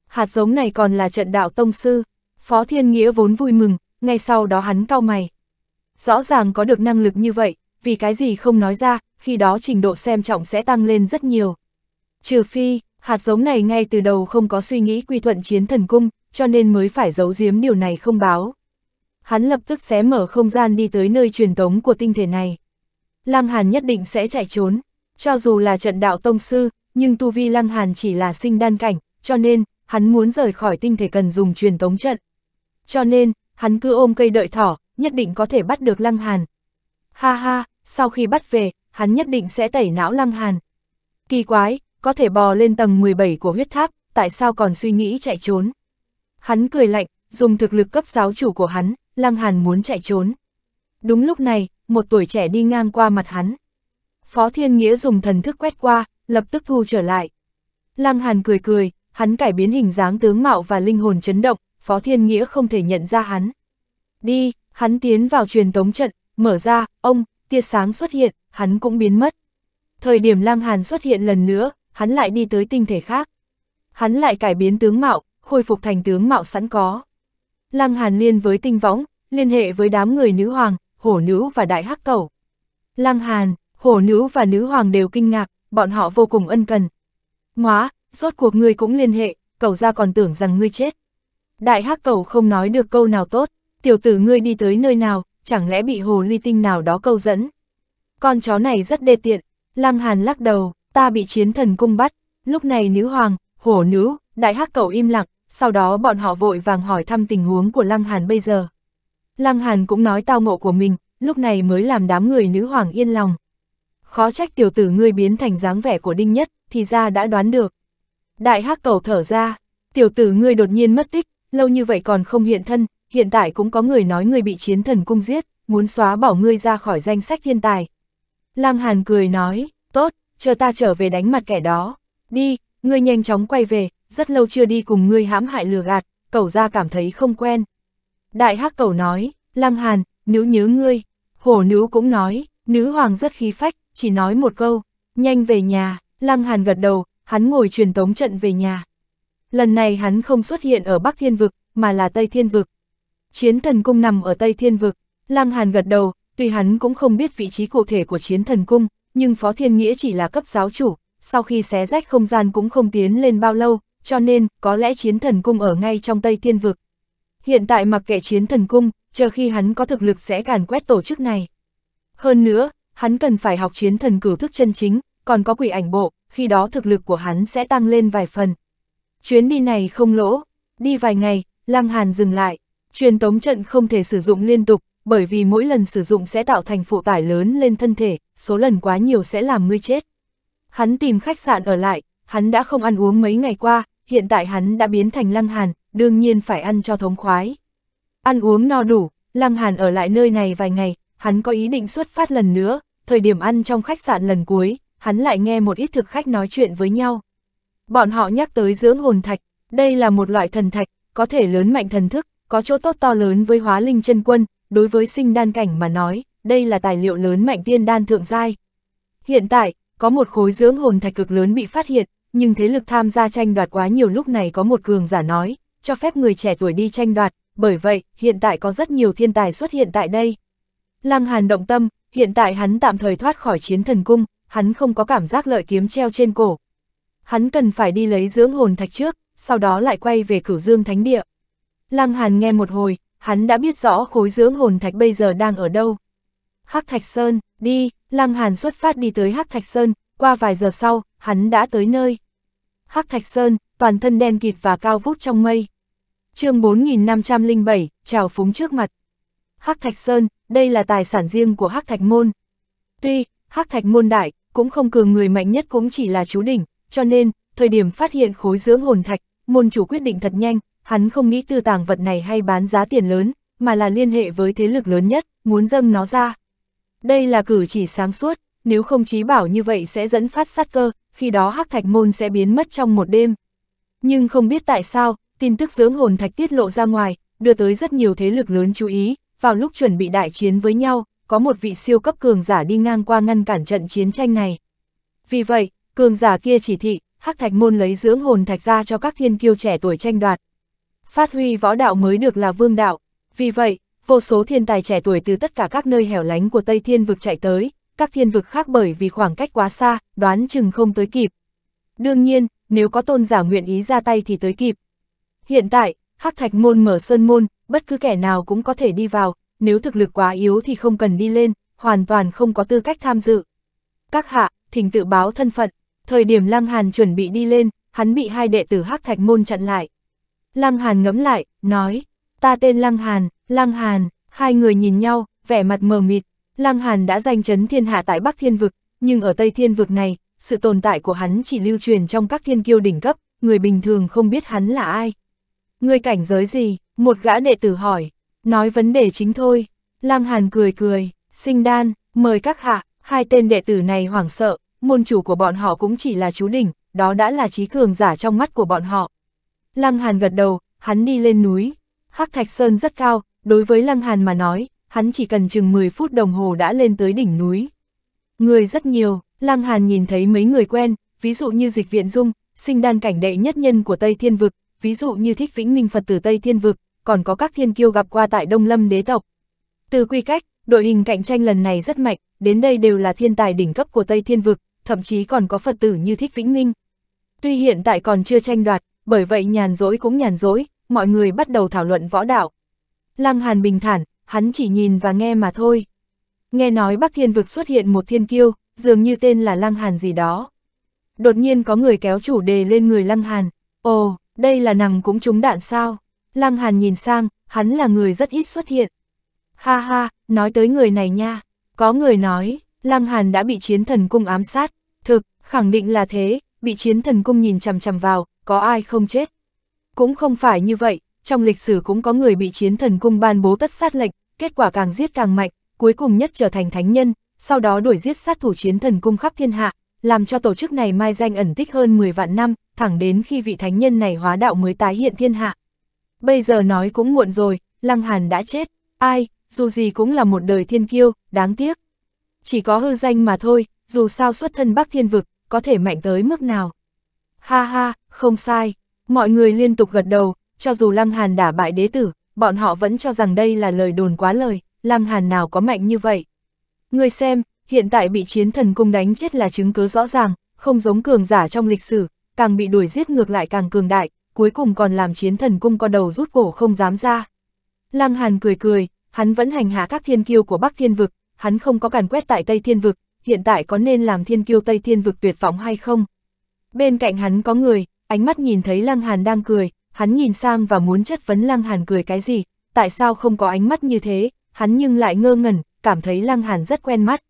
Hạt giống này còn là trận đạo tông sư, Phó Thiên Nghĩa vốn vui mừng, ngay sau đó hắn cao mày. Rõ ràng có được năng lực như vậy, vì cái gì không nói ra, khi đó trình độ xem trọng sẽ tăng lên rất nhiều. Trừ phi, hạt giống này ngay từ đầu không có suy nghĩ quy thuận chiến thần cung, cho nên mới phải giấu giếm điều này không báo. Hắn lập tức xé mở không gian đi tới nơi truyền tống của tinh thể này. Lăng Hàn nhất định sẽ chạy trốn. Cho dù là trận đạo tông sư, nhưng tu vi Lăng Hàn chỉ là sinh đan cảnh, cho nên, hắn muốn rời khỏi tinh thể cần dùng truyền tống trận. Cho nên, hắn cứ ôm cây đợi thỏ, nhất định có thể bắt được Lăng Hàn. Ha ha, sau khi bắt về, hắn nhất định sẽ tẩy não Lăng Hàn. Kỳ quái, có thể bò lên tầng 17 của huyết tháp, tại sao còn suy nghĩ chạy trốn? Hắn cười lạnh, dùng thực lực cấp giáo chủ của hắn, Lăng Hàn muốn chạy trốn. Đúng lúc này, một tuổi trẻ đi ngang qua mặt hắn. Phó Thiên Nghĩa dùng thần thức quét qua, lập tức thu trở lại. Lăng Hàn cười cười, hắn cải biến hình dáng tướng mạo và linh hồn chấn động, Phó Thiên Nghĩa không thể nhận ra hắn. Đi, hắn tiến vào truyền tống trận, mở ra, ông, tia sáng xuất hiện, hắn cũng biến mất. Thời điểm Lăng Hàn xuất hiện lần nữa, hắn lại đi tới tinh thể khác. Hắn lại cải biến tướng mạo, khôi phục thành tướng mạo sẵn có. Lăng Hàn liên với tinh võng, liên hệ với đám người nữ hoàng, hổ nữ và đại hắc cầu, Lăng Hàn, hổ nữ và nữ hoàng đều kinh ngạc, bọn họ vô cùng ân cần. Ngoá, rốt cuộc ngươi cũng liên hệ, cầu ra còn tưởng rằng ngươi chết. Đại hắc cầu không nói được câu nào tốt, tiểu tử ngươi đi tới nơi nào, chẳng lẽ bị hồ ly tinh nào đó câu dẫn. Con chó này rất đê tiện, Lăng Hàn lắc đầu, ta bị chiến thần cung bắt, lúc này nữ hoàng, hổ nữ, đại hắc cầu im lặng, sau đó bọn họ vội vàng hỏi thăm tình huống của Lăng Hàn bây giờ. Lăng Hàn cũng nói tao ngộ của mình, lúc này mới làm đám người nữ hoàng yên lòng. Khó trách tiểu tử ngươi biến thành dáng vẻ của Đinh Nhất, thì ra đã đoán được. Đại hắc cầu thở ra, tiểu tử ngươi đột nhiên mất tích, lâu như vậy còn không hiện thân, hiện tại cũng có người nói ngươi bị chiến thần cung giết, muốn xóa bỏ ngươi ra khỏi danh sách thiên tài. Lăng Hàn cười nói, tốt, chờ ta trở về đánh mặt kẻ đó. Đi, ngươi nhanh chóng quay về, rất lâu chưa đi cùng ngươi hãm hại lừa gạt, Cầu ra cảm thấy không quen. Đại hắc cầu nói, Lăng Hàn, nữ nhớ ngươi. Hổ nữ cũng nói, nữ hoàng rất khí phách, chỉ nói một câu, nhanh về nhà, Lăng Hàn gật đầu, hắn ngồi truyền tống trận về nhà. Lần này hắn không xuất hiện ở Bắc Thiên Vực, mà là Tây Thiên Vực. Chiến thần cung nằm ở Tây Thiên Vực, Lăng Hàn gật đầu, tuy hắn cũng không biết vị trí cụ thể của chiến thần cung, nhưng Phó Thiên Nghĩa chỉ là cấp giáo chủ, sau khi xé rách không gian cũng không tiến lên bao lâu, cho nên có lẽ chiến thần cung ở ngay trong Tây Thiên Vực. Hiện tại mặc kệ chiến thần cung, chờ khi hắn có thực lực sẽ càn quét tổ chức này. Hơn nữa, hắn cần phải học chiến thần cửu thức chân chính, còn có quỷ ảnh bộ, khi đó thực lực của hắn sẽ tăng lên vài phần. Chuyến đi này không lỗ, đi vài ngày, Lăng Hàn dừng lại, truyền tống trận không thể sử dụng liên tục, bởi vì mỗi lần sử dụng sẽ tạo thành phụ tải lớn lên thân thể, số lần quá nhiều sẽ làm ngươi chết. Hắn tìm khách sạn ở lại, hắn đã không ăn uống mấy ngày qua, hiện tại hắn đã biến thành Lăng Hàn, đương nhiên phải ăn cho thống khoái. Ăn uống no đủ, Lăng Hàn ở lại nơi này vài ngày, hắn có ý định xuất phát lần nữa, thời điểm ăn trong khách sạn lần cuối, hắn lại nghe một ít thực khách nói chuyện với nhau. Bọn họ nhắc tới dưỡng hồn thạch, đây là một loại thần thạch, có thể lớn mạnh thần thức, có chỗ tốt to lớn với hóa linh chân quân, đối với sinh đan cảnh mà nói, đây là tài liệu lớn mạnh tiên đan thượng giai. Hiện tại, có một khối dưỡng hồn thạch cực lớn bị phát hiện, nhưng thế lực tham gia tranh đoạt quá nhiều lúc này có một cường giả nói, cho phép người trẻ tuổi đi tranh đoạt, bởi vậy, hiện tại có rất nhiều thiên tài xuất hiện tại đây. Lăng Hàn động tâm, hiện tại hắn tạm thời thoát khỏi chiến thần cung, hắn không có cảm giác lợi kiếm treo trên cổ. Hắn cần phải đi lấy dưỡng hồn thạch trước, sau đó lại quay về cửu dương thánh địa. Lăng Hàn nghe một hồi, hắn đã biết rõ khối dưỡng hồn thạch bây giờ đang ở đâu. Hắc Thạch Sơn, đi, Lăng Hàn xuất phát đi tới Hắc Thạch Sơn, qua vài giờ sau, hắn đã tới nơi. Hắc Thạch Sơn, toàn thân đen kịt và cao vút trong mây chương 4507, chào phúng trước mặt. Hắc Thạch Sơn, đây là tài sản riêng của Hắc Thạch Môn. Tuy, Hắc Thạch Môn đại, cũng không cường người mạnh nhất cũng chỉ là chú đỉnh, cho nên, thời điểm phát hiện khối dưỡng hồn thạch, môn chủ quyết định thật nhanh, hắn không nghĩ tư tàng vật này hay bán giá tiền lớn, mà là liên hệ với thế lực lớn nhất, muốn dâng nó ra. Đây là cử chỉ sáng suốt, nếu không trí bảo như vậy sẽ dẫn phát sát cơ, khi đó hắc thạch môn sẽ biến mất trong một đêm. Nhưng không biết tại sao, Tin tức dưỡng hồn thạch tiết lộ ra ngoài, đưa tới rất nhiều thế lực lớn chú ý, vào lúc chuẩn bị đại chiến với nhau, có một vị siêu cấp cường giả đi ngang qua ngăn cản trận chiến tranh này. Vì vậy, cường giả kia chỉ thị, hắc thạch môn lấy dưỡng hồn thạch ra cho các thiên kiêu trẻ tuổi tranh đoạt. Phát huy võ đạo mới được là vương đạo. Vì vậy, vô số thiên tài trẻ tuổi từ tất cả các nơi hẻo lánh của Tây Thiên vực chạy tới, các thiên vực khác bởi vì khoảng cách quá xa, đoán chừng không tới kịp. Đương nhiên, nếu có tôn giả nguyện ý ra tay thì tới kịp, Hiện tại, Hắc Thạch Môn mở Sơn Môn, bất cứ kẻ nào cũng có thể đi vào, nếu thực lực quá yếu thì không cần đi lên, hoàn toàn không có tư cách tham dự. Các hạ, thỉnh tự báo thân phận, thời điểm Lăng Hàn chuẩn bị đi lên, hắn bị hai đệ tử Hắc Thạch Môn chặn lại. Lăng Hàn ngẫm lại, nói, ta tên Lăng Hàn, Lăng Hàn, hai người nhìn nhau, vẻ mặt mờ mịt, Lăng Hàn đã danh chấn thiên hạ tại Bắc Thiên Vực, nhưng ở Tây Thiên Vực này, sự tồn tại của hắn chỉ lưu truyền trong các thiên kiêu đỉnh cấp, người bình thường không biết hắn là ai. Ngươi cảnh giới gì? Một gã đệ tử hỏi. Nói vấn đề chính thôi. Lăng Hàn cười cười, sinh đan, mời các hạ, hai tên đệ tử này hoảng sợ, môn chủ của bọn họ cũng chỉ là chú đỉnh, đó đã là trí cường giả trong mắt của bọn họ. Lăng Hàn gật đầu, hắn đi lên núi. Hắc Thạch Sơn rất cao, đối với Lăng Hàn mà nói, hắn chỉ cần chừng 10 phút đồng hồ đã lên tới đỉnh núi. Người rất nhiều, Lăng Hàn nhìn thấy mấy người quen, ví dụ như dịch viện dung, sinh đan cảnh đệ nhất nhân của Tây Thiên Vực, ví dụ như thích vĩnh minh Phật tử Tây Thiên Vực, còn có các thiên kiêu gặp qua tại Đông Lâm đế tộc. Từ quy cách, đội hình cạnh tranh lần này rất mạnh, đến đây đều là thiên tài đỉnh cấp của Tây Thiên Vực, thậm chí còn có Phật tử như thích vĩnh minh. Tuy hiện tại còn chưa tranh đoạt, bởi vậy nhàn rỗi cũng nhàn rỗi, mọi người bắt đầu thảo luận võ đạo. Lăng Hàn bình thản, hắn chỉ nhìn và nghe mà thôi. Nghe nói Bắc Thiên Vực xuất hiện một thiên kiêu, dường như tên là Lăng Hàn gì đó. Đột nhiên có người kéo chủ đề lên người Lăng Hàn. Ồ, đây là nằm cũng trúng đạn sao? Lăng Hàn nhìn sang, hắn là người rất ít xuất hiện. Ha ha, nói tới người này nha. Có người nói, Lăng Hàn đã bị chiến thần cung ám sát. Thực, khẳng định là thế, bị chiến thần cung nhìn chằm chằm vào, có ai không chết. Cũng không phải như vậy, trong lịch sử cũng có người bị chiến thần cung ban bố tất sát lệnh, kết quả càng giết càng mạnh, cuối cùng nhất trở thành thánh nhân, sau đó đuổi giết sát thủ chiến thần cung khắp thiên hạ, làm cho tổ chức này mai danh ẩn tích hơn 10 vạn năm, thẳng đến khi vị thánh nhân này hóa đạo mới tái hiện thiên hạ. Bây giờ nói cũng muộn rồi, Lăng Hàn đã chết, ai, dù gì cũng là một đời thiên kiêu, đáng tiếc. Chỉ có hư danh mà thôi, dù sao xuất thân Bắc Thiên Vực, có thể mạnh tới mức nào. Ha ha, không sai, mọi người liên tục gật đầu, cho dù Lăng Hàn đã bại đế tử, bọn họ vẫn cho rằng đây là lời đồn quá lời, Lăng Hàn nào có mạnh như vậy. Người xem, hiện tại bị chiến thần cung đánh chết là chứng cứ rõ ràng, không giống cường giả trong lịch sử, càng bị đuổi giết ngược lại càng cường đại, cuối cùng còn làm chiến thần cung co đầu rút cổ không dám ra. Lăng Hàn cười cười, hắn vẫn hành hạ các thiên kiêu của Bắc Thiên Vực, hắn không có càn quét tại Tây Thiên Vực, hiện tại có nên làm thiên kiêu Tây Thiên Vực tuyệt vọng hay không? Bên cạnh hắn có người, ánh mắt nhìn thấy Lăng Hàn đang cười, hắn nhìn sang và muốn chất vấn Lăng Hàn cười cái gì, tại sao không có ánh mắt như thế, hắn nhưng lại ngơ ngẩn, cảm thấy Lăng Hàn rất quen mắt.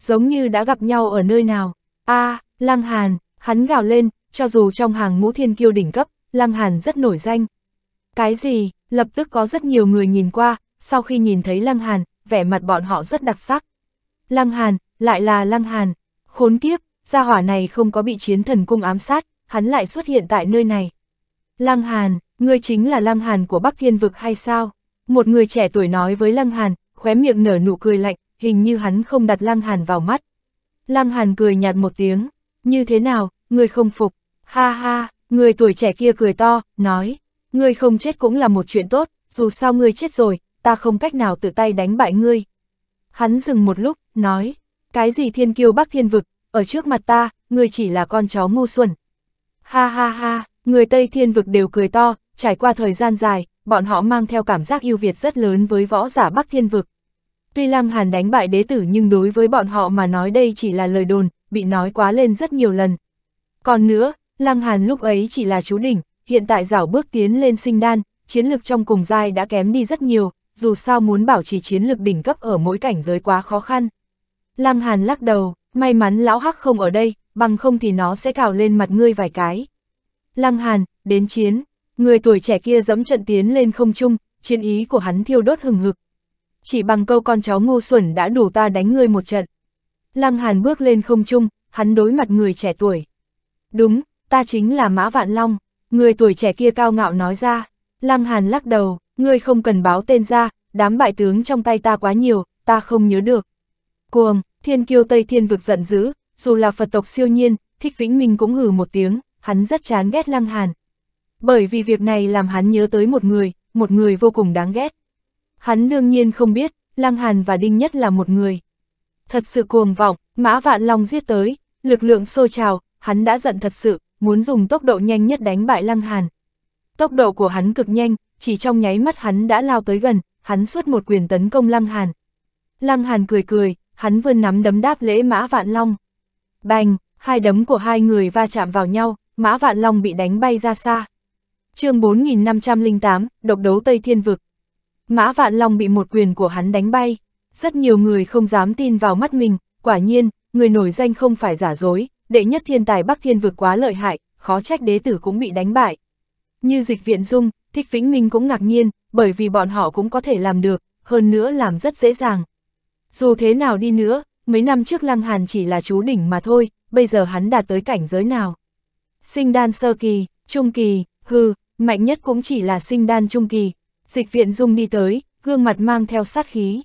Giống như đã gặp nhau ở nơi nào, a à, Lăng Hàn, hắn gào lên, cho dù trong hàng ngũ thiên kiêu đỉnh cấp, Lăng Hàn rất nổi danh. Cái gì, lập tức có rất nhiều người nhìn qua, sau khi nhìn thấy Lăng Hàn, vẻ mặt bọn họ rất đặc sắc. Lăng Hàn, lại là Lăng Hàn, khốn kiếp, gia hỏa này không có bị chiến thần cung ám sát, hắn lại xuất hiện tại nơi này. Lăng Hàn, ngươi chính là Lăng Hàn của Bắc Thiên Vực hay sao? Một người trẻ tuổi nói với Lăng Hàn, khóe miệng nở nụ cười lạnh, hình như hắn không đặt Lăng Hàn vào mắt. Lăng Hàn cười nhạt một tiếng, như thế nào, Người không phục, Ha ha, người tuổi trẻ kia cười to, nói, ngươi không chết cũng là một chuyện tốt, dù sao ngươi chết rồi, ta không cách nào tự tay đánh bại ngươi. Hắn dừng một lúc, nói, cái gì thiên kiêu bắc thiên vực, ở trước mặt ta, ngươi chỉ là con chó ngu xuẩn. Ha ha ha, người Tây thiên vực đều cười to, trải qua thời gian dài, bọn họ mang theo cảm giác ưu việt rất lớn với võ giả bắc thiên vực. Tuy Lăng Hàn đánh bại đế tử nhưng đối với bọn họ mà nói đây chỉ là lời đồn, bị nói quá lên rất nhiều lần. Còn nữa, Lăng Hàn lúc ấy chỉ là chú đỉnh, hiện tại rảo bước tiến lên sinh đan, chiến lực trong cùng giai đã kém đi rất nhiều, dù sao muốn bảo trì chiến lực đỉnh cấp ở mỗi cảnh giới quá khó khăn. Lăng Hàn lắc đầu, may mắn lão hắc không ở đây, bằng không thì nó sẽ cào lên mặt ngươi vài cái. Lăng Hàn, đến chiến, người tuổi trẻ kia dẫm trận tiến lên không trung, chiến ý của hắn thiêu đốt hừng hực. Chỉ bằng câu con cháu ngu xuẩn đã đủ ta đánh ngươi một trận. Lăng Hàn bước lên không trung, hắn đối mặt người trẻ tuổi. Đúng, ta chính là Mã Vạn Long, người tuổi trẻ kia cao ngạo nói ra. Lăng Hàn lắc đầu, ngươi không cần báo tên ra, đám bại tướng trong tay ta quá nhiều, ta không nhớ được. Cuồng, thiên kiêu Tây Thiên vực giận dữ, dù là Phật tộc siêu nhiên, Thích Vĩnh Minh cũng hử một tiếng, hắn rất chán ghét Lăng Hàn. Bởi vì việc này làm hắn nhớ tới một người, một người vô cùng đáng ghét. Hắn đương nhiên không biết, Lăng Hàn và Đinh Nhất là một người. Thật sự cuồng vọng, Mã Vạn Long giết tới, lực lượng xô trào, hắn đã giận thật sự, muốn dùng tốc độ nhanh nhất đánh bại Lăng Hàn. Tốc độ của hắn cực nhanh, chỉ trong nháy mắt hắn đã lao tới gần, hắn xuất một quyền tấn công Lăng Hàn. Lăng Hàn cười cười, hắn vươn nắm đấm đáp lễ Mã Vạn Long. Bành, hai đấm của hai người va chạm vào nhau, Mã Vạn Long bị đánh bay ra xa. chương 4508, độc đấu Tây Thiên Vực. Mã Vạn Long bị một quyền của hắn đánh bay. Rất nhiều người không dám tin vào mắt mình, quả nhiên, người nổi danh không phải giả dối, đệ nhất thiên tài Bắc Thiên vực quá lợi hại, khó trách đế tử cũng bị đánh bại. Như dịch viện dung, thích vĩnh minh cũng ngạc nhiên, bởi vì bọn họ cũng có thể làm được, hơn nữa làm rất dễ dàng. Dù thế nào đi nữa, mấy năm trước Lăng Hàn chỉ là chú đỉnh mà thôi, bây giờ hắn đạt tới cảnh giới nào. Sinh đan sơ kỳ, trung kỳ, hư, mạnh nhất cũng chỉ là sinh đan trung kỳ. Dịch viện dung đi tới, gương mặt mang theo sát khí.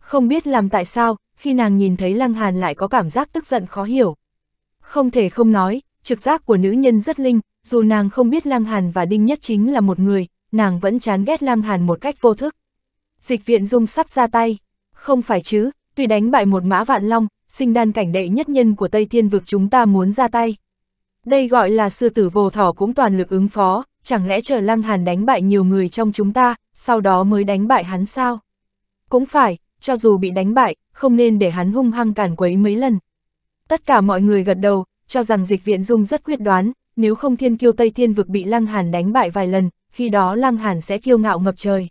Không biết làm tại sao, khi nàng nhìn thấy Lăng Hàn lại có cảm giác tức giận khó hiểu. Không thể không nói, trực giác của nữ nhân rất linh, dù nàng không biết Lăng Hàn và Đinh Nhất Chính là một người, nàng vẫn chán ghét Lăng Hàn một cách vô thức. Dịch viện dung sắp ra tay, không phải chứ, tuy đánh bại một mã vạn long, sinh đan cảnh đệ nhất nhân của Tây Thiên vực chúng ta muốn ra tay. Đây gọi là sư tử vô thỏ cũng toàn lực ứng phó, chẳng lẽ chờ Lăng Hàn đánh bại nhiều người trong chúng ta, sau đó mới đánh bại hắn sao? Cũng phải, cho dù bị đánh bại, không nên để hắn hung hăng cản quấy mấy lần. Tất cả mọi người gật đầu, cho rằng dịch viện dung rất quyết đoán, nếu không thiên kiêu Tây Thiên vực bị Lăng Hàn đánh bại vài lần, khi đó Lăng Hàn sẽ kiêu ngạo ngập trời.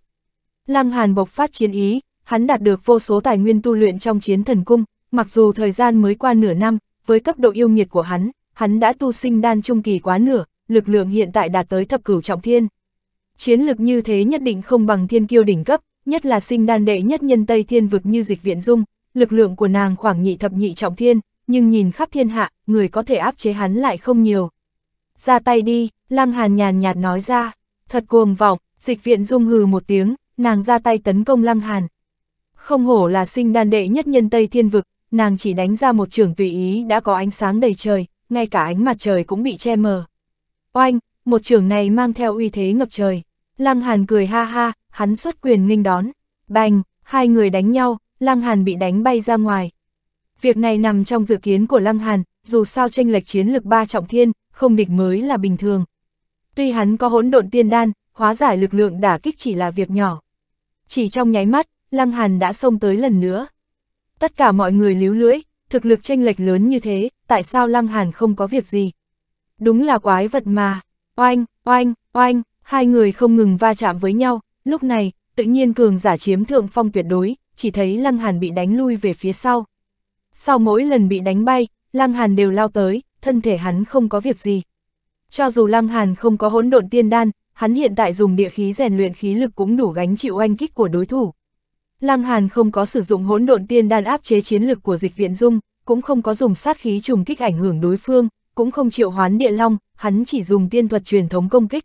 Lăng Hàn bộc phát chiến ý, hắn đạt được vô số tài nguyên tu luyện trong chiến thần cung, mặc dù thời gian mới qua nửa năm, với cấp độ yêu nghiệt của hắn, hắn đã tu sinh đan trung kỳ quá nửa, lực lượng hiện tại đạt tới thập cửu trọng thiên. Chiến lực như thế nhất định không bằng thiên kiêu đỉnh cấp, nhất là sinh đan đệ nhất nhân Tây Thiên vực như dịch viện dung, lực lượng của nàng khoảng nhị thập nhị trọng thiên, nhưng nhìn khắp thiên hạ, người có thể áp chế hắn lại không nhiều. Ra tay đi, Lăng Hàn nhàn nhạt nói ra, thật cuồng vọng, dịch viện dung hừ một tiếng, nàng ra tay tấn công Lăng Hàn. Không hổ là sinh đan đệ nhất nhân Tây Thiên Vực, nàng chỉ đánh ra một trường tùy ý đã có ánh sáng đầy trời, ngay cả ánh mặt trời cũng bị che mờ. Oanh, một trường này mang theo uy thế ngập trời. Lăng Hàn cười ha ha, hắn xuất quyền nghênh đón. Bành, hai người đánh nhau, Lăng Hàn bị đánh bay ra ngoài, Việc này nằm trong dự kiến của Lăng Hàn, dù sao tranh lệch chiến lực ba trọng thiên, không địch mới là bình thường. Tuy hắn có hỗn độn tiên đan, hóa giải lực lượng đả kích chỉ là việc nhỏ. Chỉ trong nháy mắt, Lăng Hàn đã xông tới lần nữa. Tất cả mọi người líu lưỡi, thực lực tranh lệch lớn như thế, tại sao Lăng Hàn không có việc gì? Đúng là quái vật mà. Oanh, oanh, oanh, hai người không ngừng va chạm với nhau, lúc này, tự nhiên cường giả chiếm thượng phong tuyệt đối, chỉ thấy Lăng Hàn bị đánh lui về phía sau, sau mỗi lần bị đánh bay, Lăng Hàn đều lao tới, thân thể hắn không có việc gì. Cho dù Lăng Hàn không có hỗn độn tiên đan, hắn hiện tại dùng địa khí rèn luyện khí lực cũng đủ gánh chịu oanh kích của đối thủ. Lăng Hàn không có sử dụng hỗn độn tiên đan áp chế chiến lực của Dịch Viện Dung, cũng không có dùng sát khí trùng kích ảnh hưởng đối phương, cũng không chịu hoán địa long, hắn chỉ dùng tiên thuật truyền thống công kích.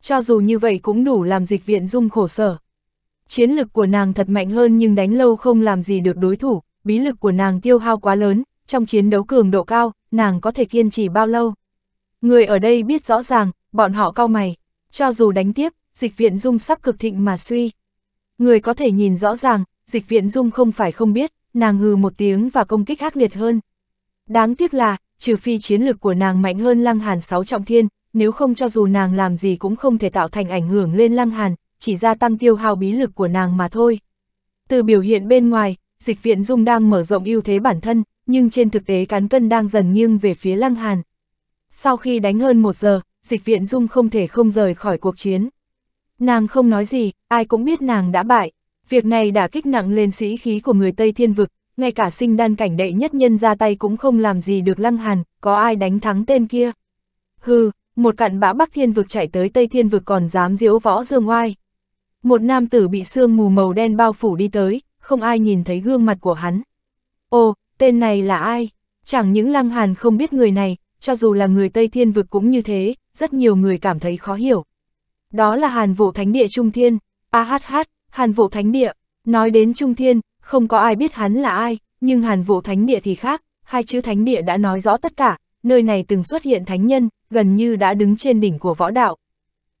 Cho dù như vậy cũng đủ làm Dịch Viện Dung khổ sở. Chiến lực của nàng thật mạnh hơn nhưng đánh lâu không làm gì được đối thủ, bí lực của nàng tiêu hao quá lớn, trong chiến đấu cường độ cao, nàng có thể kiên trì bao lâu. Người ở đây biết rõ ràng, bọn họ cau mày, cho dù đánh tiếp, dịch viện dung sắp cực thịnh mà suy. Người có thể nhìn rõ ràng, dịch viện dung không phải không biết, nàng hừ một tiếng và công kích ác liệt hơn. Đáng tiếc là, trừ phi chiến lực của nàng mạnh hơn lăng hàn sáu trọng thiên, nếu không cho dù nàng làm gì cũng không thể tạo thành ảnh hưởng lên lăng hàn, chỉ gia tăng tiêu hao bí lực của nàng mà thôi. Từ biểu hiện bên ngoài, dịch viện dung đang mở rộng ưu thế bản thân, nhưng trên thực tế cán cân đang dần nghiêng về phía Lăng Hàn. Sau khi đánh hơn một giờ, dịch viện dung không thể không rời khỏi cuộc chiến. Nàng không nói gì, ai cũng biết nàng đã bại. Việc này đã kích nặng lên sĩ khí của người Tây Thiên Vực, ngay cả sinh đan cảnh đệ nhất nhân ra tay cũng không làm gì được Lăng Hàn, có ai đánh thắng tên kia. Hừ, một cặn bã Bắc Thiên Vực chạy tới Tây Thiên Vực còn dám diễu võ dương oai. Một nam tử bị sương mù màu đen bao phủ đi tới, không ai nhìn thấy gương mặt của hắn. Ồ, tên này là ai? Chẳng những Lăng Hàn không biết người này, cho dù là người Tây Thiên Vực cũng như thế, rất nhiều người cảm thấy khó hiểu. Đó là Hàn Vũ Thánh Địa Trung Thiên, ahh, Hàn Vũ Thánh Địa, nói đến Trung Thiên, không có ai biết hắn là ai, nhưng Hàn Vũ Thánh Địa thì khác, hai chữ Thánh Địa đã nói rõ tất cả, nơi này từng xuất hiện thánh nhân, gần như đã đứng trên đỉnh của võ đạo.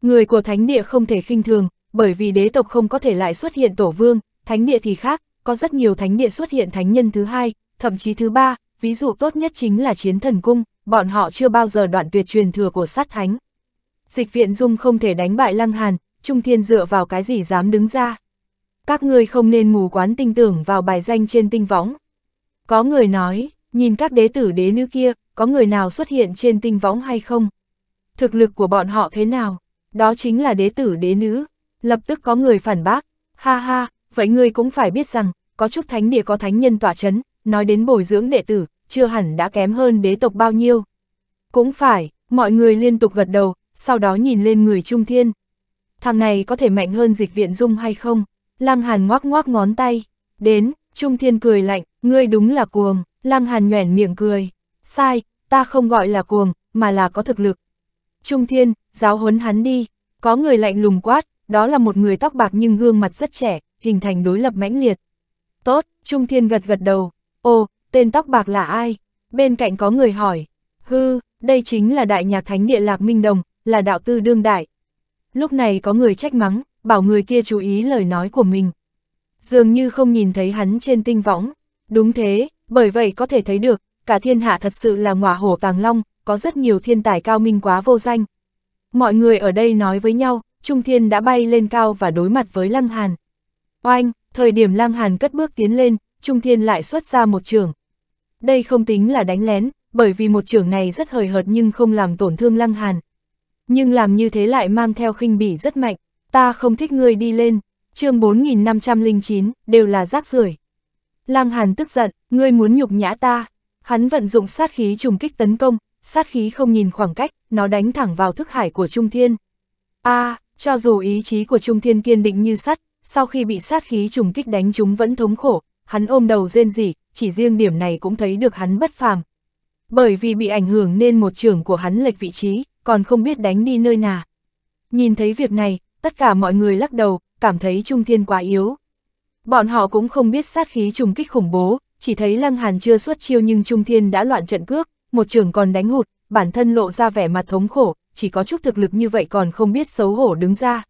Người của Thánh Địa không thể khinh thường, bởi vì đế tộc không có thể lại xuất hiện tổ vương, thánh địa thì khác, có rất nhiều thánh địa xuất hiện thánh nhân thứ hai, thậm chí thứ ba, ví dụ tốt nhất chính là chiến thần cung, bọn họ chưa bao giờ đoạn tuyệt truyền thừa của sát thánh. Dịch viện dung không thể đánh bại lăng hàn, trung thiên dựa vào cái gì dám đứng ra. Các người không nên mù quán tinh tưởng vào bài danh trên tinh võng. Có người nói, nhìn các đế tử đế nữ kia, có người nào xuất hiện trên tinh võng hay không? Thực lực của bọn họ thế nào? Đó chính là đế tử đế nữ. Lập tức có người phản bác, ha ha, vậy ngươi cũng phải biết rằng, có chút thánh địa có thánh nhân tỏa chấn, nói đến bồi dưỡng đệ tử, chưa hẳn đã kém hơn đế tộc bao nhiêu. Cũng phải, mọi người liên tục gật đầu, sau đó nhìn lên người trung thiên. Thằng này có thể mạnh hơn dịch viện dung hay không? Lăng Hàn ngoác ngoác ngón tay. Đến, Trung Thiên cười lạnh, ngươi đúng là cuồng. Lăng Hàn nhoẻn miệng cười. Sai, ta không gọi là cuồng, mà là có thực lực. Trung Thiên, giáo huấn hắn đi. Có người lạnh lùng quát, đó là một người tóc bạc nhưng gương mặt rất trẻ, hình thành đối lập mãnh liệt. Tốt, Trung Thiên gật gật đầu, ô tên tóc bạc là ai? Bên cạnh có người hỏi, hư, đây chính là đại nhạc thánh địa Lạc Minh Đồng, là đạo tư đương đại. Lúc này có người trách mắng, bảo người kia chú ý lời nói của mình. Dường như không nhìn thấy hắn trên tinh võng. Đúng thế, bởi vậy có thể thấy được, cả thiên hạ thật sự là ngọa hổ tàng long, có rất nhiều thiên tài cao minh quá vô danh. Mọi người ở đây nói với nhau, Trung Thiên đã bay lên cao và đối mặt với Lăng Hàn. Oanh, thời điểm Lăng Hàn cất bước tiến lên, Trung Thiên lại xuất ra một trường. Đây không tính là đánh lén, bởi vì một trường này rất hời hợt nhưng không làm tổn thương Lăng Hàn. Nhưng làm như thế lại mang theo khinh bỉ rất mạnh, ta không thích ngươi đi lên, chương 4509, đều là rác rưởi. Lăng Hàn tức giận, ngươi muốn nhục nhã ta. Hắn vận dụng sát khí trùng kích tấn công, sát khí không nhìn khoảng cách, nó đánh thẳng vào thức hải của Trung Thiên. A, à, cho dù ý chí của Trung Thiên kiên định như sắt, sau khi bị sát khí trùng kích đánh chúng vẫn thống khổ, hắn ôm đầu rên rỉ, chỉ riêng điểm này cũng thấy được hắn bất phàm. Bởi vì bị ảnh hưởng nên một trường của hắn lệch vị trí, còn không biết đánh đi nơi nào. Nhìn thấy việc này, tất cả mọi người lắc đầu, cảm thấy Trung Thiên quá yếu. Bọn họ cũng không biết sát khí trùng kích khủng bố, chỉ thấy Lăng Hàn chưa xuất chiêu nhưng Trung Thiên đã loạn trận cước, một trường còn đánh hụt, bản thân lộ ra vẻ mặt thống khổ, chỉ có chút thực lực như vậy còn không biết xấu hổ đứng ra.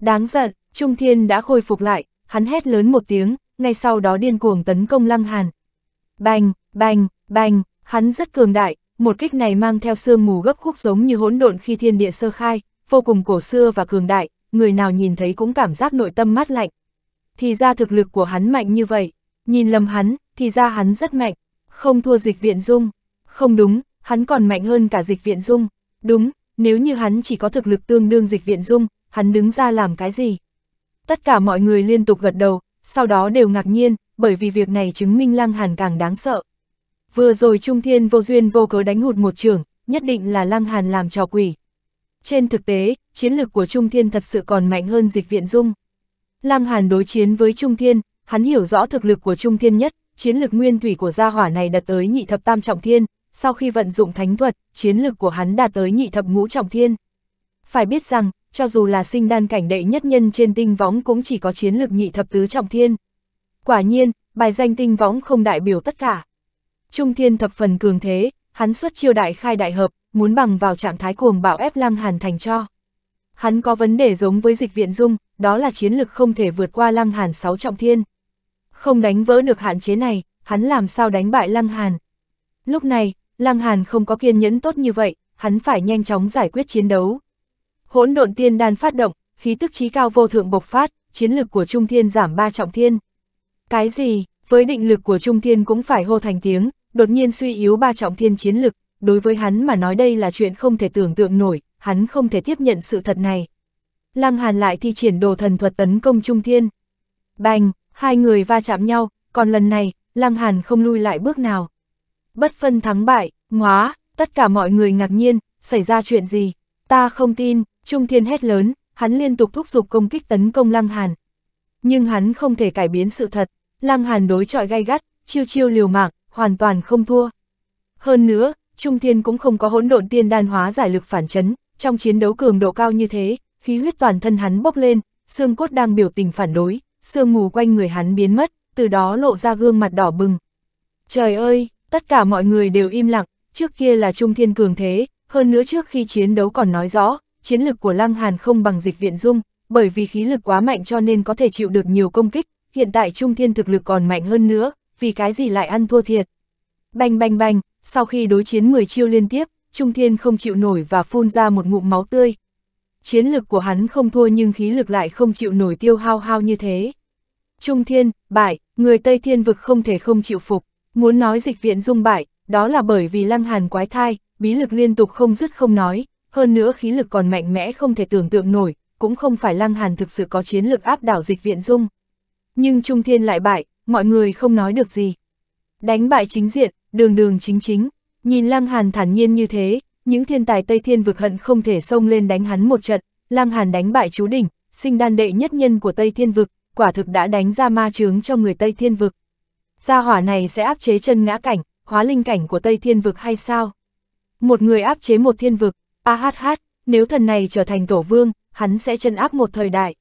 Đáng giận, Trung Thiên đã khôi phục lại, hắn hét lớn một tiếng, ngay sau đó điên cuồng tấn công Lăng Hàn. Bành, bành, bành, hắn rất cường đại, một kích này mang theo sương mù gấp khúc giống như hỗn độn khi thiên địa sơ khai, vô cùng cổ xưa và cường đại, người nào nhìn thấy cũng cảm giác nội tâm mát lạnh. Thì ra thực lực của hắn mạnh như vậy, nhìn lầm hắn, thì ra hắn rất mạnh, không thua dịch viện dung. Không đúng, hắn còn mạnh hơn cả dịch viện dung. Đúng, nếu như hắn chỉ có thực lực tương đương dịch viện dung, hắn đứng ra làm cái gì? Tất cả mọi người liên tục gật đầu, sau đó đều ngạc nhiên, bởi vì việc này chứng minh Lăng Hàn càng đáng sợ. Vừa rồi Trung Thiên vô duyên vô cớ đánh hụt một trường, nhất định là Lăng Hàn làm trò quỷ. Trên thực tế, chiến lược của Trung Thiên thật sự còn mạnh hơn dịch viện dung. Lăng Hàn đối chiến với Trung Thiên, hắn hiểu rõ thực lực của Trung Thiên nhất, chiến lược nguyên thủy của gia hỏa này đạt tới nhị thập tam trọng thiên, sau khi vận dụng thánh thuật, chiến lược của hắn đạt tới nhị thập ngũ trọng thiên. Phải biết rằng, cho dù là sinh đan cảnh đệ nhất nhân trên tinh võng cũng chỉ có chiến lực nhị thập tứ trọng thiên. Quả nhiên, bài danh tinh võng không đại biểu tất cả. Trung thiên thập phần cường thế, hắn xuất chiêu đại khai đại hợp, muốn bằng vào trạng thái cuồng bạo ép lăng hàn thành cho. Hắn có vấn đề giống với dịch viện dung, đó là chiến lực không thể vượt qua lăng hàn sáu trọng thiên. Không đánh vỡ được hạn chế này, hắn làm sao đánh bại lăng hàn. Lúc này, lăng hàn không có kiên nhẫn tốt như vậy, hắn phải nhanh chóng giải quyết chiến đấu. Hỗn độn tiên đan phát động, khí tức trí cao vô thượng bộc phát, chiến lực của Trung Thiên giảm ba trọng thiên. Cái gì, với định lực của Trung Thiên cũng phải hô thành tiếng, đột nhiên suy yếu ba trọng thiên chiến lực, đối với hắn mà nói đây là chuyện không thể tưởng tượng nổi, hắn không thể tiếp nhận sự thật này. Lăng Hàn lại thi triển đồ thần thuật tấn công Trung Thiên. Bành, hai người va chạm nhau, còn lần này, Lăng Hàn không lui lại bước nào. Bất phân thắng bại, ngóa, tất cả mọi người ngạc nhiên, xảy ra chuyện gì, ta không tin, Trung Thiên hét lớn, hắn liên tục thúc giục công kích tấn công Lăng Hàn. Nhưng hắn không thể cải biến sự thật, Lăng Hàn đối chọi gay gắt, chiêu chiêu liều mạng, hoàn toàn không thua. Hơn nữa, Trung Thiên cũng không có hỗn độn tiên đan hóa giải lực phản chấn, trong chiến đấu cường độ cao như thế, khí huyết toàn thân hắn bốc lên, xương cốt đang biểu tình phản đối, xương mù quanh người hắn biến mất, từ đó lộ ra gương mặt đỏ bừng. Trời ơi, tất cả mọi người đều im lặng, trước kia là Trung Thiên cường thế, hơn nữa trước khi chiến đấu còn nói rõ, chiến lực của Lăng Hàn không bằng dịch viện dung, bởi vì khí lực quá mạnh cho nên có thể chịu được nhiều công kích, hiện tại Trung Thiên thực lực còn mạnh hơn nữa, vì cái gì lại ăn thua thiệt. Bành bành bành, sau khi đối chiến 10 chiêu liên tiếp, Trung Thiên không chịu nổi và phun ra một ngụm máu tươi. Chiến lực của hắn không thua nhưng khí lực lại không chịu nổi tiêu hao hao như thế. Trung Thiên, bại, người Tây Thiên vực không thể không chịu phục, muốn nói dịch viện dung bại, đó là bởi vì lăng hàn quái thai, bí lực liên tục không dứt không nói, hơn nữa khí lực còn mạnh mẽ không thể tưởng tượng nổi, cũng không phải Lăng Hàn thực sự có chiến lược áp đảo dịch viện dung. Nhưng Trung Thiên lại bại, mọi người không nói được gì. Đánh bại chính diện, đường đường chính chính, nhìn Lăng Hàn thản nhiên như thế, những thiên tài Tây Thiên vực hận không thể xông lên đánh hắn một trận, Lăng Hàn đánh bại chú đỉnh, sinh đan đệ nhất nhân của Tây Thiên vực, quả thực đã đánh ra ma chướng cho người Tây Thiên vực. Gia hỏa này sẽ áp chế chân ngã cảnh, hóa linh cảnh của Tây Thiên vực hay sao? Một người áp chế một thiên vực, AHH, nếu thần này trở thành tổ vương, hắn sẽ chân áp một thời đại.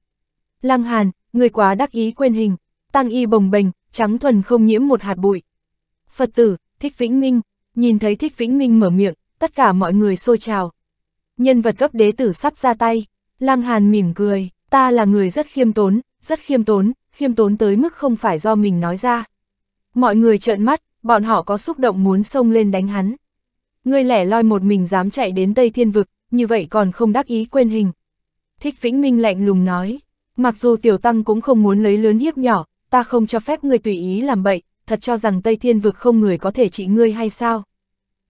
Lăng Hàn, người quá đắc ý quên hình, tăng y bồng bềnh, trắng thuần không nhiễm một hạt bụi. Phật tử, Thích Vĩnh Minh, nhìn thấy Thích Vĩnh Minh mở miệng, tất cả mọi người xôi trào. Nhân vật cấp đế tử sắp ra tay, Lăng Hàn mỉm cười, ta là người rất khiêm tốn, rất khiêm tốn, khiêm tốn tới mức không phải do mình nói ra. Mọi người trợn mắt, bọn họ có xúc động muốn xông lên đánh hắn ngươi lẻ loi một mình dám chạy đến Tây Thiên Vực, như vậy còn không đắc ý quên hình. Thích Vĩnh Minh lạnh lùng nói, mặc dù tiểu tăng cũng không muốn lấy lớn hiếp nhỏ, ta không cho phép ngươi tùy ý làm bậy, thật cho rằng Tây Thiên Vực không người có thể trị ngươi hay sao.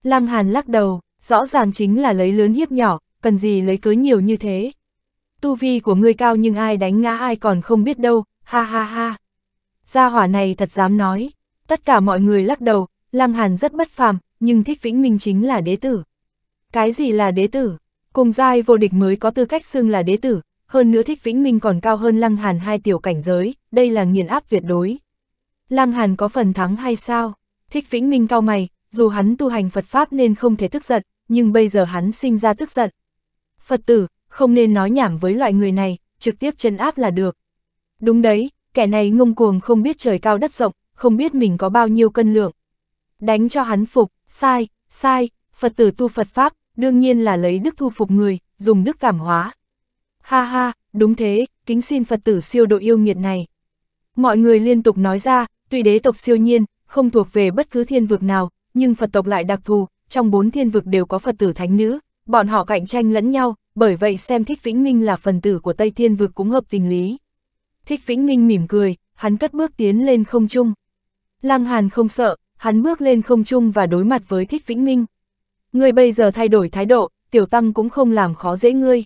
Lăng Hàn lắc đầu, rõ ràng chính là lấy lớn hiếp nhỏ, cần gì lấy cớ nhiều như thế. Tu vi của ngươi cao nhưng ai đánh ngã ai còn không biết đâu, ha ha ha. Gia hỏa này thật dám nói, tất cả mọi người lắc đầu, Lăng Hàn rất bất phàm, nhưng Thích Vĩnh Minh chính là đế tử. Cái gì là đế tử? Cùng giai vô địch mới có tư cách xưng là đế tử, hơn nữa Thích Vĩnh Minh còn cao hơn Lăng Hàn hai tiểu cảnh giới, đây là nghiền áp tuyệt đối. Lăng Hàn có phần thắng hay sao? Thích Vĩnh Minh cao mày, dù hắn tu hành Phật Pháp nên không thể tức giận, nhưng bây giờ hắn sinh ra tức giận. Phật tử, không nên nói nhảm với loại người này, trực tiếp chân áp là được. Đúng đấy, kẻ này ngông cuồng không biết trời cao đất rộng, không biết mình có bao nhiêu cân lượng. Đánh cho hắn phục, sai, sai, Phật tử tu Phật Pháp, đương nhiên là lấy đức thu phục người, dùng đức cảm hóa. Ha ha, đúng thế, kính xin Phật tử siêu độ yêu nghiệt này. Mọi người liên tục nói ra, tuy đế tộc siêu nhiên, không thuộc về bất cứ thiên vực nào, nhưng Phật tộc lại đặc thù, trong bốn thiên vực đều có Phật tử thánh nữ, bọn họ cạnh tranh lẫn nhau, bởi vậy xem Thích Vĩnh Minh là phần tử của Tây Thiên vực cũng hợp tình lý. Thích Vĩnh Minh mỉm cười, hắn cất bước tiến lên không trung. Lăng Hàn không sợ, hắn bước lên không trung và đối mặt với Thích Vĩnh Minh. Ngươi bây giờ thay đổi thái độ, tiểu tăng cũng không làm khó dễ ngươi.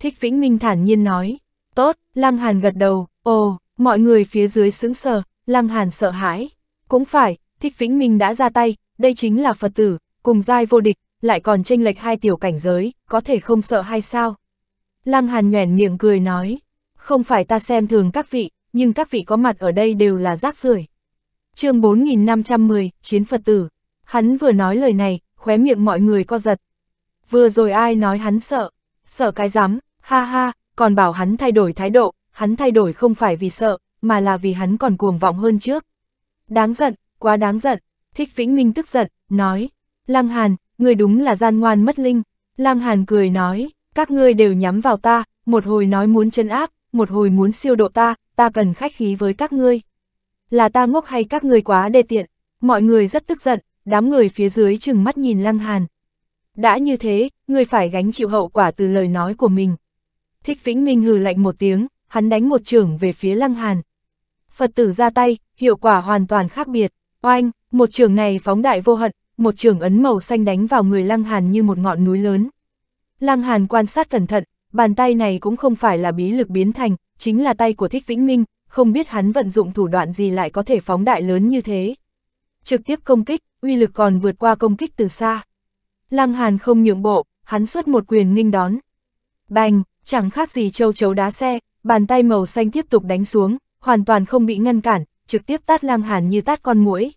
Thích Vĩnh Minh thản nhiên nói, tốt, Lăng Hàn gật đầu, ồ, mọi người phía dưới sững sờ, Lăng Hàn sợ hãi. Cũng phải, Thích Vĩnh Minh đã ra tay, đây chính là Phật tử, cùng giai vô địch, lại còn tranh lệch hai tiểu cảnh giới, có thể không sợ hay sao? Lăng Hàn nhoẻn miệng cười nói, không phải ta xem thường các vị, nhưng các vị có mặt ở đây đều là rác rưởi chương 4510, Chiến Phật tử. Hắn vừa nói lời này, khóe miệng mọi người co giật. Vừa rồi ai nói hắn sợ, sợ cái dám, ha ha, còn bảo hắn thay đổi thái độ, hắn thay đổi không phải vì sợ, mà là vì hắn còn cuồng vọng hơn trước. Đáng giận, quá đáng giận, Thích Vĩnh Minh tức giận, nói, Lăng Hàn, người đúng là gian ngoan mất linh. Lăng Hàn cười nói, các ngươi đều nhắm vào ta, một hồi nói muốn chân áp, một hồi muốn siêu độ ta, ta cần khách khí với các ngươi là ta ngốc hay các người quá đề tiện, mọi người rất tức giận, đám người phía dưới chừng mắt nhìn Lăng Hàn. Đã như thế, người phải gánh chịu hậu quả từ lời nói của mình. Thích Vĩnh Minh hừ lạnh một tiếng, hắn đánh một trưởng về phía Lăng Hàn. Phật tử ra tay, hiệu quả hoàn toàn khác biệt. Oanh, một trường này phóng đại vô hận, một trường ấn màu xanh đánh vào người Lăng Hàn như một ngọn núi lớn. Lăng Hàn quan sát cẩn thận, bàn tay này cũng không phải là bí lực biến thành, chính là tay của Thích Vĩnh Minh, không biết hắn vận dụng thủ đoạn gì lại có thể phóng đại lớn như thế. Trực tiếp công kích, uy lực còn vượt qua công kích từ xa. Lăng Hàn không nhượng bộ, hắn xuất một quyền nghinh đón. Bành, chẳng khác gì châu chấu đá xe, bàn tay màu xanh tiếp tục đánh xuống, hoàn toàn không bị ngăn cản, trực tiếp tát Lăng Hàn như tát con muỗi.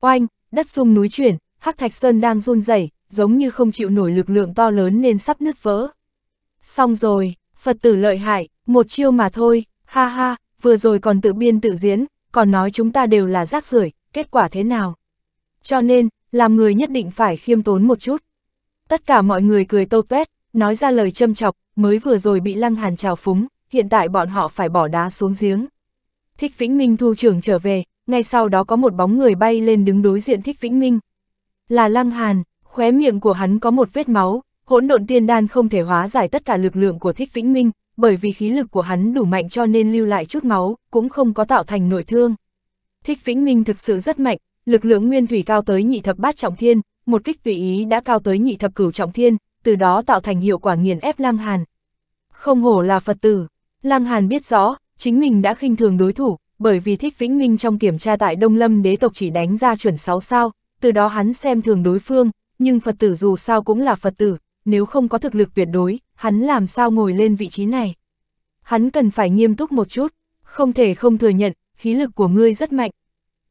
Oanh, đất sung núi chuyển, Hắc Thạch Sơn đang run rẩy, giống như không chịu nổi lực lượng to lớn nên sắp nứt vỡ. Xong rồi, Phật tử lợi hại, một chiêu mà thôi, ha ha, vừa rồi còn tự biên tự diễn, còn nói chúng ta đều là rác rưởi, kết quả thế nào. Cho nên, làm người nhất định phải khiêm tốn một chút. Tất cả mọi người cười tô tuét, nói ra lời châm chọc, mới vừa rồi bị lăng hàn trào phúng, hiện tại bọn họ phải bỏ đá xuống giếng. Thích Vĩnh Minh thu trưởng trở về, ngay sau đó có một bóng người bay lên đứng đối diện Thích Vĩnh Minh. Là lăng hàn, khóe miệng của hắn có một vết máu, hỗn độn tiên đan không thể hóa giải tất cả lực lượng của Thích Vĩnh Minh, bởi vì khí lực của hắn đủ mạnh cho nên lưu lại chút máu, cũng không có tạo thành nội thương. Thích Vĩnh Minh thực sự rất mạnh, lực lượng nguyên thủy cao tới nhị thập bát trọng thiên, một kích tùy ý đã cao tới nhị thập cửu trọng thiên, từ đó tạo thành hiệu quả nghiền ép Lăng Hàn. Không hổ là Phật tử, Lăng Hàn biết rõ, chính mình đã khinh thường đối thủ, bởi vì Thích Vĩnh Minh trong kiểm tra tại Đông Lâm đế tộc chỉ đánh ra chuẩn 6 sao, từ đó hắn xem thường đối phương, nhưng Phật tử dù sao cũng là Phật tử, nếu không có thực lực tuyệt đối, hắn làm sao ngồi lên vị trí này? Hắn cần phải nghiêm túc một chút, không thể không thừa nhận, khí lực của ngươi rất mạnh.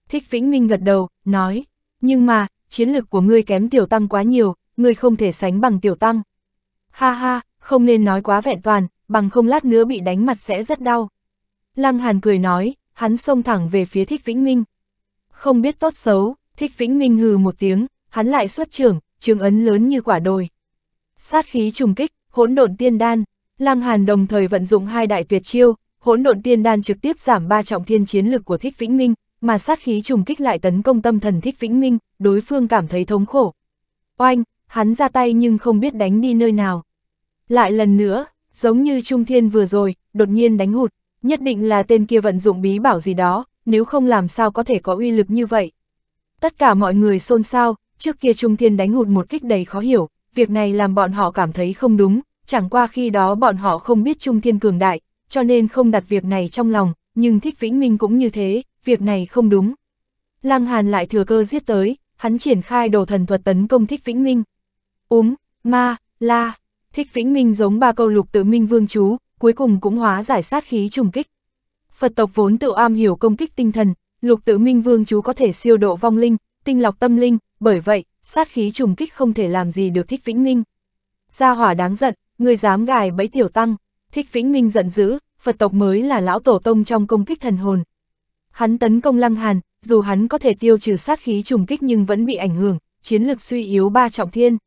Thích Vĩnh Minh gật đầu, nói, nhưng mà, chiến lực của ngươi kém tiểu tăng quá nhiều, ngươi không thể sánh bằng tiểu tăng. Ha ha, không nên nói quá vẹn toàn, bằng không lát nữa bị đánh mặt sẽ rất đau. Lăng Hàn cười nói, hắn xông thẳng về phía Thích Vĩnh Minh. Không biết tốt xấu, Thích Vĩnh Minh hừ một tiếng, hắn lại xuất trưởng, trường ấn lớn như quả đồi. Sát khí trùng kích, hỗn độn tiên đan, Lăng Hàn đồng thời vận dụng hai đại tuyệt chiêu, hỗn độn tiên đan trực tiếp giảm ba trọng thiên chiến lực của Thích Vĩnh Minh, mà sát khí trùng kích lại tấn công tâm thần Thích Vĩnh Minh, đối phương cảm thấy thống khổ. Oanh, hắn ra tay nhưng không biết đánh đi nơi nào. Lại lần nữa, giống như Trung Thiên vừa rồi, đột nhiên đánh hụt, nhất định là tên kia vận dụng bí bảo gì đó, nếu không làm sao có thể có uy lực như vậy. Tất cả mọi người xôn xao, trước kia Trung Thiên đánh hụt một kích đầy khó hiểu, việc này làm bọn họ cảm thấy không đúng, chẳng qua khi đó bọn họ không biết Trung Thiên cường đại, cho nên không đặt việc này trong lòng, nhưng Thích Vĩnh Minh cũng như thế, việc này không đúng. Lăng Hàn lại thừa cơ giết tới, hắn triển khai đồ thần thuật tấn công Thích Vĩnh Minh. Úm, ma, la, Thích Vĩnh Minh giống ba câu lục tự minh vương chú, cuối cùng cũng hóa giải sát khí trùng kích. Phật tộc vốn tự am hiểu công kích tinh thần, lục tự minh vương chú có thể siêu độ vong linh, tinh lọc tâm linh, bởi vậy, sát khí trùng kích không thể làm gì được Thích Vĩnh minh Gia hỏa đáng giận, người dám gài bẫy tiểu tăng, Thích Vĩnh minh giận dữ, Phật tộc mới là lão tổ tông trong công kích thần hồn. Hắn tấn công Lăng Hàn, dù hắn có thể tiêu trừ sát khí trùng kích nhưng vẫn bị ảnh hưởng, chiến lực suy yếu ba trọng thiên.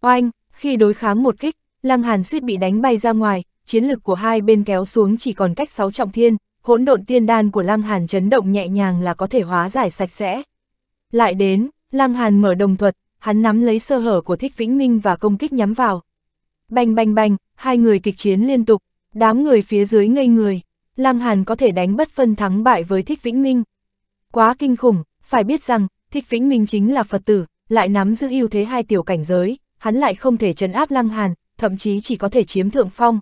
Oanh, khi đối kháng một kích, Lăng Hàn suýt bị đánh bay ra ngoài, chiến lực của hai bên kéo xuống chỉ còn cách sáu trọng thiên, hỗn độn tiên đan của Lăng Hàn chấn động nhẹ nhàng là có thể hóa giải sạch sẽ. Lại đến, Lăng Hàn mở đồng thuật, hắn nắm lấy sơ hở của Thích Vĩnh Minh và công kích nhắm vào. Bành bành bành, hai người kịch chiến liên tục, đám người phía dưới ngây người. Lăng Hàn có thể đánh bất phân thắng bại với Thích Vĩnh Minh. Quá kinh khủng, phải biết rằng, Thích Vĩnh Minh chính là Phật tử, lại nắm giữ ưu thế hai tiểu cảnh giới, hắn lại không thể trấn áp Lăng Hàn, thậm chí chỉ có thể chiếm thượng phong.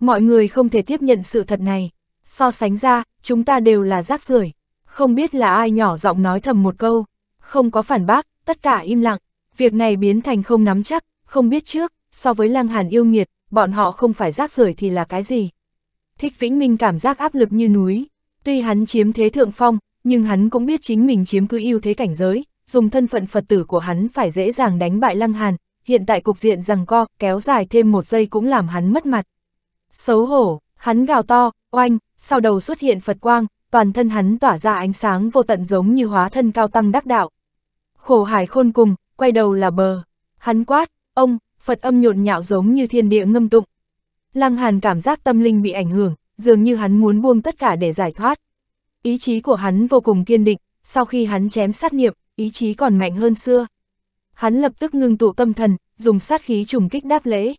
Mọi người không thể tiếp nhận sự thật này. So sánh ra, chúng ta đều là rác rưởi. Không biết là ai nhỏ giọng nói thầm một câu không có phản bác, tất cả im lặng, việc này biến thành không nắm chắc, không biết trước, so với Lăng Hàn yêu nghiệt, bọn họ không phải rác rưởi thì là cái gì. Thích Vĩnh Minh cảm giác áp lực như núi, tuy hắn chiếm thế thượng phong, nhưng hắn cũng biết chính mình chiếm cứ ưu thế cảnh giới, dùng thân phận Phật tử của hắn phải dễ dàng đánh bại Lăng Hàn, hiện tại cục diện rằng co, kéo dài thêm một giây cũng làm hắn mất mặt. Xấu hổ, hắn gào to, oanh, sau đầu xuất hiện Phật quang, toàn thân hắn tỏa ra ánh sáng vô tận giống như hóa thân cao tăng đắc đạo. Khổ hải khôn cùng, quay đầu là bờ. Hắn quát, ông, Phật âm nhộn nhạo giống như thiên địa ngâm tụng. Lăng Hàn cảm giác tâm linh bị ảnh hưởng, dường như hắn muốn buông tất cả để giải thoát. Ý chí của hắn vô cùng kiên định, sau khi hắn chém sát niệm ý chí còn mạnh hơn xưa. Hắn lập tức ngưng tụ tâm thần, dùng sát khí trùng kích đáp lễ.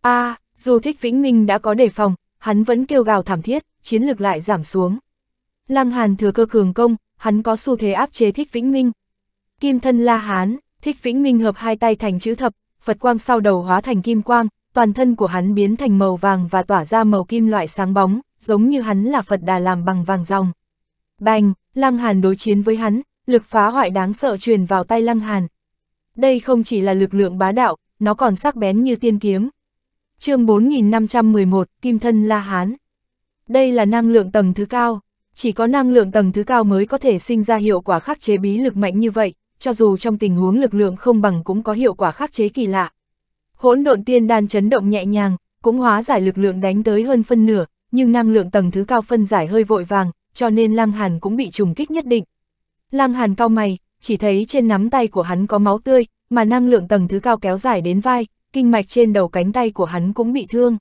A, à, dù Thích Vĩnh Minh đã có đề phòng, hắn vẫn kêu gào thảm thiết, chiến lực lại giảm xuống. Lăng Hàn thừa cơ cường công, hắn có xu thế áp chế Thích Vĩnh Minh. Kim thân La Hán, Thích Vĩnh Minh hợp hai tay thành chữ thập, Phật quang sau đầu hóa thành kim quang, toàn thân của hắn biến thành màu vàng và tỏa ra màu kim loại sáng bóng, giống như hắn là Phật đà làm bằng vàng ròng. Bành, Lăng Hàn đối chiến với hắn, lực phá hoại đáng sợ truyền vào tay Lăng Hàn. Đây không chỉ là lực lượng bá đạo, nó còn sắc bén như tiên kiếm. Chương 4511, Kim thân La Hán. Đây là năng lượng tầng thứ cao, chỉ có năng lượng tầng thứ cao mới có thể sinh ra hiệu quả khắc chế bí lực mạnh như vậy, cho dù trong tình huống lực lượng không bằng cũng có hiệu quả khắc chế kỳ lạ. Hỗn độn tiên đan chấn động nhẹ nhàng, cũng hóa giải lực lượng đánh tới hơn phân nửa, nhưng năng lượng tầng thứ cao phân giải hơi vội vàng, cho nên Lăng Hàn cũng bị trùng kích nhất định. Lăng Hàn cao mày, chỉ thấy trên nắm tay của hắn có máu tươi, mà năng lượng tầng thứ cao kéo dài đến vai, kinh mạch trên đầu cánh tay của hắn cũng bị thương.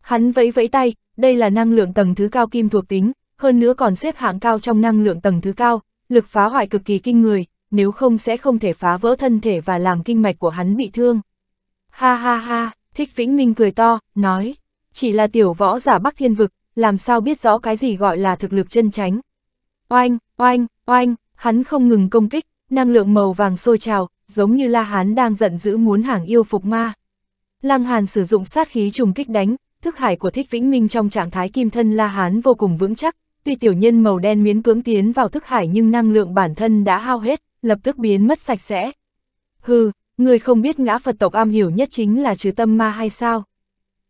Hắn vẫy vẫy tay, đây là năng lượng tầng thứ cao kim thuộc tính, hơn nữa còn xếp hạng cao trong năng lượng tầng thứ cao, lực phá hoại cực kỳ kinh người, nếu không sẽ không thể phá vỡ thân thể và làm kinh mạch của hắn bị thương. Ha ha ha, Thích Vĩnh Minh cười to, nói, chỉ là tiểu võ giả Bắc Thiên Vực, làm sao biết rõ cái gì gọi là thực lực chân tránh. Oanh, oanh, oanh, hắn không ngừng công kích, năng lượng màu vàng sôi trào, giống như La Hán đang giận dữ muốn hàng yêu phục ma. Lăng Hàn sử dụng sát khí trùng kích đánh, thức hải của Thích Vĩnh Minh trong trạng thái kim thân La Hán vô cùng vững chắc, tuy tiểu nhân màu đen miễn cưỡng tiến vào thức hải nhưng năng lượng bản thân đã hao hết, lập tức biến mất sạch sẽ. Hừ, người không biết ngã Phật tộc am hiểu nhất chính là trừ tâm ma hay sao?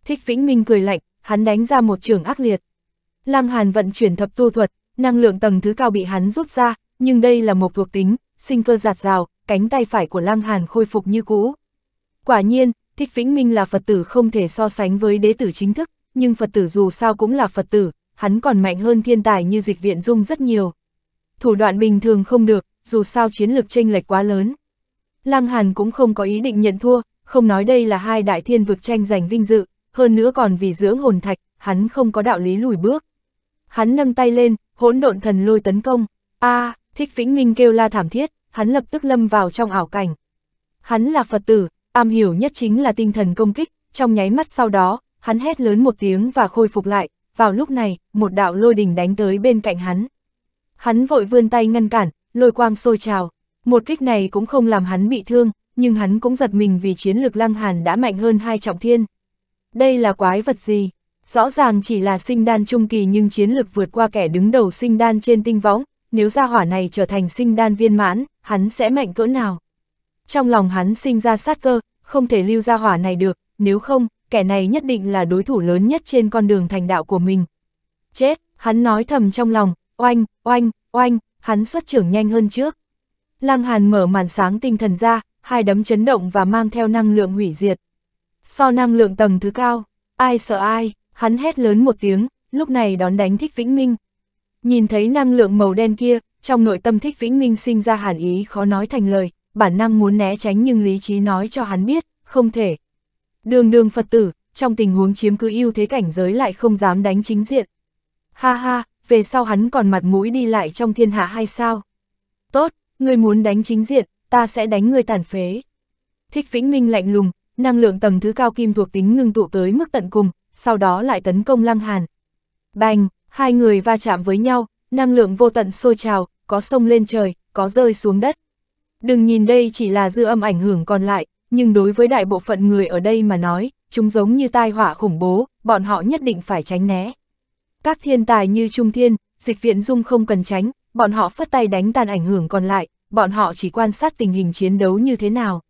Thích Vĩnh Minh cười lạnh, hắn đánh ra một trường ác liệt. Lăng Hàn vận chuyển thập tu thuật, năng lượng tầng thứ cao bị hắn rút ra, nhưng đây là một thuộc tính, sinh cơ giạt rào, cánh tay phải của Lăng Hàn khôi phục như cũ. Quả nhiên, Thích Vĩnh Minh là Phật tử không thể so sánh với đế tử chính thức, nhưng Phật tử dù sao cũng là Phật tử, hắn còn mạnh hơn thiên tài như dịch viện dung rất nhiều. Thủ đoạn bình thường không được, dù sao chiến lược chênh lệch quá lớn. Lăng Hàn cũng không có ý định nhận thua, không nói đây là hai đại thiên vực tranh giành vinh dự, hơn nữa còn vì dưỡng hồn thạch, hắn không có đạo lý lùi bước. Hắn nâng tay lên, hỗn độn thần lôi tấn công. A, à, Thích Vĩnh Minh kêu la thảm thiết, hắn lập tức lâm vào trong ảo cảnh. Hắn là Phật tử, am hiểu nhất chính là tinh thần công kích, trong nháy mắt sau đó, hắn hét lớn một tiếng và khôi phục lại, vào lúc này, một đạo lôi đình đánh tới bên cạnh hắn. Hắn vội vươn tay ngăn cản, lôi quang sôi trào. Một kích này cũng không làm hắn bị thương, nhưng hắn cũng giật mình vì chiến lực lăng hàn đã mạnh hơn hai trọng thiên. Đây là quái vật gì? Rõ ràng chỉ là sinh đan trung kỳ nhưng chiến lực vượt qua kẻ đứng đầu sinh đan trên tinh võng, nếu ra hỏa này trở thành sinh đan viên mãn, hắn sẽ mạnh cỡ nào? Trong lòng hắn sinh ra sát cơ, không thể lưu ra hỏa này được, nếu không, kẻ này nhất định là đối thủ lớn nhất trên con đường thành đạo của mình. Chết, hắn nói thầm trong lòng, oanh, oanh, oanh, hắn xuất trưởng nhanh hơn trước. Lăng Hàn mở màn sáng tinh thần ra, hai đấm chấn động và mang theo năng lượng hủy diệt. So năng lượng tầng thứ cao, ai sợ ai, hắn hét lớn một tiếng, lúc này đón đánh Thích Vĩnh Minh. Nhìn thấy năng lượng màu đen kia, trong nội tâm Thích Vĩnh Minh sinh ra hàn ý khó nói thành lời, bản năng muốn né tránh nhưng lý trí nói cho hắn biết, không thể, Đường đường Phật tử, trong tình huống chiếm cứ ưu thế cảnh giới lại không dám đánh chính diện. Ha ha, về sau hắn còn mặt mũi đi lại trong thiên hạ hay sao? Tốt, người muốn đánh chính diện, ta sẽ đánh người tàn phế. Thích Vĩnh Minh lạnh lùng, năng lượng tầng thứ cao kim thuộc tính ngưng tụ tới mức tận cùng, sau đó lại tấn công Lăng Hàn. Bành, hai người va chạm với nhau, năng lượng vô tận sôi trào, có sông lên trời, có rơi xuống đất. Đừng nhìn đây chỉ là dư âm ảnh hưởng còn lại, nhưng đối với đại bộ phận người ở đây mà nói, chúng giống như tai họa khủng bố, bọn họ nhất định phải tránh né. Các thiên tài như Trung Thiên, Dịch Viện Dung không cần tránh, bọn họ phất tay đánh tàn ảnh hưởng còn lại, bọn họ chỉ quan sát tình hình chiến đấu như thế nào.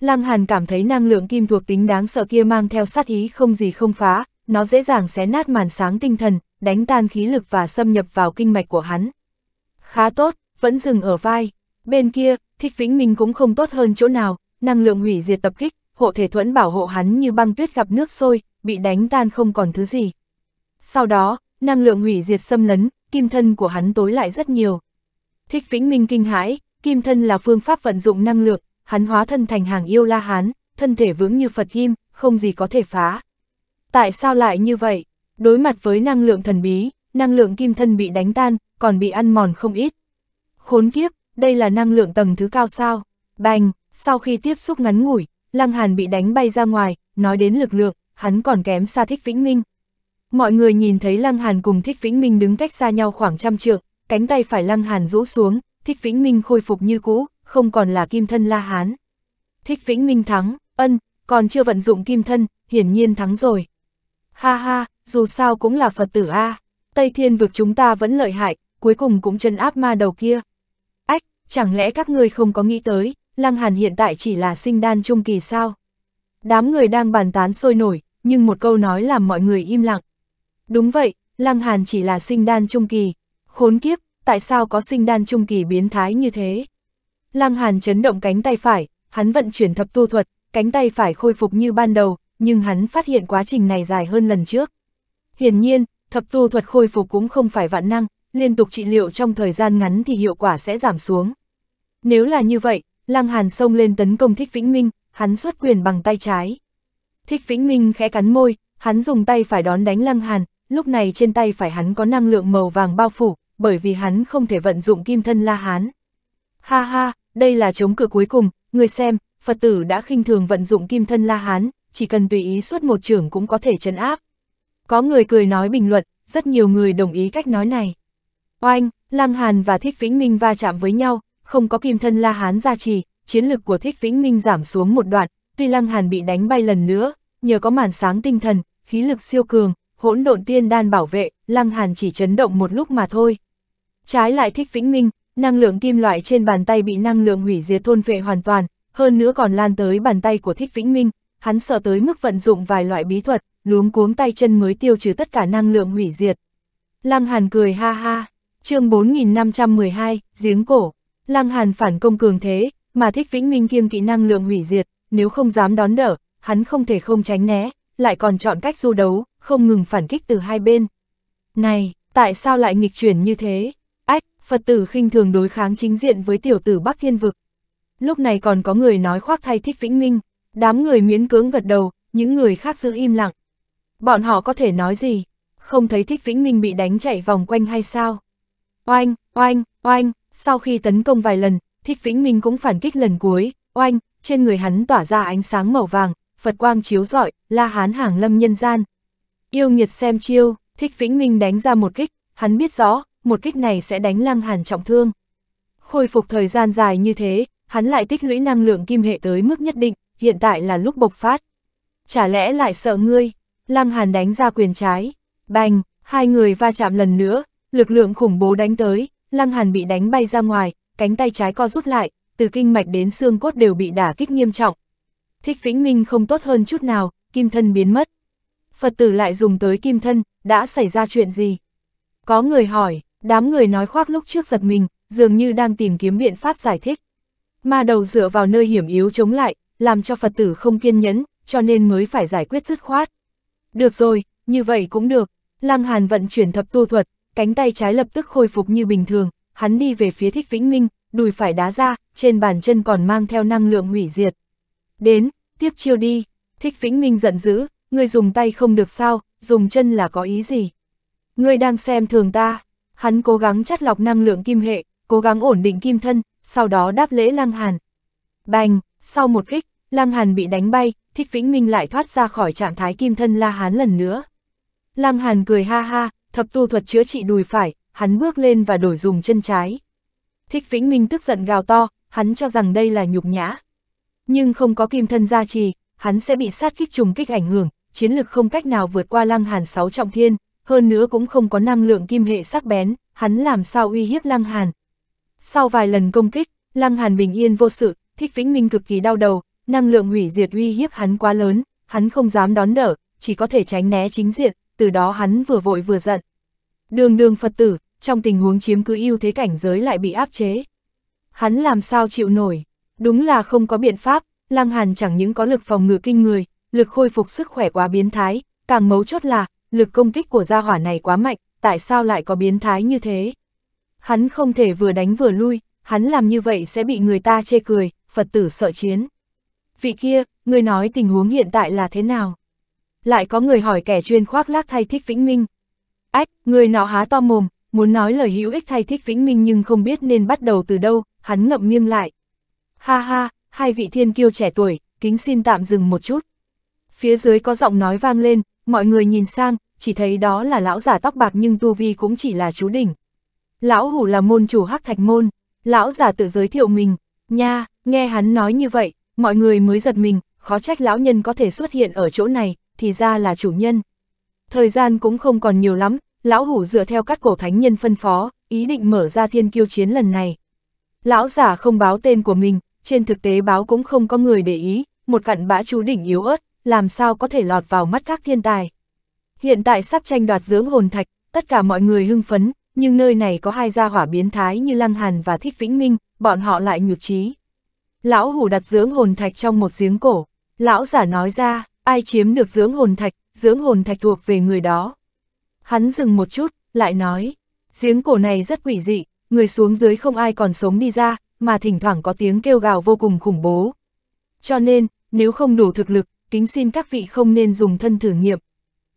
Lăng Hàn cảm thấy năng lượng kim thuộc tính đáng sợ kia mang theo sát ý không gì không phá, nó dễ dàng xé nát màn sáng tinh thần, đánh tan khí lực và xâm nhập vào kinh mạch của hắn. Khá tốt, vẫn dừng ở vai. Bên kia, Thích Vĩnh Minh cũng không tốt hơn chỗ nào, năng lượng hủy diệt tập kích, hộ thể thuẫn bảo hộ hắn như băng tuyết gặp nước sôi, bị đánh tan không còn thứ gì. Sau đó, năng lượng hủy diệt xâm lấn, kim thân của hắn tối lại rất nhiều. Thích Vĩnh Minh kinh hãi, kim thân là phương pháp vận dụng năng lượng, hắn hóa thân thành hàng yêu la hán, thân thể vững như Phật kim, không gì có thể phá. Tại sao lại như vậy? Đối mặt với năng lượng thần bí, năng lượng kim thân bị đánh tan, còn bị ăn mòn không ít. Khốn kiếp, đây là năng lượng tầng thứ cao sao? Bành, sau khi tiếp xúc ngắn ngủi, Lăng Hàn bị đánh bay ra ngoài, nói đến lực lượng, hắn còn kém xa Thích Vĩnh Minh. Mọi người nhìn thấy Lăng Hàn cùng Thích Vĩnh Minh đứng cách xa nhau khoảng trăm trượng, cánh tay phải Lăng Hàn rũ xuống, Thích Vĩnh Minh khôi phục như cũ, không còn là kim thân La Hán. Thích Vĩnh Minh thắng, ân, còn chưa vận dụng kim thân, hiển nhiên thắng rồi. Ha ha, dù sao cũng là Phật tử A, Tây Thiên vực chúng ta vẫn lợi hại, cuối cùng cũng chân áp ma đầu kia. Ách, chẳng lẽ các ngươi không có nghĩ tới, Lăng Hàn hiện tại chỉ là sinh đan trung kỳ sao. Đám người đang bàn tán sôi nổi, nhưng một câu nói làm mọi người im lặng. Đúng vậy, Lăng Hàn chỉ là sinh đan trung kỳ. Khốn kiếp, tại sao có sinh đan trung kỳ biến thái như thế? Lăng Hàn chấn động cánh tay phải, hắn vận chuyển thập tu thuật, cánh tay phải khôi phục như ban đầu, nhưng hắn phát hiện quá trình này dài hơn lần trước. Hiển nhiên, thập tu thuật khôi phục cũng không phải vạn năng, liên tục trị liệu trong thời gian ngắn thì hiệu quả sẽ giảm xuống. Nếu là như vậy, Lăng Hàn xông lên tấn công Thích Vĩnh Minh, hắn xuất quyền bằng tay trái. Thích Vĩnh Minh khẽ cắn môi, hắn dùng tay phải đón đánh Lăng Hàn, lúc này trên tay phải hắn có năng lượng màu vàng bao phủ, bởi vì hắn không thể vận dụng kim thân La Hán. Ha ha, đây là chống cự cuối cùng, người xem, Phật tử đã khinh thường vận dụng kim thân La Hán, chỉ cần tùy ý suốt một trưởng cũng có thể chấn áp. Có người cười nói bình luận, rất nhiều người đồng ý cách nói này. Oanh, Lăng Hàn và Thích Vĩnh Minh va chạm với nhau, không có kim thân La Hán gia trì, chiến lực của Thích Vĩnh Minh giảm xuống một đoạn, tuy Lăng Hàn bị đánh bay lần nữa, nhờ có màn sáng tinh thần, khí lực siêu cường, hỗn độn tiên đan bảo vệ, Lăng Hàn chỉ chấn động một lúc mà thôi. Trái lại Thích Vĩnh Minh, năng lượng kim loại trên bàn tay bị năng lượng hủy diệt thôn vệ hoàn toàn, hơn nữa còn lan tới bàn tay của Thích Vĩnh Minh, hắn sợ tới mức vận dụng vài loại bí thuật, luống cuống tay chân mới tiêu trừ tất cả năng lượng hủy diệt. Lăng Hàn cười ha ha, chương 4512, giếng cổ. Lăng Hàn phản công cường thế, mà Thích Vĩnh Minh kiêng kỹ năng lượng hủy diệt, nếu không dám đón đỡ, hắn không thể không tránh né, lại còn chọn cách du đấu, không ngừng phản kích từ hai bên. Này, tại sao lại nghịch chuyển như thế? Ách, Phật tử khinh thường đối kháng chính diện với tiểu tử Bắc Thiên Vực. Lúc này còn có người nói khoác thay Thích Vĩnh Minh, đám người miễn cưỡng gật đầu, những người khác giữ im lặng. Bọn họ có thể nói gì? Không thấy Thích Vĩnh Minh bị đánh chạy vòng quanh hay sao? Oanh, oanh, oanh, sau khi tấn công vài lần, Thích Vĩnh Minh cũng phản kích lần cuối, oanh, trên người hắn tỏa ra ánh sáng màu vàng, Phật quang chiếu rọi, la hán hàng lâm nhân gian. Yêu nghiệt xem chiêu, Thích Vĩnh Minh đánh ra một kích, hắn biết rõ, một kích này sẽ đánh lăng hàn trọng thương. Khôi phục thời gian dài như thế, hắn lại tích lũy năng lượng kim hệ tới mức nhất định, hiện tại là lúc bộc phát. Chả lẽ lại sợ ngươi, lăng hàn đánh ra quyền trái, bành, hai người va chạm lần nữa, lực lượng khủng bố đánh tới, Lăng Hàn bị đánh bay ra ngoài, cánh tay trái co rút lại, từ kinh mạch đến xương cốt đều bị đả kích nghiêm trọng. Thích Vĩnh Minh không tốt hơn chút nào, kim thân biến mất. Phật tử lại dùng tới kim thân, đã xảy ra chuyện gì? Có người hỏi, đám người nói khoác lúc trước giật mình, dường như đang tìm kiếm biện pháp giải thích. Mà đầu dựa vào nơi hiểm yếu chống lại, làm cho Phật tử không kiên nhẫn, cho nên mới phải giải quyết dứt khoát. Được rồi, như vậy cũng được. Lăng Hàn vận chuyển thập tu thuật, cánh tay trái lập tức khôi phục như bình thường, hắn đi về phía thích vĩnh minh, đùi phải đá ra, trên bàn chân còn mang theo năng lượng hủy diệt. Đến, tiếp chiêu đi, thích vĩnh minh giận dữ, ngươi dùng tay không được sao, dùng chân là có ý gì. ngươi đang xem thường ta, hắn cố gắng chắt lọc năng lượng kim hệ, cố gắng ổn định kim thân, sau đó đáp lễ lăng hàn. Bành, sau một kích, lăng hàn bị đánh bay, thích vĩnh minh lại thoát ra khỏi trạng thái kim thân la hán lần nữa. Lăng hàn cười ha ha, thập tu thuật chữa trị đùi phải, hắn bước lên và đổi dùng chân trái. Thích Vĩnh Minh tức giận gào to, hắn cho rằng đây là nhục nhã. Nhưng không có kim thân gia trì, hắn sẽ bị sát kích trùng kích ảnh hưởng, chiến lực không cách nào vượt qua lăng hàn sáu trọng thiên, hơn nữa cũng không có năng lượng kim hệ sắc bén, hắn làm sao uy hiếp lăng hàn. Sau vài lần công kích, lăng hàn bình yên vô sự, thích vĩnh minh cực kỳ đau đầu, năng lượng hủy diệt uy hiếp hắn quá lớn, hắn không dám đón đỡ, chỉ có thể tránh né chính diện, từ đó hắn vừa vội vừa giận. Đường đường Phật tử, trong tình huống chiếm cứ ưu thế cảnh giới lại bị áp chế. Hắn làm sao chịu nổi, đúng là không có biện pháp, Lăng Hàn chẳng những có lực phòng ngự kinh người, lực khôi phục sức khỏe quá biến thái, càng mấu chốt là, lực công kích của gia hỏa này quá mạnh, tại sao lại có biến thái như thế? Hắn không thể vừa đánh vừa lui, hắn làm như vậy sẽ bị người ta chê cười, Phật tử sợ chiến. Vị kia, người nói tình huống hiện tại là thế nào? lại có người hỏi kẻ chuyên khoác lác thay thích Vĩnh Minh. Ách, người nọ há to mồm, muốn nói lời hữu ích thay thích Vĩnh Minh nhưng không biết nên bắt đầu từ đâu, hắn ngậm miệng lại. Ha ha, hai vị thiên kiêu trẻ tuổi, kính xin tạm dừng một chút. Phía dưới có giọng nói vang lên, mọi người nhìn sang, chỉ thấy đó là lão giả tóc bạc nhưng tu vi cũng chỉ là chú đỉnh. Lão hủ là môn chủ hắc thạch môn, lão giả tự giới thiệu mình, nha, nghe hắn nói như vậy, mọi người mới giật mình, khó trách lão nhân có thể xuất hiện ở chỗ này, thì ra là chủ nhân. Thời gian cũng không còn nhiều lắm, lão hủ dựa theo các cổ thánh nhân phân phó, ý định mở ra thiên kiêu chiến lần này. Lão giả không báo tên của mình, trên thực tế báo cũng không có người để ý, một cặn bã chú đỉnh yếu ớt, làm sao có thể lọt vào mắt các thiên tài. Hiện tại sắp tranh đoạt dưỡng hồn thạch, tất cả mọi người hưng phấn, nhưng nơi này có hai gia hỏa biến thái như Lăng Hàn và Thích Vĩnh Minh, bọn họ lại nhược trí. Lão hủ đặt dưỡng hồn thạch trong một giếng cổ, lão giả nói ra, Ai chiếm được dưỡng hồn thạch, dưỡng hồn thạch thuộc về người đó. Hắn dừng một chút, lại nói, giếng cổ này rất quỷ dị, người xuống dưới không ai còn sống đi ra, mà thỉnh thoảng có tiếng kêu gào vô cùng khủng bố. Cho nên, nếu không đủ thực lực, kính xin các vị không nên dùng thân thử nghiệm.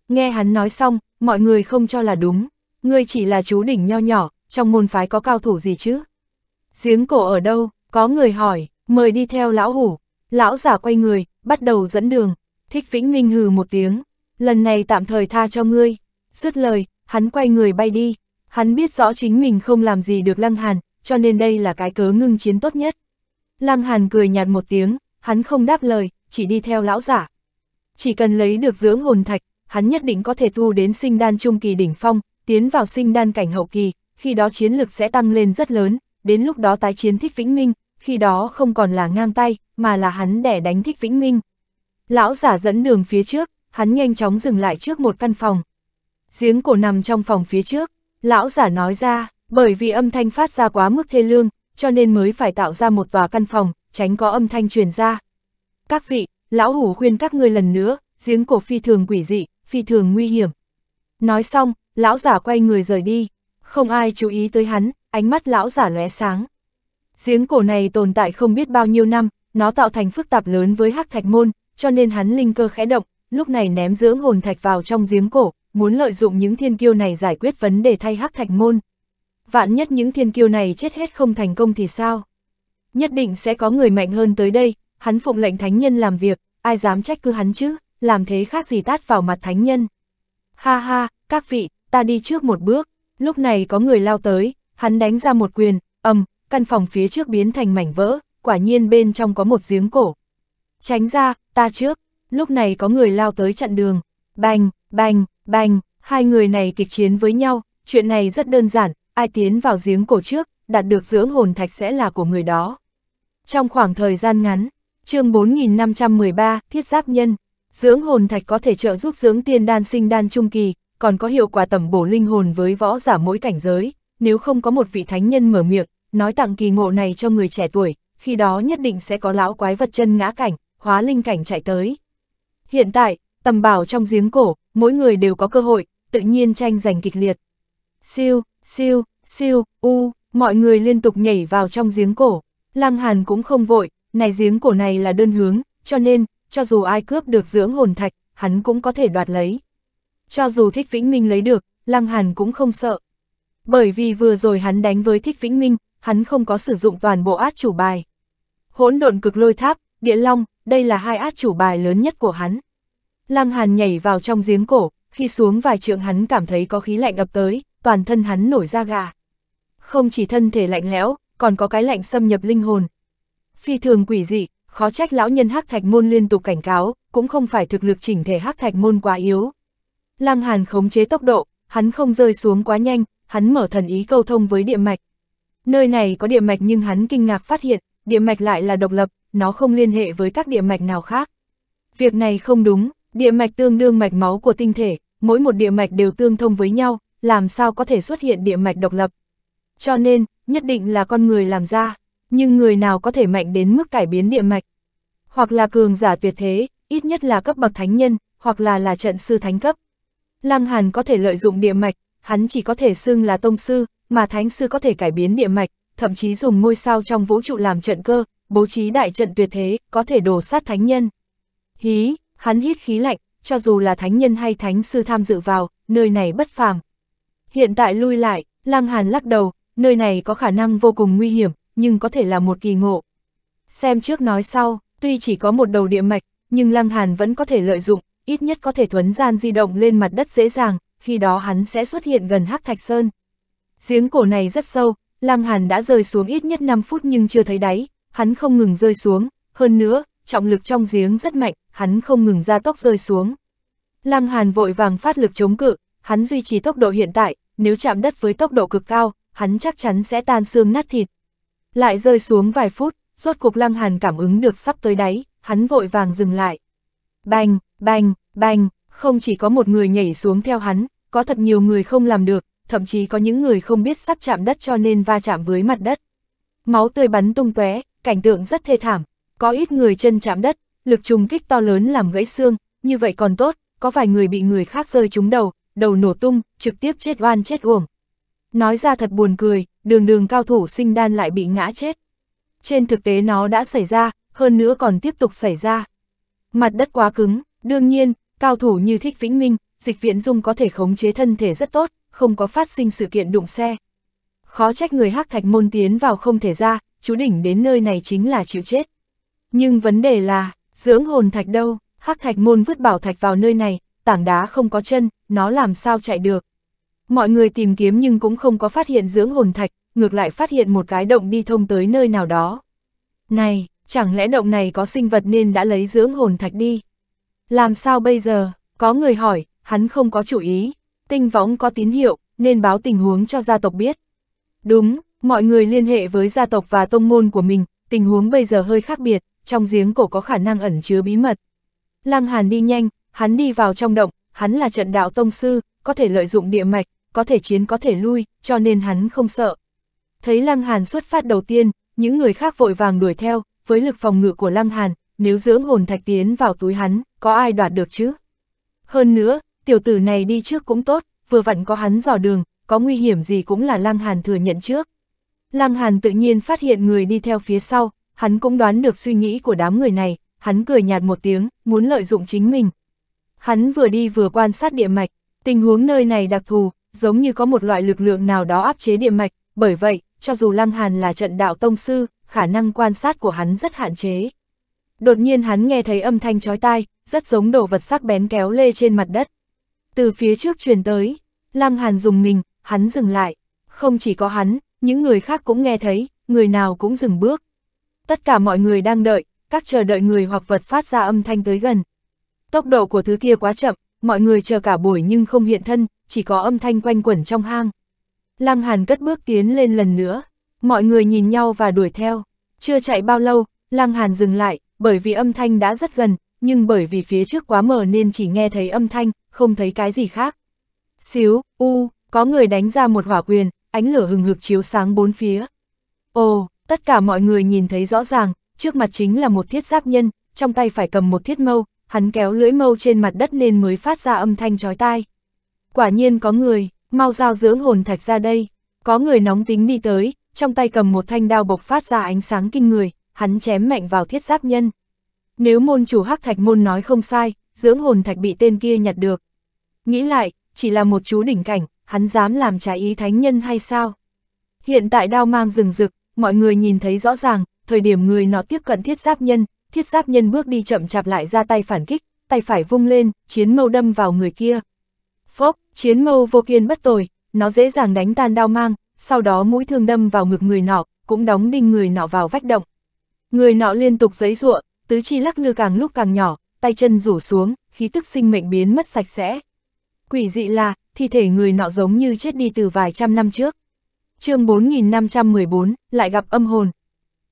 Nghe hắn nói xong, mọi người không cho là đúng, ngươi chỉ là chú đỉnh nho nhỏ, trong môn phái có cao thủ gì chứ? Giếng cổ ở đâu? Có người hỏi, mời đi theo lão hủ. Lão giả quay người, bắt đầu dẫn đường, Thích Vĩnh Minh hừ một tiếng, lần này tạm thời tha cho ngươi. Dứt lời, hắn quay người bay đi. Hắn biết rõ chính mình không làm gì được Lăng Hàn, cho nên đây là cái cớ ngưng chiến tốt nhất. Lăng Hàn cười nhạt một tiếng, hắn không đáp lời, chỉ đi theo lão giả. Chỉ cần lấy được dưỡng hồn thạch, hắn nhất định có thể tu đến sinh đan trung kỳ đỉnh phong, tiến vào sinh đan cảnh hậu kỳ, khi đó chiến lực sẽ tăng lên rất lớn, đến lúc đó tái chiến thích Vĩnh Minh, khi đó không còn là ngang tay, mà là hắn đẻ đánh thích Vĩnh Minh. Lão giả dẫn đường phía trước, hắn nhanh chóng dừng lại trước một căn phòng. Giếng cổ nằm trong phòng phía trước, lão giả nói ra, bởi vì âm thanh phát ra quá mức thê lương, cho nên mới phải tạo ra một tòa căn phòng, tránh có âm thanh truyền ra. Các vị, lão hủ khuyên các ngươi lần nữa, giếng cổ phi thường quỷ dị, phi thường nguy hiểm. Nói xong, lão giả quay người rời đi, không ai chú ý tới hắn, ánh mắt lão giả lóe sáng. Giếng cổ này tồn tại không biết bao nhiêu năm, nó tạo thành phức tạp lớn với hắc thạch môn, cho nên hắn linh cơ khẽ động, lúc này ném dưỡng hồn thạch vào trong giếng cổ, muốn lợi dụng những thiên kiêu này giải quyết vấn đề thay hắc thạch môn. Vạn nhất những thiên kiêu này chết hết không thành công thì sao? Nhất định sẽ có người mạnh hơn tới đây, hắn phụng lệnh thánh nhân làm việc, ai dám trách cứ hắn chứ, làm thế khác gì tát vào mặt thánh nhân. Ha ha, các vị, ta đi trước một bước, lúc này có người lao tới, hắn đánh ra một quyền, ầm, căn phòng phía trước biến thành mảnh vỡ, quả nhiên bên trong có một giếng cổ. Tránh ra, ta trước. Lúc này có người lao tới chặn đường. Bành, bành, bành, hai người này kịch chiến với nhau. Chuyện này rất đơn giản, ai tiến vào giếng cổ trước, đạt được dưỡng hồn thạch sẽ là của người đó. Trong khoảng thời gian ngắn, chương 4513, thiết giáp nhân, dưỡng hồn thạch có thể trợ giúp dưỡng tiên đan sinh đan trung kỳ, còn có hiệu quả tẩm bổ linh hồn với võ giả mỗi cảnh giới, nếu không có một vị thánh nhân mở miệng, nói tặng kỳ ngộ này cho người trẻ tuổi, khi đó nhất định sẽ có lão quái vật chân ngã cảnh, hóa linh cảnh chạy tới. Hiện tại, tầm bảo trong giếng cổ, mỗi người đều có cơ hội, tự nhiên tranh giành kịch liệt. Siêu, siêu, siêu, u, mọi người liên tục nhảy vào trong giếng cổ. Lăng Hàn cũng không vội, này giếng cổ này là đơn hướng, cho nên, cho dù ai cướp được dưỡng hồn thạch, hắn cũng có thể đoạt lấy. Cho dù Thích Vĩnh Minh lấy được, Lăng Hàn cũng không sợ. Bởi vì vừa rồi hắn đánh với Thích Vĩnh Minh, hắn không có sử dụng toàn bộ át chủ bài. Hỗn độn cực lôi tháp, địa long, đây là hai át chủ bài lớn nhất của hắn. Lăng Hàn nhảy vào trong giếng cổ, khi xuống vài trượng hắn cảm thấy có khí lạnh ập tới, toàn thân hắn nổi ra gà. Không chỉ thân thể lạnh lẽo, còn có cái lạnh xâm nhập linh hồn. Phi thường quỷ dị, khó trách lão nhân hắc thạch môn liên tục cảnh cáo, cũng không phải thực lực chỉnh thể hắc thạch môn quá yếu. Lăng Hàn khống chế tốc độ, hắn không rơi xuống quá nhanh, hắn mở thần ý câu thông với địa mạch. Nơi này có địa mạch nhưng hắn kinh ngạc phát hiện, địa mạch lại là độc lập, nó không liên hệ với các địa mạch nào khác. Việc này không đúng, địa mạch tương đương mạch máu của tinh thể, mỗi một địa mạch đều tương thông với nhau, làm sao có thể xuất hiện địa mạch độc lập. Cho nên, nhất định là con người làm ra, nhưng người nào có thể mạnh đến mức cải biến địa mạch. Hoặc là cường giả tuyệt thế, ít nhất là cấp bậc thánh nhân, hoặc là là trận sư thánh cấp. Lăng Hàn có thể lợi dụng địa mạch, hắn chỉ có thể xưng là tông sư, mà thánh sư có thể cải biến địa mạch, thậm chí dùng ngôi sao trong vũ trụ làm trận cơ, bố trí đại trận tuyệt thế, có thể đổ sát thánh nhân. Hí, hắn hít khí lạnh, cho dù là thánh nhân hay thánh sư tham dự vào, nơi này bất phàm. Hiện tại lui lại, Lăng Hàn lắc đầu, nơi này có khả năng vô cùng nguy hiểm, nhưng có thể là một kỳ ngộ. Xem trước nói sau, tuy chỉ có một đầu địa mạch, nhưng Lăng Hàn vẫn có thể lợi dụng, ít nhất có thể thuấn gian di động lên mặt đất dễ dàng, khi đó hắn sẽ xuất hiện gần Hắc Thạch Sơn. Giếng cổ này rất sâu, Lăng Hàn đã rơi xuống ít nhất 5 phút nhưng chưa thấy đáy, hắn không ngừng rơi xuống, hơn nữa, trọng lực trong giếng rất mạnh, hắn không ngừng ra tốc rơi xuống. Lăng Hàn vội vàng phát lực chống cự, hắn duy trì tốc độ hiện tại, nếu chạm đất với tốc độ cực cao, hắn chắc chắn sẽ tan xương nát thịt. Lại rơi xuống vài phút, rốt cục Lăng Hàn cảm ứng được sắp tới đáy, hắn vội vàng dừng lại. Bành, bành, bành, không chỉ có một người nhảy xuống theo hắn, có thật nhiều người không làm được, thậm chí có những người không biết sắp chạm đất cho nên va chạm với mặt đất. Máu tươi bắn tung tóe, cảnh tượng rất thê thảm, có ít người chân chạm đất, lực trùng kích to lớn làm gãy xương, như vậy còn tốt, có vài người bị người khác rơi trúng đầu, đầu nổ tung, trực tiếp chết oan chết uổng. Nói ra thật buồn cười, đường đường cao thủ sinh đan lại bị ngã chết. Trên thực tế nó đã xảy ra, hơn nữa còn tiếp tục xảy ra. Mặt đất quá cứng, đương nhiên, cao thủ như Thích Vĩnh Minh, Dịch Viễn Dung có thể khống chế thân thể rất tốt, không có phát sinh sự kiện đụng xe. Khó trách người hắc thạch môn tiến vào không thể ra, chú đỉnh đến nơi này chính là chịu chết. Nhưng vấn đề là, dưỡng hồn thạch đâu, hắc thạch môn vứt bảo thạch vào nơi này, tảng đá không có chân, nó làm sao chạy được. Mọi người tìm kiếm nhưng cũng không có phát hiện dưỡng hồn thạch, ngược lại phát hiện một cái động đi thông tới nơi nào đó. Này, chẳng lẽ động này có sinh vật nên đã lấy dưỡng hồn thạch đi? Làm sao bây giờ? Có người hỏi, hắn không có chủ ý tinh võng có tín hiệu, nên báo tình huống cho gia tộc biết. Đúng, mọi người liên hệ với gia tộc và tông môn của mình, tình huống bây giờ hơi khác biệt, trong giếng cổ có khả năng ẩn chứa bí mật. Lăng Hàn đi nhanh, hắn đi vào trong động, hắn là trận đạo tông sư, có thể lợi dụng địa mạch, có thể chiến có thể lui, cho nên hắn không sợ. Thấy Lăng Hàn xuất phát đầu tiên, những người khác vội vàng đuổi theo, với lực phòng ngự của Lăng Hàn, nếu dưỡng hồn thạch tiến vào túi hắn, có ai đoạt được chứ? Hơn nữa, tiểu tử này đi trước cũng tốt, vừa vặn có hắn dò đường, có nguy hiểm gì cũng là Lăng Hàn thừa nhận trước. Lăng Hàn tự nhiên phát hiện người đi theo phía sau, hắn cũng đoán được suy nghĩ của đám người này, hắn cười nhạt một tiếng, muốn lợi dụng chính mình. Hắn vừa đi vừa quan sát địa mạch, tình huống nơi này đặc thù, giống như có một loại lực lượng nào đó áp chế địa mạch, bởi vậy, cho dù Lăng Hàn là trận đạo tông sư, khả năng quan sát của hắn rất hạn chế. Đột nhiên hắn nghe thấy âm thanh chói tai, rất giống đồ vật sắc bén kéo lê trên mặt đất từ phía trước truyền tới. Lăng Hàn dùng mình, hắn dừng lại. Không chỉ có hắn, những người khác cũng nghe thấy, người nào cũng dừng bước. Tất cả mọi người đang đợi, các chờ đợi người hoặc vật phát ra âm thanh tới gần. Tốc độ của thứ kia quá chậm, mọi người chờ cả buổi nhưng không hiện thân, chỉ có âm thanh quanh quẩn trong hang. Lăng Hàn cất bước tiến lên lần nữa, mọi người nhìn nhau và đuổi theo. Chưa chạy bao lâu, Lăng Hàn dừng lại, bởi vì âm thanh đã rất gần, nhưng bởi vì phía trước quá mờ nên chỉ nghe thấy âm thanh, không thấy cái gì khác. Xíu, u, có người đánh ra một hỏa quyền, ánh lửa hừng hực chiếu sáng bốn phía. Ồ, tất cả mọi người nhìn thấy rõ ràng, trước mặt chính là một thiết giáp nhân, trong tay phải cầm một thiết mâu, hắn kéo lưỡi mâu trên mặt đất nên mới phát ra âm thanh chói tai. Quả nhiên có người, mau giao dưỡng hồn thạch ra đây, có người nóng tính đi tới, trong tay cầm một thanh đao bộc phát ra ánh sáng kinh người, hắn chém mạnh vào thiết giáp nhân. Nếu môn chủ hắc thạch môn nói không sai, dưỡng hồn thạch bị tên kia nhặt được. Nghĩ lại, chỉ là một chú đỉnh cảnh, hắn dám làm trái ý thánh nhân hay sao? Hiện tại đao mang rừng rực, mọi người nhìn thấy rõ ràng, thời điểm người nó tiếp cận thiết giáp nhân, thiết giáp nhân bước đi chậm chạp lại ra tay phản kích, tay phải vung lên, chiến mâu đâm vào người kia. Phốc, chiến mâu vô kiên bất tồi, nó dễ dàng đánh tan đao mang, sau đó mũi thương đâm vào ngực người nọ, cũng đóng đinh người nọ vào vách động. Người nọ liên tục giấy ruộng, tứ chi lắc lư càng lúc càng nhỏ, tay chân rủ xuống, khí tức sinh mệnh biến mất sạch sẽ. Quỷ dị là, thi thể người nọ giống như chết đi từ vài trăm năm trước. chương 4514, lại gặp âm hồn.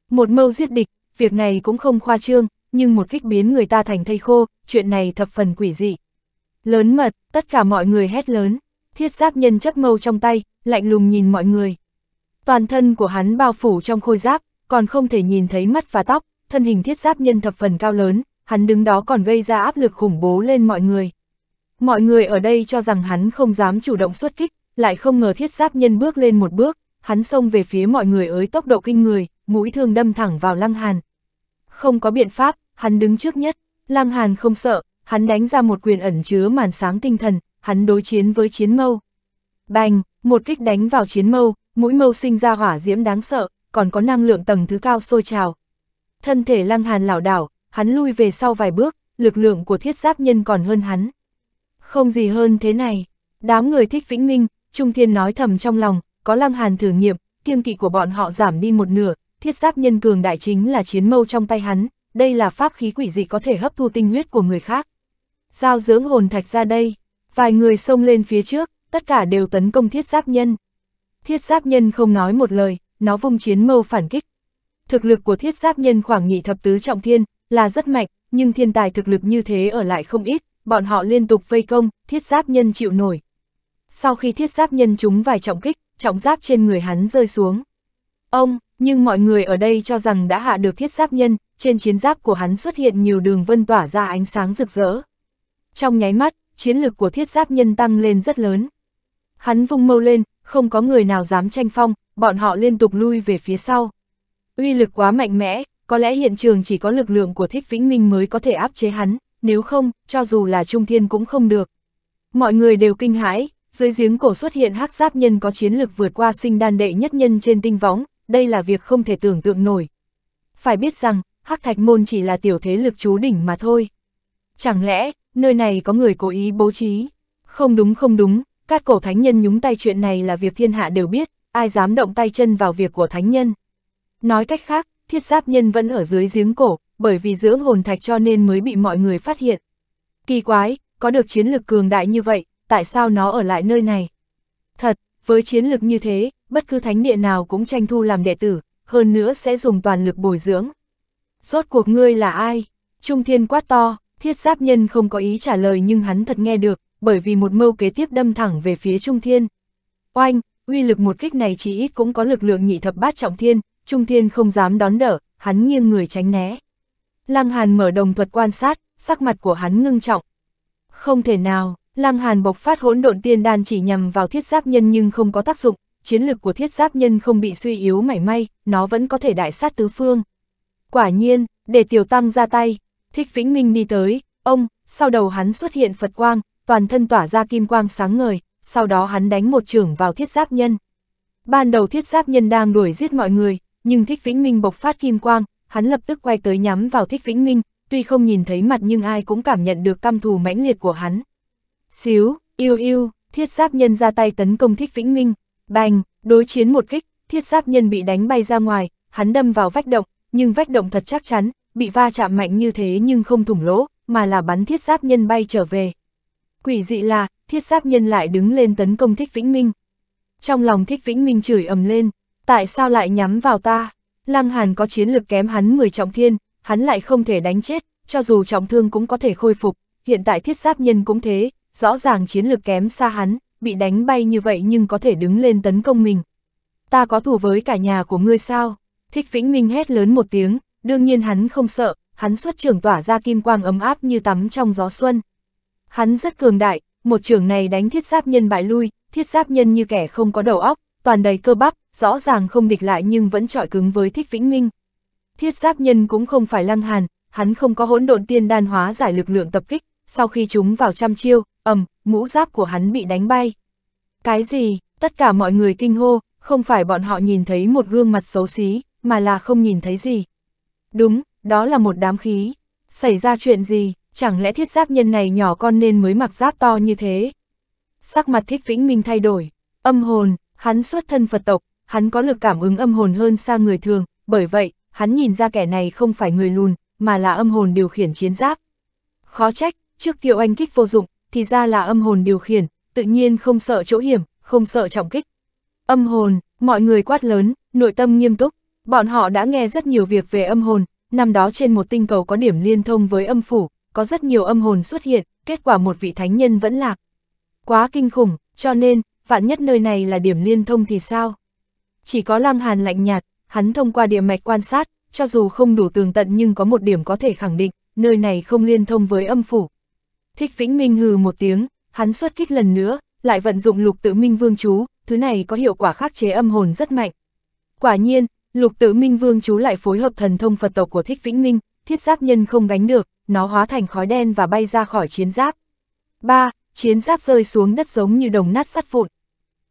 Một mâu giết địch, việc này cũng không khoa trương, nhưng một kích biến người ta thành thây khô, chuyện này thập phần quỷ dị. Lớn mật, tất cả mọi người hét lớn, thiết giáp nhân chấp mâu trong tay, lạnh lùng nhìn mọi người. Toàn thân của hắn bao phủ trong khôi giáp, còn không thể nhìn thấy mắt và tóc, thân hình thiết giáp nhân thập phần cao lớn, hắn đứng đó còn gây ra áp lực khủng bố lên mọi người. Mọi người ở đây cho rằng hắn không dám chủ động xuất kích, lại không ngờ thiết giáp nhân bước lên một bước, hắn xông về phía mọi người ới tốc độ kinh người, mũi thương đâm thẳng vào Lăng Hàn. Không có biện pháp, hắn đứng trước nhất, Lăng Hàn không sợ, hắn đánh ra một quyền ẩn chứa màn sáng tinh thần, hắn đối chiến với chiến mâu. Bành, một kích đánh vào chiến mâu, mũi mâu sinh ra hỏa diễm đáng sợ, còn có năng lượng tầng thứ cao sôi trào, Thân thể lăng hàn lảo đảo, hắn lui về sau vài bước, lực lượng của thiết giáp nhân còn hơn hắn. Không gì hơn thế này, đám người thích vĩnh minh, Trung Thiên nói thầm trong lòng, có lăng hàn thử nghiệm, kiêng kỵ của bọn họ giảm đi một nửa, thiết giáp nhân cường đại chính là chiến mâu trong tay hắn, đây là pháp khí quỷ dị có thể hấp thu tinh huyết của người khác. Giao dưỡng hồn thạch ra đây, vài người xông lên phía trước, tất cả đều tấn công thiết giáp nhân. Thiết giáp nhân không nói một lời, nó vung chiến mâu phản kích, Thực lực của thiết giáp nhân khoảng nhị thập tứ trọng thiên là rất mạnh, nhưng thiên tài thực lực như thế ở lại không ít, bọn họ liên tục vây công, thiết giáp nhân chịu nổi. Sau khi thiết giáp nhân trúng vài trọng kích, trọng giáp trên người hắn rơi xuống. Ông, nhưng mọi người ở đây cho rằng đã hạ được thiết giáp nhân, trên chiến giáp của hắn xuất hiện nhiều đường vân tỏa ra ánh sáng rực rỡ. Trong nháy mắt, chiến lực của thiết giáp nhân tăng lên rất lớn. Hắn vung mâu lên, không có người nào dám tranh phong, bọn họ liên tục lui về phía sau. Uy lực quá mạnh mẽ, có lẽ hiện trường chỉ có lực lượng của Thích Vĩnh Minh mới có thể áp chế hắn, nếu không, cho dù là Trung Thiên cũng không được. Mọi người đều kinh hãi, dưới giếng cổ xuất hiện hắc giáp nhân có chiến lực vượt qua sinh đan đệ nhất nhân trên tinh võng, đây là việc không thể tưởng tượng nổi. Phải biết rằng, hắc thạch môn chỉ là tiểu thế lực chú đỉnh mà thôi. Chẳng lẽ, nơi này có người cố ý bố trí? Không đúng không đúng, các cổ thánh nhân nhúng tay chuyện này là việc thiên hạ đều biết, ai dám động tay chân vào việc của thánh nhân. Nói cách khác, thiết giáp nhân vẫn ở dưới giếng cổ, bởi vì dưỡng hồn thạch cho nên mới bị mọi người phát hiện. Kỳ quái, có được chiến lực cường đại như vậy, tại sao nó ở lại nơi này? Thật, với chiến lực như thế, bất cứ thánh địa nào cũng tranh thu làm đệ tử, hơn nữa sẽ dùng toàn lực bồi dưỡng. Rốt cuộc ngươi là ai? Trung thiên quát to, thiết giáp nhân không có ý trả lời nhưng hắn thật nghe được, bởi vì một mâu kế tiếp đâm thẳng về phía trung thiên. Oanh, uy lực một kích này chỉ ít cũng có lực lượng nhị thập bát trọng thiên, Trung Thiên không dám đón đỡ, hắn nghiêng người tránh né. Lăng Hàn mở đồng thuật quan sát, sắc mặt của hắn ngưng trọng. Không thể nào, Lăng Hàn bộc phát hỗn độn tiên đan chỉ nhằm vào thiết giáp nhân nhưng không có tác dụng, chiến lực của thiết giáp nhân không bị suy yếu mảy may, nó vẫn có thể đại sát tứ phương. Quả nhiên, để tiểu tăng ra tay, thích vĩnh minh đi tới, ông, sau đầu hắn xuất hiện Phật quang, toàn thân tỏa ra kim quang sáng ngời, sau đó hắn đánh một trưởng vào thiết giáp nhân. Ban đầu thiết giáp nhân đang đuổi giết mọi người, nhưng Thích Vĩnh Minh bộc phát kim quang, hắn lập tức quay tới nhắm vào Thích Vĩnh Minh, tuy không nhìn thấy mặt nhưng ai cũng cảm nhận được căm thù mãnh liệt của hắn. Xíu, yêu yêu, thiết giáp nhân ra tay tấn công Thích Vĩnh Minh, bành, đối chiến một kích, thiết giáp nhân bị đánh bay ra ngoài, hắn đâm vào vách động, nhưng vách động thật chắc chắn, bị va chạm mạnh như thế nhưng không thủng lỗ, mà là bắn thiết giáp nhân bay trở về. Quỷ dị là, thiết giáp nhân lại đứng lên tấn công Thích Vĩnh Minh. Trong lòng Thích Vĩnh Minh chửi ầm lên, Tại sao lại nhắm vào ta? Lăng Hàn có chiến lực kém hắn 10 trọng thiên, hắn lại không thể đánh chết, cho dù trọng thương cũng có thể khôi phục, hiện tại thiết giáp nhân cũng thế, rõ ràng chiến lực kém xa hắn, bị đánh bay như vậy nhưng có thể đứng lên tấn công mình. Ta có thù với cả nhà của ngươi sao? Thích Vĩnh Minh hét lớn một tiếng, đương nhiên hắn không sợ, hắn xuất trưởng tỏa ra kim quang ấm áp như tắm trong gió xuân. Hắn rất cường đại, một trưởng này đánh thiết giáp nhân bại lui, thiết giáp nhân như kẻ không có đầu óc, toàn đầy cơ bắp, rõ ràng không địch lại nhưng vẫn trọi cứng với Thích Vĩnh Minh. Thiết giáp nhân cũng không phải lăng hàn, hắn không có hỗn độn tiên đan hóa giải lực lượng tập kích, sau khi chúng vào trăm chiêu, ầm, mũ giáp của hắn bị đánh bay. Cái gì, tất cả mọi người kinh hô, không phải bọn họ nhìn thấy một gương mặt xấu xí, mà là không nhìn thấy gì. Đúng, đó là một đám khí. Xảy ra chuyện gì, chẳng lẽ thiết giáp nhân này nhỏ con nên mới mặc giáp to như thế? Sắc mặt thiết vĩnh minh thay đổi, âm hồn, Hắn xuất thân Phật tộc, hắn có lực cảm ứng âm hồn hơn xa người thường, bởi vậy, hắn nhìn ra kẻ này không phải người lùn, mà là âm hồn điều khiển chiến giáp. Khó trách, trước kiệu anh kích vô dụng, thì ra là âm hồn điều khiển, tự nhiên không sợ chỗ hiểm, không sợ trọng kích. Âm hồn, mọi người quát lớn, nội tâm nghiêm túc, bọn họ đã nghe rất nhiều việc về âm hồn, năm đó trên một tinh cầu có điểm liên thông với âm phủ, có rất nhiều âm hồn xuất hiện, kết quả một vị thánh nhân vẫn lạc. Quá kinh khủng, cho nên, vạn nhất nơi này là điểm liên thông thì sao? Chỉ có lăng hàn lạnh nhạt, hắn thông qua địa mạch quan sát, cho dù không đủ tường tận nhưng có một điểm có thể khẳng định, nơi này không liên thông với âm phủ. Thích Vĩnh Minh hừ một tiếng, hắn xuất kích lần nữa, lại vận dụng lục tự minh vương chú, thứ này có hiệu quả khắc chế âm hồn rất mạnh. Quả nhiên, lục tự minh vương chú lại phối hợp thần thông Phật tộc của Thích Vĩnh Minh, thiết giáp nhân không gánh được, nó hóa thành khói đen và bay ra khỏi chiến giáp. 3. Chiến giáp rơi xuống đất giống như đồng nát sắt vụn.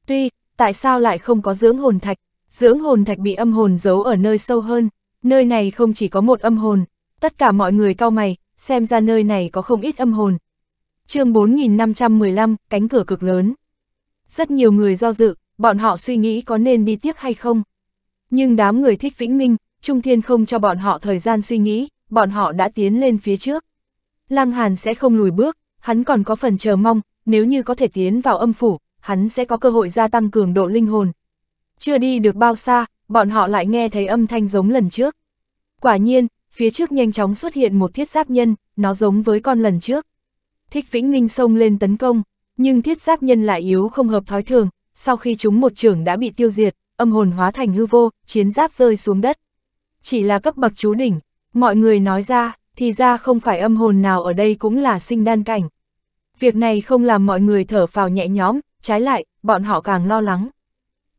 Tuy, tại sao lại không có dưỡng hồn thạch? Dưỡng hồn thạch bị âm hồn giấu ở nơi sâu hơn, nơi này không chỉ có một âm hồn, tất cả mọi người cao mày, xem ra nơi này có không ít âm hồn. chương 4515, cánh cửa cực lớn. Rất nhiều người do dự, bọn họ suy nghĩ có nên đi tiếp hay không. Nhưng đám người thích vĩnh minh, Trung Thiên không cho bọn họ thời gian suy nghĩ, bọn họ đã tiến lên phía trước. Lăng Hàn sẽ không lùi bước, hắn còn có phần chờ mong, nếu như có thể tiến vào âm phủ, hắn sẽ có cơ hội gia tăng cường độ linh hồn. Chưa đi được bao xa, bọn họ lại nghe thấy âm thanh giống lần trước. Quả nhiên, phía trước nhanh chóng xuất hiện một thiết giáp nhân, nó giống với con lần trước. Thích Vĩnh Minh xông lên tấn công, nhưng thiết giáp nhân lại yếu không hợp thói thường, sau khi chúng một trưởng đã bị tiêu diệt, âm hồn hóa thành hư vô, chiến giáp rơi xuống đất. Chỉ là cấp bậc chú đỉnh, mọi người nói ra, thì ra không phải âm hồn nào ở đây cũng là sinh đan cảnh. Việc này không làm mọi người thở phào nhẹ nhõm, trái lại, bọn họ càng lo lắng.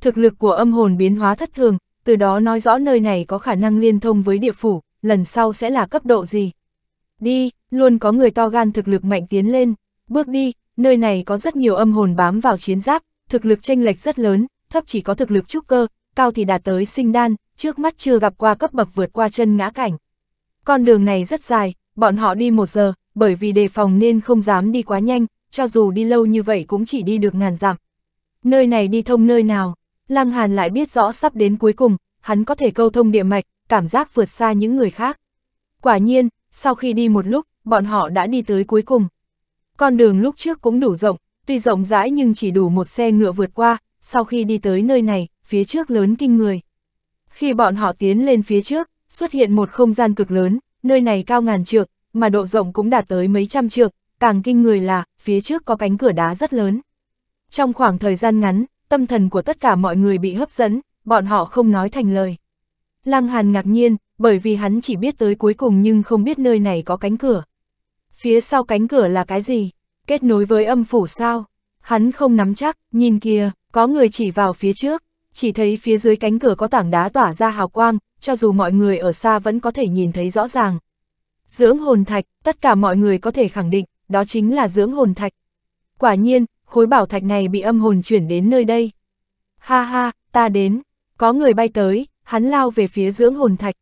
Thực lực của âm hồn biến hóa thất thường, từ đó nói rõ nơi này có khả năng liên thông với địa phủ, lần sau sẽ là cấp độ gì. Đi, luôn có người to gan thực lực mạnh tiến lên, bước đi, nơi này có rất nhiều âm hồn bám vào chiến giáp, thực lực chênh lệch rất lớn, thấp chỉ có thực lực trúc cơ, cao thì đạt tới sinh đan, trước mắt chưa gặp qua cấp bậc vượt qua chân ngã cảnh. Con đường này rất dài, bọn họ đi một giờ, bởi vì đề phòng nên không dám đi quá nhanh, cho dù đi lâu như vậy cũng chỉ đi được ngàn dặm. Nơi này đi thông nơi nào, Lăng Hàn lại biết rõ sắp đến cuối cùng, hắn có thể câu thông địa mạch, cảm giác vượt xa những người khác. Quả nhiên, sau khi đi một lúc, bọn họ đã đi tới cuối cùng. Con đường lúc trước cũng đủ rộng, tuy rộng rãi nhưng chỉ đủ một xe ngựa vượt qua, sau khi đi tới nơi này, phía trước lớn kinh người. Khi bọn họ tiến lên phía trước, xuất hiện một không gian cực lớn, nơi này cao ngàn trượng, mà độ rộng cũng đạt tới mấy trăm trượng, càng kinh người là, phía trước có cánh cửa đá rất lớn. Trong khoảng thời gian ngắn, tâm thần của tất cả mọi người bị hấp dẫn, bọn họ không nói thành lời. Lăng Hàn ngạc nhiên, bởi vì hắn chỉ biết tới cuối cùng nhưng không biết nơi này có cánh cửa. Phía sau cánh cửa là cái gì? Kết nối với âm phủ sao? Hắn không nắm chắc, nhìn kìa, có người chỉ vào phía trước, chỉ thấy phía dưới cánh cửa có tảng đá tỏa ra hào quang, cho dù mọi người ở xa vẫn có thể nhìn thấy rõ ràng. Dưỡng hồn thạch, tất cả mọi người có thể khẳng định, đó chính là dưỡng hồn thạch. Quả nhiên, khối bảo thạch này bị âm hồn chuyển đến nơi đây. Ha ha, ta đến, có người bay tới, hắn lao về phía dưỡng hồn thạch.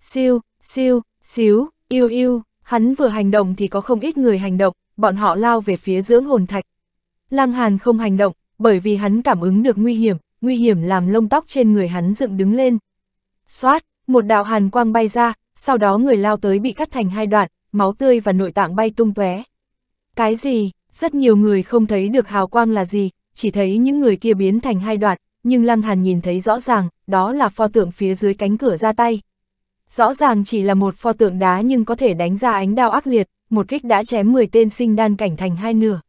Siêu, siêu, xíu, yêu yêu, hắn vừa hành động thì có không ít người hành động, bọn họ lao về phía dưỡng hồn thạch. Lăng Hàn không hành động, bởi vì hắn cảm ứng được nguy hiểm, nguy hiểm làm lông tóc trên người hắn dựng đứng lên. Xoát, một đạo hàn quang bay ra, sau đó người lao tới bị cắt thành hai đoạn, máu tươi và nội tạng bay tung tóe. Cái gì? Rất nhiều người không thấy được hào quang là gì, chỉ thấy những người kia biến thành hai đoạn, nhưng Lăng Hàn nhìn thấy rõ ràng, đó là pho tượng phía dưới cánh cửa ra tay. Rõ ràng chỉ là một pho tượng đá nhưng có thể đánh ra ánh đao ác liệt, một kích đã chém 10 tên sinh đan cảnh thành hai nửa.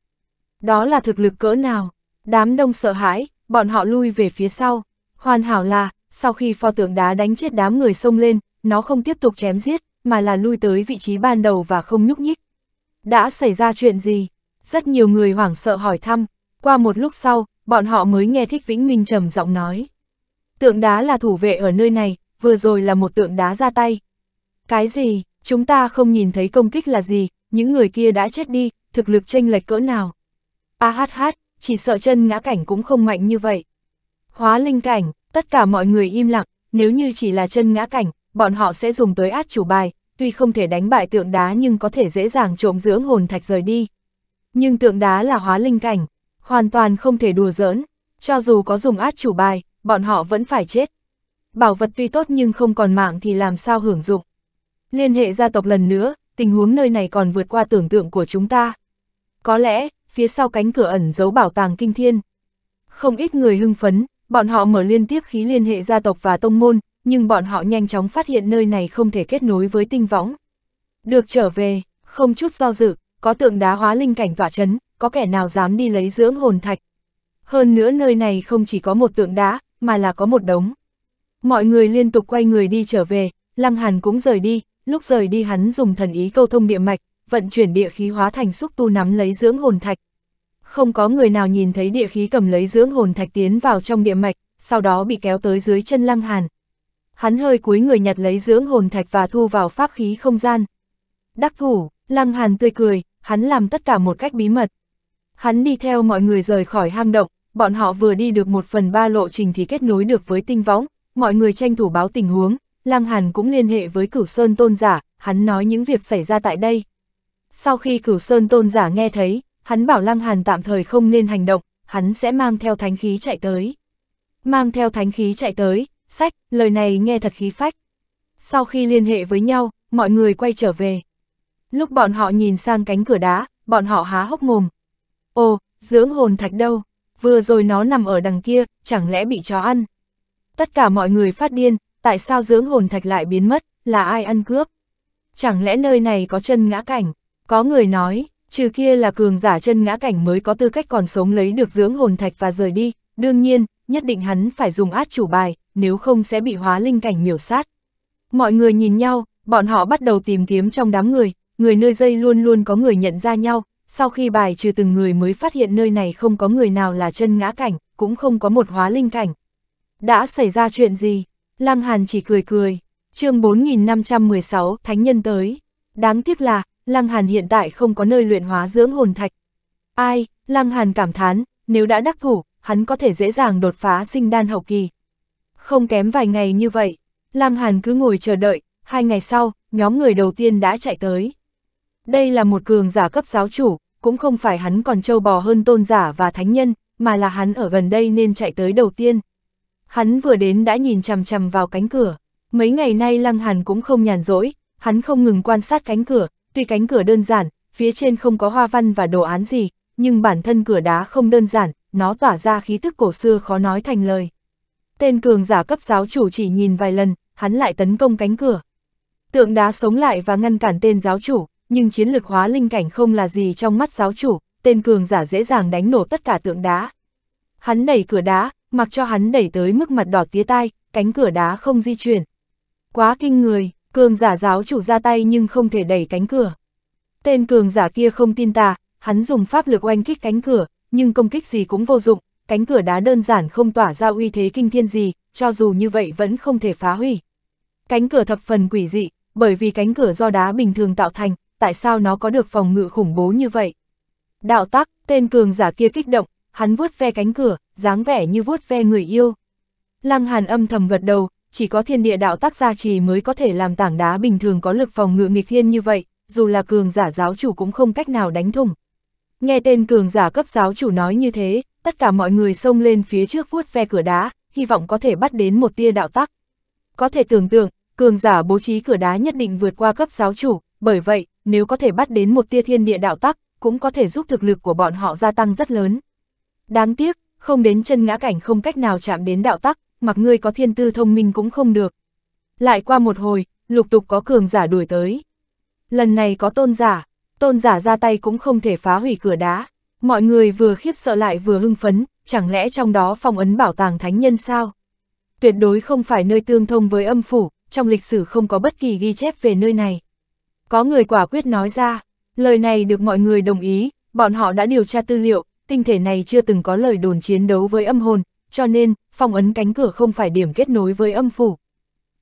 Đó là thực lực cỡ nào? Đám đông sợ hãi, bọn họ lui về phía sau. Hoàn hảo là, sau khi pho tượng đá đánh chết đám người xông lên, nó không tiếp tục chém giết, mà là lui tới vị trí ban đầu và không nhúc nhích đã xảy ra chuyện gì? Rất nhiều người hoảng sợ hỏi thăm, qua một lúc sau, bọn họ mới nghe Thích Vĩnh Minh trầm giọng nói. Tượng đá là thủ vệ ở nơi này, vừa rồi là một tượng đá ra tay. Cái gì, chúng ta không nhìn thấy công kích là gì, những người kia đã chết đi, thực lực chênh lệch cỡ nào. A hát hát, chỉ sợ chân ngã cảnh cũng không mạnh như vậy. Hóa linh cảnh, tất cả mọi người im lặng, nếu như chỉ là chân ngã cảnh, bọn họ sẽ dùng tới át chủ bài, tuy không thể đánh bại tượng đá nhưng có thể dễ dàng trộm dưỡng hồn thạch rời đi. Nhưng tượng đá là hóa linh cảnh, hoàn toàn không thể đùa giỡn, cho dù có dùng át chủ bài, bọn họ vẫn phải chết. Bảo vật tuy tốt nhưng không còn mạng thì làm sao hưởng dụng. Liên hệ gia tộc lần nữa, tình huống nơi này còn vượt qua tưởng tượng của chúng ta. Có lẽ, phía sau cánh cửa ẩn giấu bảo tàng kinh thiên. Không ít người hưng phấn, bọn họ mở liên tiếp khí liên hệ gia tộc và tông môn, nhưng bọn họ nhanh chóng phát hiện nơi này không thể kết nối với tinh võng. Được trở về, không chút do dự, có tượng đá hóa linh cảnh tỏa chấn, có kẻ nào dám đi lấy dưỡng hồn thạch. Hơn nữa nơi này không chỉ có một tượng đá, mà là có một đống. Mọi người liên tục quay người đi trở về, Lăng Hàn cũng rời đi, lúc rời đi hắn dùng thần ý câu thông địa mạch, vận chuyển địa khí hóa thành xúc tu nắm lấy dưỡng hồn thạch. Không có người nào nhìn thấy địa khí cầm lấy dưỡng hồn thạch tiến vào trong địa mạch, sau đó bị kéo tới dưới chân Lăng Hàn, hắn hơi cúi người nhặt lấy dưỡng hồn thạch và thu vào pháp khí không gian. Đắc thủ, lăng hàn tươi cười, hắn làm tất cả một cách bí mật. Hắn đi theo mọi người rời khỏi hang động, bọn họ vừa đi được một phần ba lộ trình thì kết nối được với tinh võng, mọi người tranh thủ báo tình huống, lăng hàn cũng liên hệ với cửu sơn tôn giả, hắn nói những việc xảy ra tại đây. Sau khi cửu sơn tôn giả nghe thấy, hắn bảo lăng hàn tạm thời không nên hành động, hắn sẽ mang theo thánh khí chạy tới. Mang theo thánh khí chạy tới, sách, lời này nghe thật khí phách. Sau khi liên hệ với nhau, mọi người quay trở về. Lúc bọn họ nhìn sang cánh cửa đá, bọn họ há hốc mồm. Ồ, dưỡng hồn thạch đâu? Vừa rồi nó nằm ở đằng kia, chẳng lẽ bị chó ăn? Tất cả mọi người phát điên, tại sao dưỡng hồn thạch lại biến mất, là ai ăn cướp? Chẳng lẽ nơi này có chân ngã cảnh? Có người nói, trừ kia là cường giả chân ngã cảnh mới có tư cách còn sống lấy được dưỡng hồn thạch và rời đi, đương nhiên, nhất định hắn phải dùng át chủ bài, nếu không sẽ bị hóa linh cảnh miểu sát. Mọi người nhìn nhau, bọn họ bắt đầu tìm kiếm trong đám người, người nơi dây luôn luôn có người nhận ra nhau, sau khi bài trừ từng người mới phát hiện nơi này không có người nào là chân ngã cảnh, cũng không có một hóa linh cảnh. Đã xảy ra chuyện gì? Lăng Hàn chỉ cười cười. chương 4516, Thánh Nhân tới. Đáng tiếc là, Lăng Hàn hiện tại không có nơi luyện hóa dưỡng hồn thạch. Ai, Lăng Hàn cảm thán, nếu đã đắc thủ, hắn có thể dễ dàng đột phá sinh đan hậu kỳ, không kém vài ngày như vậy, lăng Hàn cứ ngồi chờ đợi, hai ngày sau, nhóm người đầu tiên đã chạy tới. Đây là một cường giả cấp giáo chủ, cũng không phải hắn còn trâu bò hơn tôn giả và thánh nhân, mà là hắn ở gần đây nên chạy tới đầu tiên. Hắn vừa đến đã nhìn chằm chằm vào cánh cửa, mấy ngày nay Lăng Hàn cũng không nhàn rỗi, hắn không ngừng quan sát cánh cửa, tuy cánh cửa đơn giản, phía trên không có hoa văn và đồ án gì, nhưng bản thân cửa đá không đơn giản, nó tỏa ra khí tức cổ xưa khó nói thành lời tên cường giả cấp giáo chủ chỉ nhìn vài lần, hắn lại tấn công cánh cửa. Tượng đá sống lại và ngăn cản tên giáo chủ, nhưng chiến lực hóa linh cảnh không là gì trong mắt giáo chủ, tên cường giả dễ dàng đánh nổ tất cả tượng đá. Hắn đẩy cửa đá, mặc cho hắn đẩy tới mức mặt đỏ tía tai, cánh cửa đá không di chuyển. Quá kinh người, cường giả giáo chủ ra tay nhưng không thể đẩy cánh cửa. Tên cường giả kia không tin ta, hắn dùng pháp lực oanh kích cánh cửa, nhưng công kích gì cũng vô dụng, cánh cửa đá đơn giản không tỏa ra uy thế kinh thiên gì, cho dù như vậy vẫn không thể phá hủy. Cánh cửa thập phần quỷ dị, bởi vì cánh cửa do đá bình thường tạo thành, tại sao nó có được phòng ngự khủng bố như vậy? Đạo tắc, tên cường giả kia kích động, hắn vuốt ve cánh cửa, dáng vẻ như vuốt ve người yêu. Lăng hàn âm thầm gật đầu, chỉ có thiên địa đạo tắc gia trì mới có thể làm tảng đá bình thường có lực phòng ngự nghịch thiên như vậy, dù là cường giả giáo chủ cũng không cách nào đánh thủng. Nghe tên cường giả cấp giáo chủ nói như thế, tất cả mọi người xông lên phía trước vuốt ve cửa đá, hy vọng có thể bắt đến một tia đạo tắc. Có thể tưởng tượng, cường giả bố trí cửa đá nhất định vượt qua cấp giáo chủ, bởi vậy, nếu có thể bắt đến một tia thiên địa đạo tắc, cũng có thể giúp thực lực của bọn họ gia tăng rất lớn. Đáng tiếc, không đến chân ngã cảnh không cách nào chạm đến đạo tắc, mặc ngươi có thiên tư thông minh cũng không được. Lại qua một hồi, lục tục có cường giả đuổi tới. Lần này có tôn giả, tôn giả ra tay cũng không thể phá hủy cửa đá. Mọi người vừa khiếp sợ lại vừa hưng phấn, chẳng lẽ trong đó phong ấn bảo tàng thánh nhân sao? Tuyệt đối không phải nơi tương thông với âm phủ, trong lịch sử không có bất kỳ ghi chép về nơi này. Có người quả quyết nói ra, lời này được mọi người đồng ý, bọn họ đã điều tra tư liệu, tinh thể này chưa từng có lời đồn chiến đấu với âm hồn, cho nên, phong ấn cánh cửa không phải điểm kết nối với âm phủ.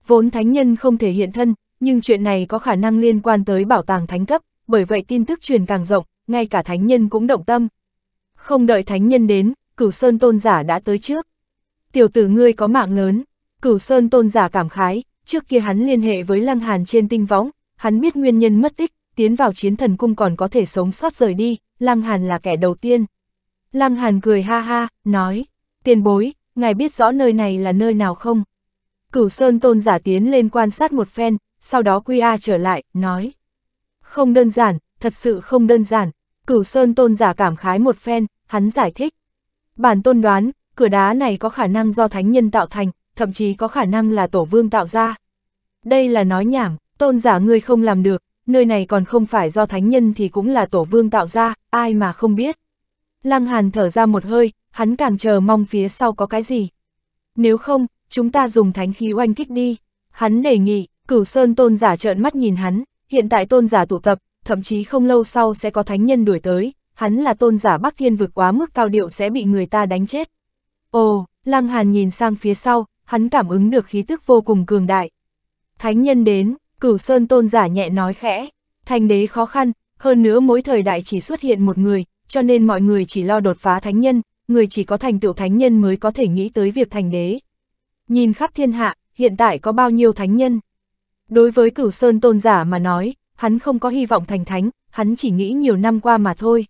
Vốn thánh nhân không thể hiện thân, nhưng chuyện này có khả năng liên quan tới bảo tàng thánh cấp, bởi vậy tin tức truyền càng rộng, ngay cả thánh nhân cũng động tâm. Không đợi thánh nhân đến, cửu sơn tôn giả đã tới trước. Tiểu tử ngươi có mạng lớn, cửu sơn tôn giả cảm khái, trước kia hắn liên hệ với lăng hàn trên tinh võng, hắn biết nguyên nhân mất tích, tiến vào chiến thần cung còn có thể sống sót rời đi, lăng hàn là kẻ đầu tiên. Lăng hàn cười ha ha, nói, tiền bối, ngài biết rõ nơi này là nơi nào không? Cửu sơn tôn giả tiến lên quan sát một phen, sau đó quy a trở lại, nói. Không đơn giản, thật sự không đơn giản, Cửu Sơn tôn giả cảm khái một phen, hắn giải thích. Bản tôn đoán, cửa đá này có khả năng do thánh nhân tạo thành, thậm chí có khả năng là tổ vương tạo ra. Đây là nói nhảm, tôn giả ngươi không làm được, nơi này còn không phải do thánh nhân thì cũng là tổ vương tạo ra, ai mà không biết. Lăng Hàn thở ra một hơi, hắn càng chờ mong phía sau có cái gì. Nếu không, chúng ta dùng thánh khí oanh kích đi. Hắn đề nghị, cửu sơn tôn giả trợn mắt nhìn hắn, hiện tại tôn giả tụ tập, thậm chí không lâu sau sẽ có thánh nhân đuổi tới, hắn là tôn giả Bắc Thiên vực quá mức cao điệu sẽ bị người ta đánh chết. Ồ, Lăng Hàn nhìn sang phía sau, hắn cảm ứng được khí tức vô cùng cường đại. Thánh nhân đến, cửu sơn tôn giả nhẹ nói khẽ, thành đế khó khăn, hơn nữa mỗi thời đại chỉ xuất hiện một người, cho nên mọi người chỉ lo đột phá thánh nhân, người chỉ có thành tựu thánh nhân mới có thể nghĩ tới việc thành đế. Nhìn khắp thiên hạ, hiện tại có bao nhiêu thánh nhân? Đối với cửu sơn tôn giả mà nói, hắn không có hy vọng thành thánh, hắn chỉ nghĩ nhiều năm qua mà thôi.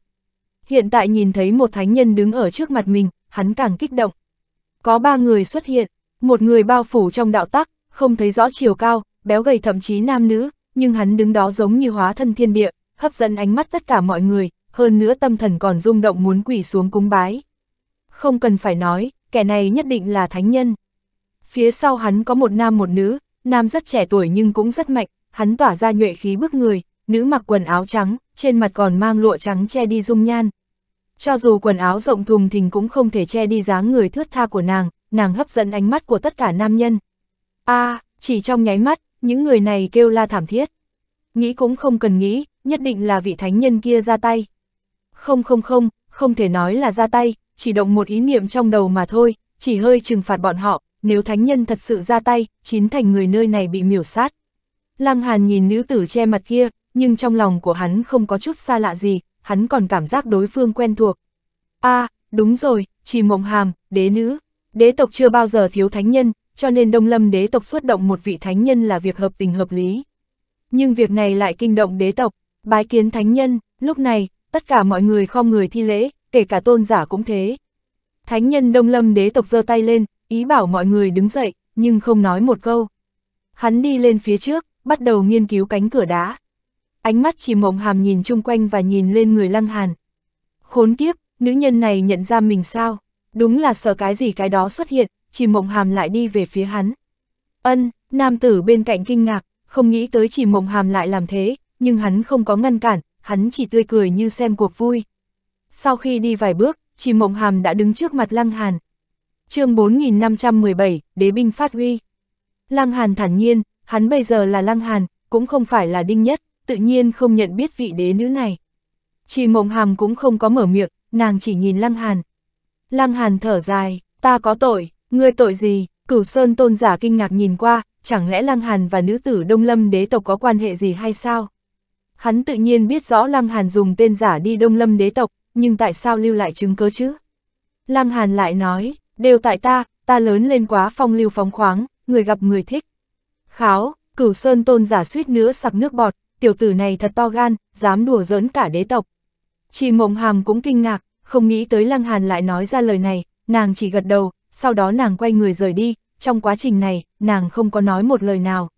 Hiện tại nhìn thấy một thánh nhân đứng ở trước mặt mình, hắn càng kích động. Có ba người xuất hiện, một người bao phủ trong đạo tắc, không thấy rõ chiều cao, béo gầy thậm chí nam nữ, nhưng hắn đứng đó giống như hóa thân thiên địa, hấp dẫn ánh mắt tất cả mọi người, hơn nữa tâm thần còn rung động muốn quỷ xuống cúng bái. Không cần phải nói, kẻ này nhất định là thánh nhân. Phía sau hắn có một nam một nữ, nam rất trẻ tuổi nhưng cũng rất mạnh, hắn tỏa ra nhuệ khí bức người, nữ mặc quần áo trắng, trên mặt còn mang lụa trắng che đi dung nhan. Cho dù quần áo rộng thùng thình cũng không thể che đi dáng người thướt tha của nàng, nàng hấp dẫn ánh mắt của tất cả nam nhân. a à, chỉ trong nháy mắt, những người này kêu la thảm thiết. Nghĩ cũng không cần nghĩ, nhất định là vị thánh nhân kia ra tay. Không không không, không thể nói là ra tay, chỉ động một ý niệm trong đầu mà thôi, chỉ hơi trừng phạt bọn họ, nếu thánh nhân thật sự ra tay, chín thành người nơi này bị miểu sát. Lăng Hàn nhìn nữ tử che mặt kia, nhưng trong lòng của hắn không có chút xa lạ gì, hắn còn cảm giác đối phương quen thuộc. a à, đúng rồi, chỉ mộng hàm, đế nữ. Đế tộc chưa bao giờ thiếu thánh nhân, cho nên Đông Lâm đế tộc xuất động một vị thánh nhân là việc hợp tình hợp lý. Nhưng việc này lại kinh động đế tộc, bái kiến thánh nhân, lúc này, tất cả mọi người không người thi lễ, kể cả tôn giả cũng thế. Thánh nhân Đông Lâm đế tộc giơ tay lên, ý bảo mọi người đứng dậy, nhưng không nói một câu. Hắn đi lên phía trước, bắt đầu nghiên cứu cánh cửa đá. Ánh mắt chỉ mộng hàm nhìn chung quanh và nhìn lên người lăng hàn. Khốn kiếp, nữ nhân này nhận ra mình sao? Đúng là sợ cái gì cái đó xuất hiện, chỉ mộng hàm lại đi về phía hắn. Ân, nam tử bên cạnh kinh ngạc, không nghĩ tới chỉ mộng hàm lại làm thế, nhưng hắn không có ngăn cản, hắn chỉ tươi cười như xem cuộc vui. Sau khi đi vài bước, chỉ mộng hàm đã đứng trước mặt lăng hàn. chương 4517, đế binh phát huy. Lăng hàn thản nhiên, hắn bây giờ là Lăng Hàn, cũng không phải là Đinh Nhất, tự nhiên không nhận biết vị đế nữ này. Chỉ mộng hàm cũng không có mở miệng, nàng chỉ nhìn Lăng Hàn. Lăng Hàn thở dài, ta có tội, ngươi tội gì, cửu sơn tôn giả kinh ngạc nhìn qua, chẳng lẽ Lăng Hàn và nữ tử Đông Lâm đế tộc có quan hệ gì hay sao? Hắn tự nhiên biết rõ Lăng Hàn dùng tên giả đi Đông Lâm đế tộc, nhưng tại sao lưu lại chứng cớ chứ? Lăng Hàn lại nói, đều tại ta, ta lớn lên quá phong lưu phóng khoáng, người gặp người thích. Kháo, cửu sơn tôn giả suýt nữa sặc nước bọt, tiểu tử này thật to gan, dám đùa giỡn cả đế tộc. Chỉ mộng hàm cũng kinh ngạc, không nghĩ tới lăng hàn lại nói ra lời này, nàng chỉ gật đầu, sau đó nàng quay người rời đi, trong quá trình này, nàng không có nói một lời nào.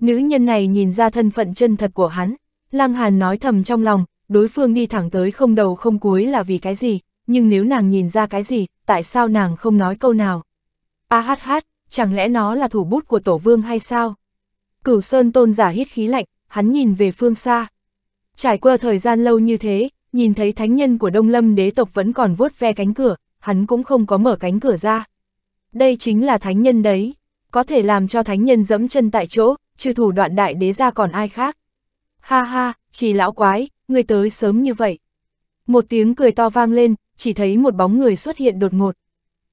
Nữ nhân này nhìn ra thân phận chân thật của hắn, lăng hàn nói thầm trong lòng, đối phương đi thẳng tới không đầu không cuối là vì cái gì, nhưng nếu nàng nhìn ra cái gì, tại sao nàng không nói câu nào? A hát hát, chẳng lẽ nó là thủ bút của Tổ Vương hay sao? Cửu Sơn tôn giả hít khí lạnh, hắn nhìn về phương xa. Trải qua thời gian lâu như thế, nhìn thấy thánh nhân của Đông Lâm đế tộc vẫn còn vuốt ve cánh cửa, hắn cũng không có mở cánh cửa ra. Đây chính là thánh nhân đấy, có thể làm cho thánh nhân dẫm chân tại chỗ, trừ thủ đoạn đại đế ra còn ai khác. Ha ha, chỉ lão quái, người tới sớm như vậy. Một tiếng cười to vang lên, chỉ thấy một bóng người xuất hiện đột ngột,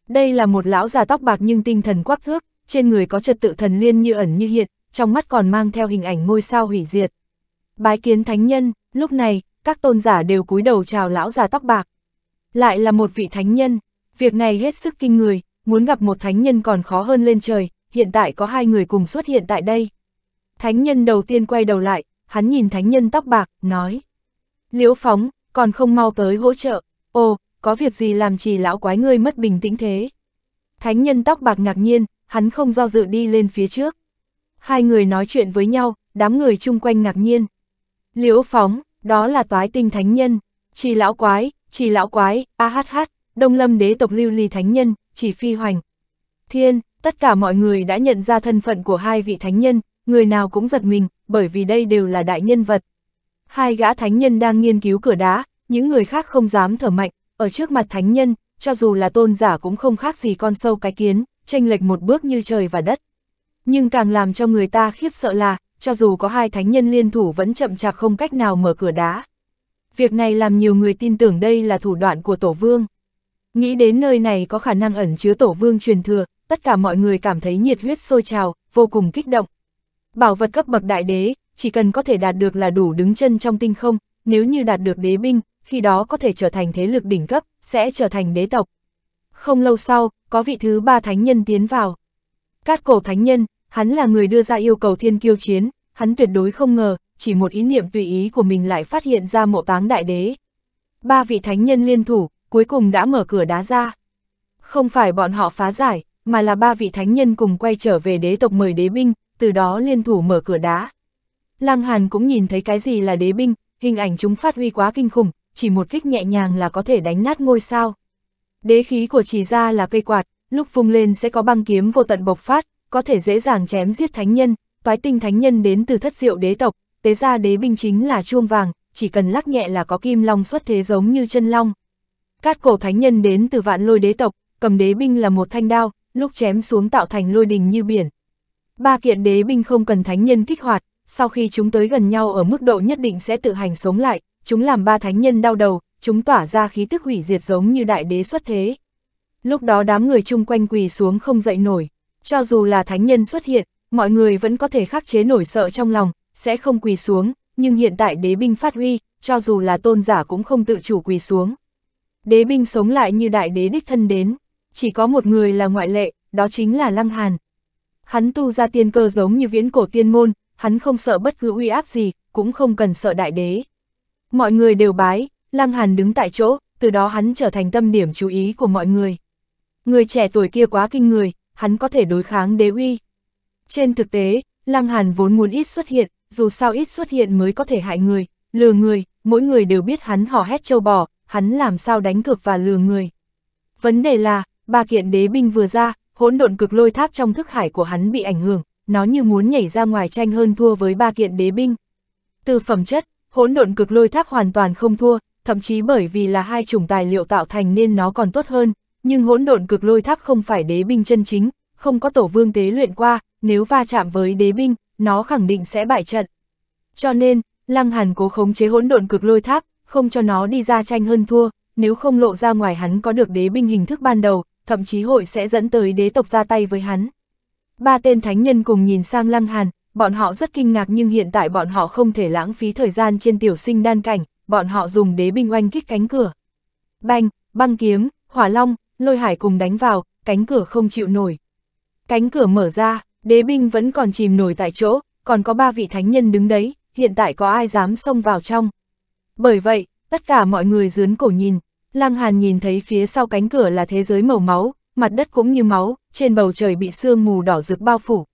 đây là một lão già tóc bạc nhưng tinh thần quắc thước, trên người có trật tự thần liên như ẩn như hiện, trong mắt còn mang theo hình ảnh ngôi sao hủy diệt. Bái kiến thánh nhân, lúc này, các tôn giả đều cúi đầu chào lão già tóc bạc. Lại là một vị thánh nhân, việc này hết sức kinh người, muốn gặp một thánh nhân còn khó hơn lên trời, hiện tại có hai người cùng xuất hiện tại đây. Thánh nhân đầu tiên quay đầu lại, hắn nhìn thánh nhân tóc bạc, nói. Liễu phóng, còn không mau tới hỗ trợ, ồ, có việc gì làm trì lão quái ngươi mất bình tĩnh thế. Thánh nhân tóc bạc ngạc nhiên, hắn không do dự đi lên phía trước. Hai người nói chuyện với nhau, đám người chung quanh ngạc nhiên. Liễu phóng, đó là toái tinh thánh nhân, trì lão quái, trì lão quái, AHH, đông lâm đế tộc lưu ly thánh nhân, trì phi hoành. Thiên, tất cả mọi người đã nhận ra thân phận của hai vị thánh nhân, người nào cũng giật mình, bởi vì đây đều là đại nhân vật. Hai gã thánh nhân đang nghiên cứu cửa đá, những người khác không dám thở mạnh, ở trước mặt thánh nhân, cho dù là tôn giả cũng không khác gì con sâu cái kiến, tranh lệch một bước như trời và đất. Nhưng càng làm cho người ta khiếp sợ là, cho dù có hai thánh nhân liên thủ vẫn chậm chạp không cách nào mở cửa đá. Việc này làm nhiều người tin tưởng đây là thủ đoạn của Tổ Vương. Nghĩ đến nơi này có khả năng ẩn chứa Tổ Vương truyền thừa, tất cả mọi người cảm thấy nhiệt huyết sôi trào, vô cùng kích động. Bảo vật cấp bậc đại đế, chỉ cần có thể đạt được là đủ đứng chân trong tinh không, nếu như đạt được đế binh, khi đó có thể trở thành thế lực đỉnh cấp, sẽ trở thành đế tộc. Không lâu sau, có vị thứ ba thánh nhân tiến vào. Cát cổ thánh nhân, hắn là người đưa ra yêu cầu thiên kiêu chiến, hắn tuyệt đối không ngờ, chỉ một ý niệm tùy ý của mình lại phát hiện ra mộ táng đại đế. Ba vị thánh nhân liên thủ, cuối cùng đã mở cửa đá ra. Không phải bọn họ phá giải, mà là ba vị thánh nhân cùng quay trở về đế tộc mời đế binh, từ đó liên thủ mở cửa đá. Lăng Hàn cũng nhìn thấy cái gì là đế binh, hình ảnh chúng phát huy quá kinh khủng, chỉ một kích nhẹ nhàng là có thể đánh nát ngôi sao. Đế khí của chỉ ra là cây quạt, lúc vung lên sẽ có băng kiếm vô tận bộc phát, có thể dễ dàng chém giết thánh nhân, toái tinh thánh nhân đến từ thất diệu đế tộc, tế ra đế binh chính là chuông vàng, chỉ cần lắc nhẹ là có kim long xuất thế giống như chân long. Cát cổ thánh nhân đến từ vạn lôi đế tộc, cầm đế binh là một thanh đao, lúc chém xuống tạo thành lôi đình như biển. Ba kiện đế binh không cần thánh nhân kích hoạt, sau khi chúng tới gần nhau ở mức độ nhất định sẽ tự hành sống lại, chúng làm ba thánh nhân đau đầu, chúng tỏa ra khí tức hủy diệt giống như đại đế xuất thế. Lúc đó đám người chung quanh quỳ xuống không dậy nổi, cho dù là thánh nhân xuất hiện, mọi người vẫn có thể khắc chế nổi sợ trong lòng, sẽ không quỳ xuống, nhưng hiện tại đế binh phát huy, cho dù là tôn giả cũng không tự chủ quỳ xuống. Đế binh sống lại như đại đế đích thân đến, chỉ có một người là ngoại lệ, đó chính là Lăng Hàn. Hắn tu ra tiên cơ giống như viễn cổ tiên môn, hắn không sợ bất cứ uy áp gì, cũng không cần sợ đại đế. Mọi người đều bái, Lăng Hàn đứng tại chỗ, từ đó hắn trở thành tâm điểm chú ý của mọi người. Người trẻ tuổi kia quá kinh người, hắn có thể đối kháng đế uy. Trên thực tế, Lăng Hàn vốn muốn ít xuất hiện, dù sao ít xuất hiện mới có thể hại người, lừa người, mỗi người đều biết hắn hò hét châu bò, hắn làm sao đánh cược và lừa người. Vấn đề là, ba kiện đế binh vừa ra, hỗn độn cực lôi tháp trong thức hải của hắn bị ảnh hưởng, nó như muốn nhảy ra ngoài tranh hơn thua với ba kiện đế binh. Từ phẩm chất, hỗn độn cực lôi tháp hoàn toàn không thua, thậm chí bởi vì là hai chủng tài liệu tạo thành nên nó còn tốt hơn, nhưng hỗn độn cực lôi tháp không phải đế binh chân chính, không có tổ vương tế luyện qua, nếu va chạm với đế binh, nó khẳng định sẽ bại trận. Cho nên, Lăng Hàn cố khống chế hỗn độn cực lôi tháp, không cho nó đi ra tranh hơn thua, nếu không lộ ra ngoài hắn có được đế binh hình thức ban đầu, thậm chí hội sẽ dẫn tới đế tộc ra tay với hắn. Ba tên thánh nhân cùng nhìn sang Lăng Hàn, bọn họ rất kinh ngạc nhưng hiện tại bọn họ không thể lãng phí thời gian trên tiểu sinh đan cảnh, bọn họ dùng đế binh oanh kích cánh cửa. Banh, băng kiếm, hỏa long, lôi hải cùng đánh vào, cánh cửa không chịu nổi. Cánh cửa mở ra, đế binh vẫn còn chìm nổi tại chỗ, còn có ba vị thánh nhân đứng đấy, hiện tại có ai dám xông vào trong. Bởi vậy, tất cả mọi người dướn cổ nhìn, Lăng Hàn nhìn thấy phía sau cánh cửa là thế giới màu máu, mặt đất cũng như máu, trên bầu trời bị sương mù đỏ rực bao phủ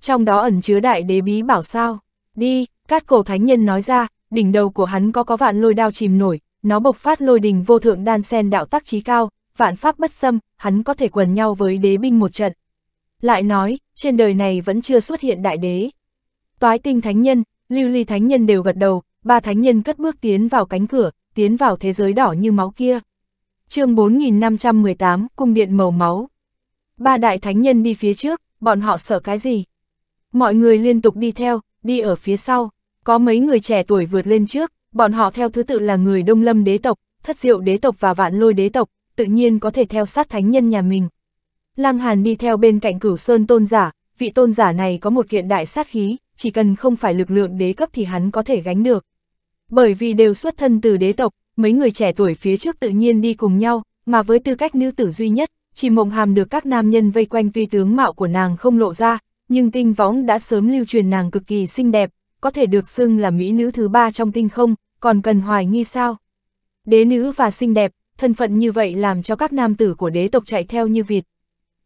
trong đó ẩn chứa đại đế bí bảo sao. Đi, cát cổ thánh nhân nói ra, đỉnh đầu của hắn có có vạn lôi đao chìm nổi, nó bộc phát lôi đình vô thượng đan sen đạo tác trí cao, vạn pháp bất xâm, hắn có thể quần nhau với đế binh một trận. Lại nói, trên đời này vẫn chưa xuất hiện đại đế. Toái tinh thánh nhân, lưu ly thánh nhân đều gật đầu, ba thánh nhân cất bước tiến vào cánh cửa, tiến vào thế giới đỏ như máu kia. chương 4518, cung điện màu máu. Ba đại thánh nhân đi phía trước, bọn họ sợ cái gì, Mọi người liên tục đi theo, đi ở phía sau, có mấy người trẻ tuổi vượt lên trước, bọn họ theo thứ tự là người Đông Lâm đế tộc, Thất Diệu đế tộc và Vạn Lôi đế tộc, tự nhiên có thể theo sát thánh nhân nhà mình. Lăng Hàn đi theo bên cạnh Cửu Sơn tôn giả, vị tôn giả này có một kiện đại sát khí, chỉ cần không phải lực lượng đế cấp thì hắn có thể gánh được. Bởi vì đều xuất thân từ đế tộc, mấy người trẻ tuổi phía trước tự nhiên đi cùng nhau, mà với tư cách nữ tử duy nhất, chỉ mộng hàm được các nam nhân vây quanh vì tướng mạo của nàng không lộ ra, nhưng tinh võng đã sớm lưu truyền nàng cực kỳ xinh đẹp, có thể được xưng là mỹ nữ thứ ba trong tinh không, còn cần hoài nghi sao. Đế nữ và xinh đẹp, thân phận như vậy làm cho các nam tử của đế tộc chạy theo như vịt.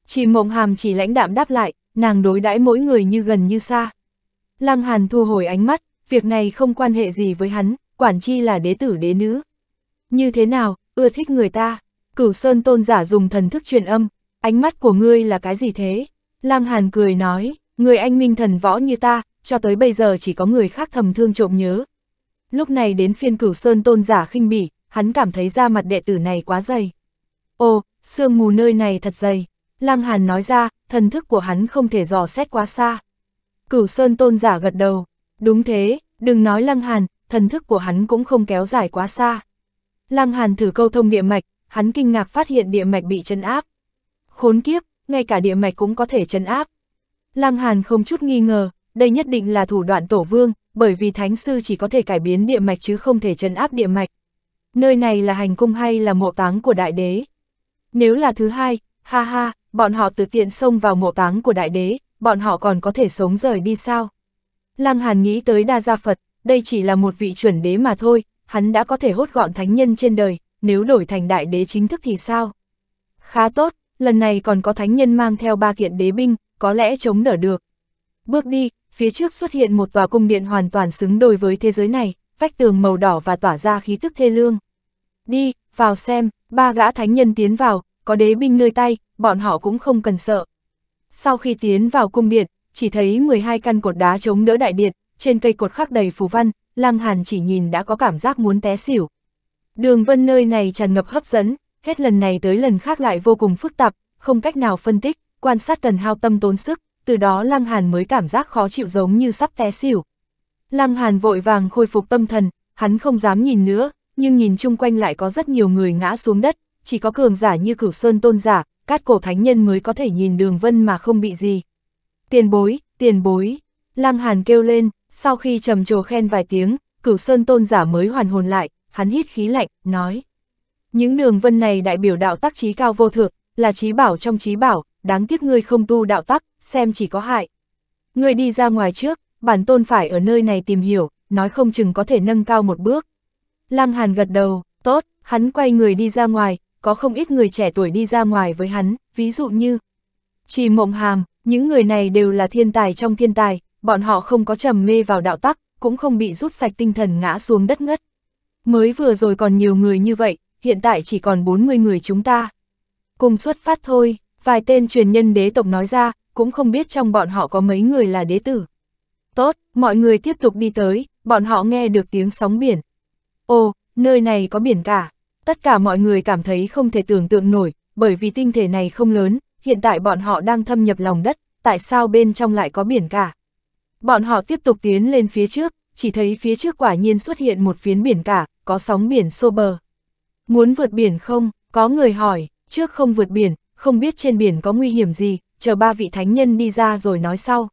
Chỉ mộng hàm chỉ lãnh đạm đáp lại, nàng đối đãi mỗi người như gần như xa. Lăng Hàn thu hồi ánh mắt, việc này không quan hệ gì với hắn, quản chi là đế tử đế nữ. Như thế nào, ưa thích người ta, cửu sơn tôn giả dùng thần thức truyền âm, ánh mắt của ngươi là cái gì thế? Lam Hàn cười nói, người anh minh thần võ như ta, cho tới bây giờ chỉ có người khác thầm thương trộm nhớ. Lúc này đến phiên cửu sơn tôn giả khinh bỉ, hắn cảm thấy da mặt đệ tử này quá dày. Ô, sương mù nơi này thật dày. Lam Hàn nói ra, thần thức của hắn không thể dò xét quá xa. Cửu Sơn tôn giả gật đầu. Đúng thế, đừng nói Lăng Hàn, thần thức của hắn cũng không kéo dài quá xa. Lăng Hàn thử câu thông địa mạch, hắn kinh ngạc phát hiện địa mạch bị chân áp. Khốn kiếp, ngay cả địa mạch cũng có thể chấn áp. Lăng Hàn không chút nghi ngờ, đây nhất định là thủ đoạn tổ vương, bởi vì thánh sư chỉ có thể cải biến địa mạch chứ không thể chấn áp địa mạch. Nơi này là hành cung hay là mộ táng của đại đế? Nếu là thứ hai, ha ha, bọn họ tự tiện xông vào mộ táng của đại đế, bọn họ còn có thể sống rời đi sao? Lăng Hàn nghĩ tới đa gia Phật, đây chỉ là một vị chuẩn đế mà thôi, hắn đã có thể hốt gọn thánh nhân trên đời, nếu đổi thành đại đế chính thức thì sao? Khá tốt, lần này còn có thánh nhân mang theo ba kiện đế binh, có lẽ chống đỡ được. Bước đi, phía trước xuất hiện một tòa cung điện hoàn toàn xứng đôi với thế giới này, vách tường màu đỏ và tỏa ra khí tức thê lương. Đi, vào xem, ba gã thánh nhân tiến vào, có đế binh nơi tay, bọn họ cũng không cần sợ. Sau khi tiến vào cung điện, chỉ thấy 12 căn cột đá chống đỡ đại điện, trên cây cột khắc đầy phù văn, Lăng Hàn chỉ nhìn đã có cảm giác muốn té xỉu. Đường vân nơi này tràn ngập hấp dẫn, hết lần này tới lần khác lại vô cùng phức tạp, không cách nào phân tích, quan sát cần hao tâm tốn sức, từ đó Lăng Hàn mới cảm giác khó chịu giống như sắp té xỉu. Lăng Hàn vội vàng khôi phục tâm thần, hắn không dám nhìn nữa, nhưng nhìn chung quanh lại có rất nhiều người ngã xuống đất, chỉ có cường giả như cửu sơn tôn giả, cát cổ thánh nhân mới có thể nhìn đường vân mà không bị gì. Tiền bối, tiền bối, Lăng Hàn kêu lên, sau khi trầm trồ khen vài tiếng, cửu sơn tôn giả mới hoàn hồn lại, hắn hít khí lạnh, nói. Những đường vân này đại biểu đạo tắc trí cao vô thượng, là trí bảo trong trí bảo, đáng tiếc ngươi không tu đạo tắc, xem chỉ có hại. Ngươi đi ra ngoài trước, bản tôn phải ở nơi này tìm hiểu, nói không chừng có thể nâng cao một bước. Lăng Hàn gật đầu, tốt, hắn quay người đi ra ngoài, có không ít người trẻ tuổi đi ra ngoài với hắn, ví dụ như Trì Mộng Hàm, những người này đều là thiên tài trong thiên tài, bọn họ không có trầm mê vào đạo tắc, cũng không bị rút sạch tinh thần ngã xuống đất ngất. Mới vừa rồi còn nhiều người như vậy, hiện tại chỉ còn 40 người chúng ta. Cùng xuất phát thôi, vài tên truyền nhân đế tộc nói ra, cũng không biết trong bọn họ có mấy người là đế tử. Tốt, mọi người tiếp tục đi tới, bọn họ nghe được tiếng sóng biển. Ồ, nơi này có biển cả. Tất cả mọi người cảm thấy không thể tưởng tượng nổi, bởi vì tinh thể này không lớn, hiện tại bọn họ đang thâm nhập lòng đất, tại sao bên trong lại có biển cả. Bọn họ tiếp tục tiến lên phía trước, chỉ thấy phía trước quả nhiên xuất hiện một phiến biển cả, có sóng biển xô bờ. Muốn vượt biển không? Có người hỏi, trước không vượt biển, không biết trên biển có nguy hiểm gì, chờ ba vị thánh nhân đi ra rồi nói sau.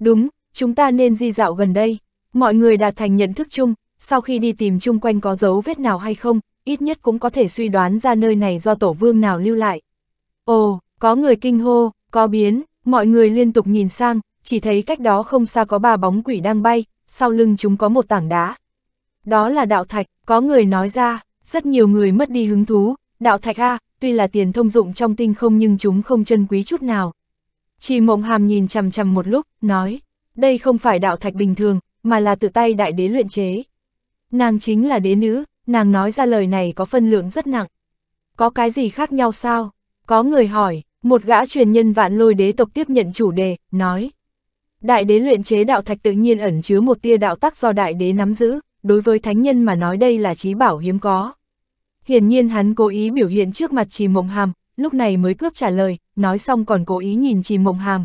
Đúng, chúng ta nên di dạo gần đây. Mọi người đạt thành nhận thức chung, sau khi đi tìm chung quanh có dấu vết nào hay không, ít nhất cũng có thể suy đoán ra nơi này do tổ vương nào lưu lại. Ồ, có người kinh hô, có biến, mọi người liên tục nhìn sang, chỉ thấy cách đó không xa có ba bóng quỷ đang bay, sau lưng chúng có một tảng đá. Đó là đạo thạch, có người nói ra, rất nhiều người mất đi hứng thú, đạo thạch A, tuy là tiền thông dụng trong tinh không nhưng chúng không chân quý chút nào. Chỉ mộng hàm nhìn chằm chằm một lúc, nói, đây không phải đạo thạch bình thường, mà là tự tay đại đế luyện chế. Nàng chính là đế nữ, nàng nói ra lời này có phân lượng rất nặng. Có cái gì khác nhau sao? Có người hỏi, một gã truyền nhân vạn lôi đế tộc tiếp nhận chủ đề, nói. Đại đế luyện chế đạo thạch tự nhiên ẩn chứa một tia đạo tắc do đại đế nắm giữ, đối với thánh nhân mà nói đây là trí bảo hiếm có. Hiển nhiên hắn cố ý biểu hiện trước mặt Trì Mộng Hàm, lúc này mới cướp trả lời, nói xong còn cố ý nhìn Trì Mộng Hàm.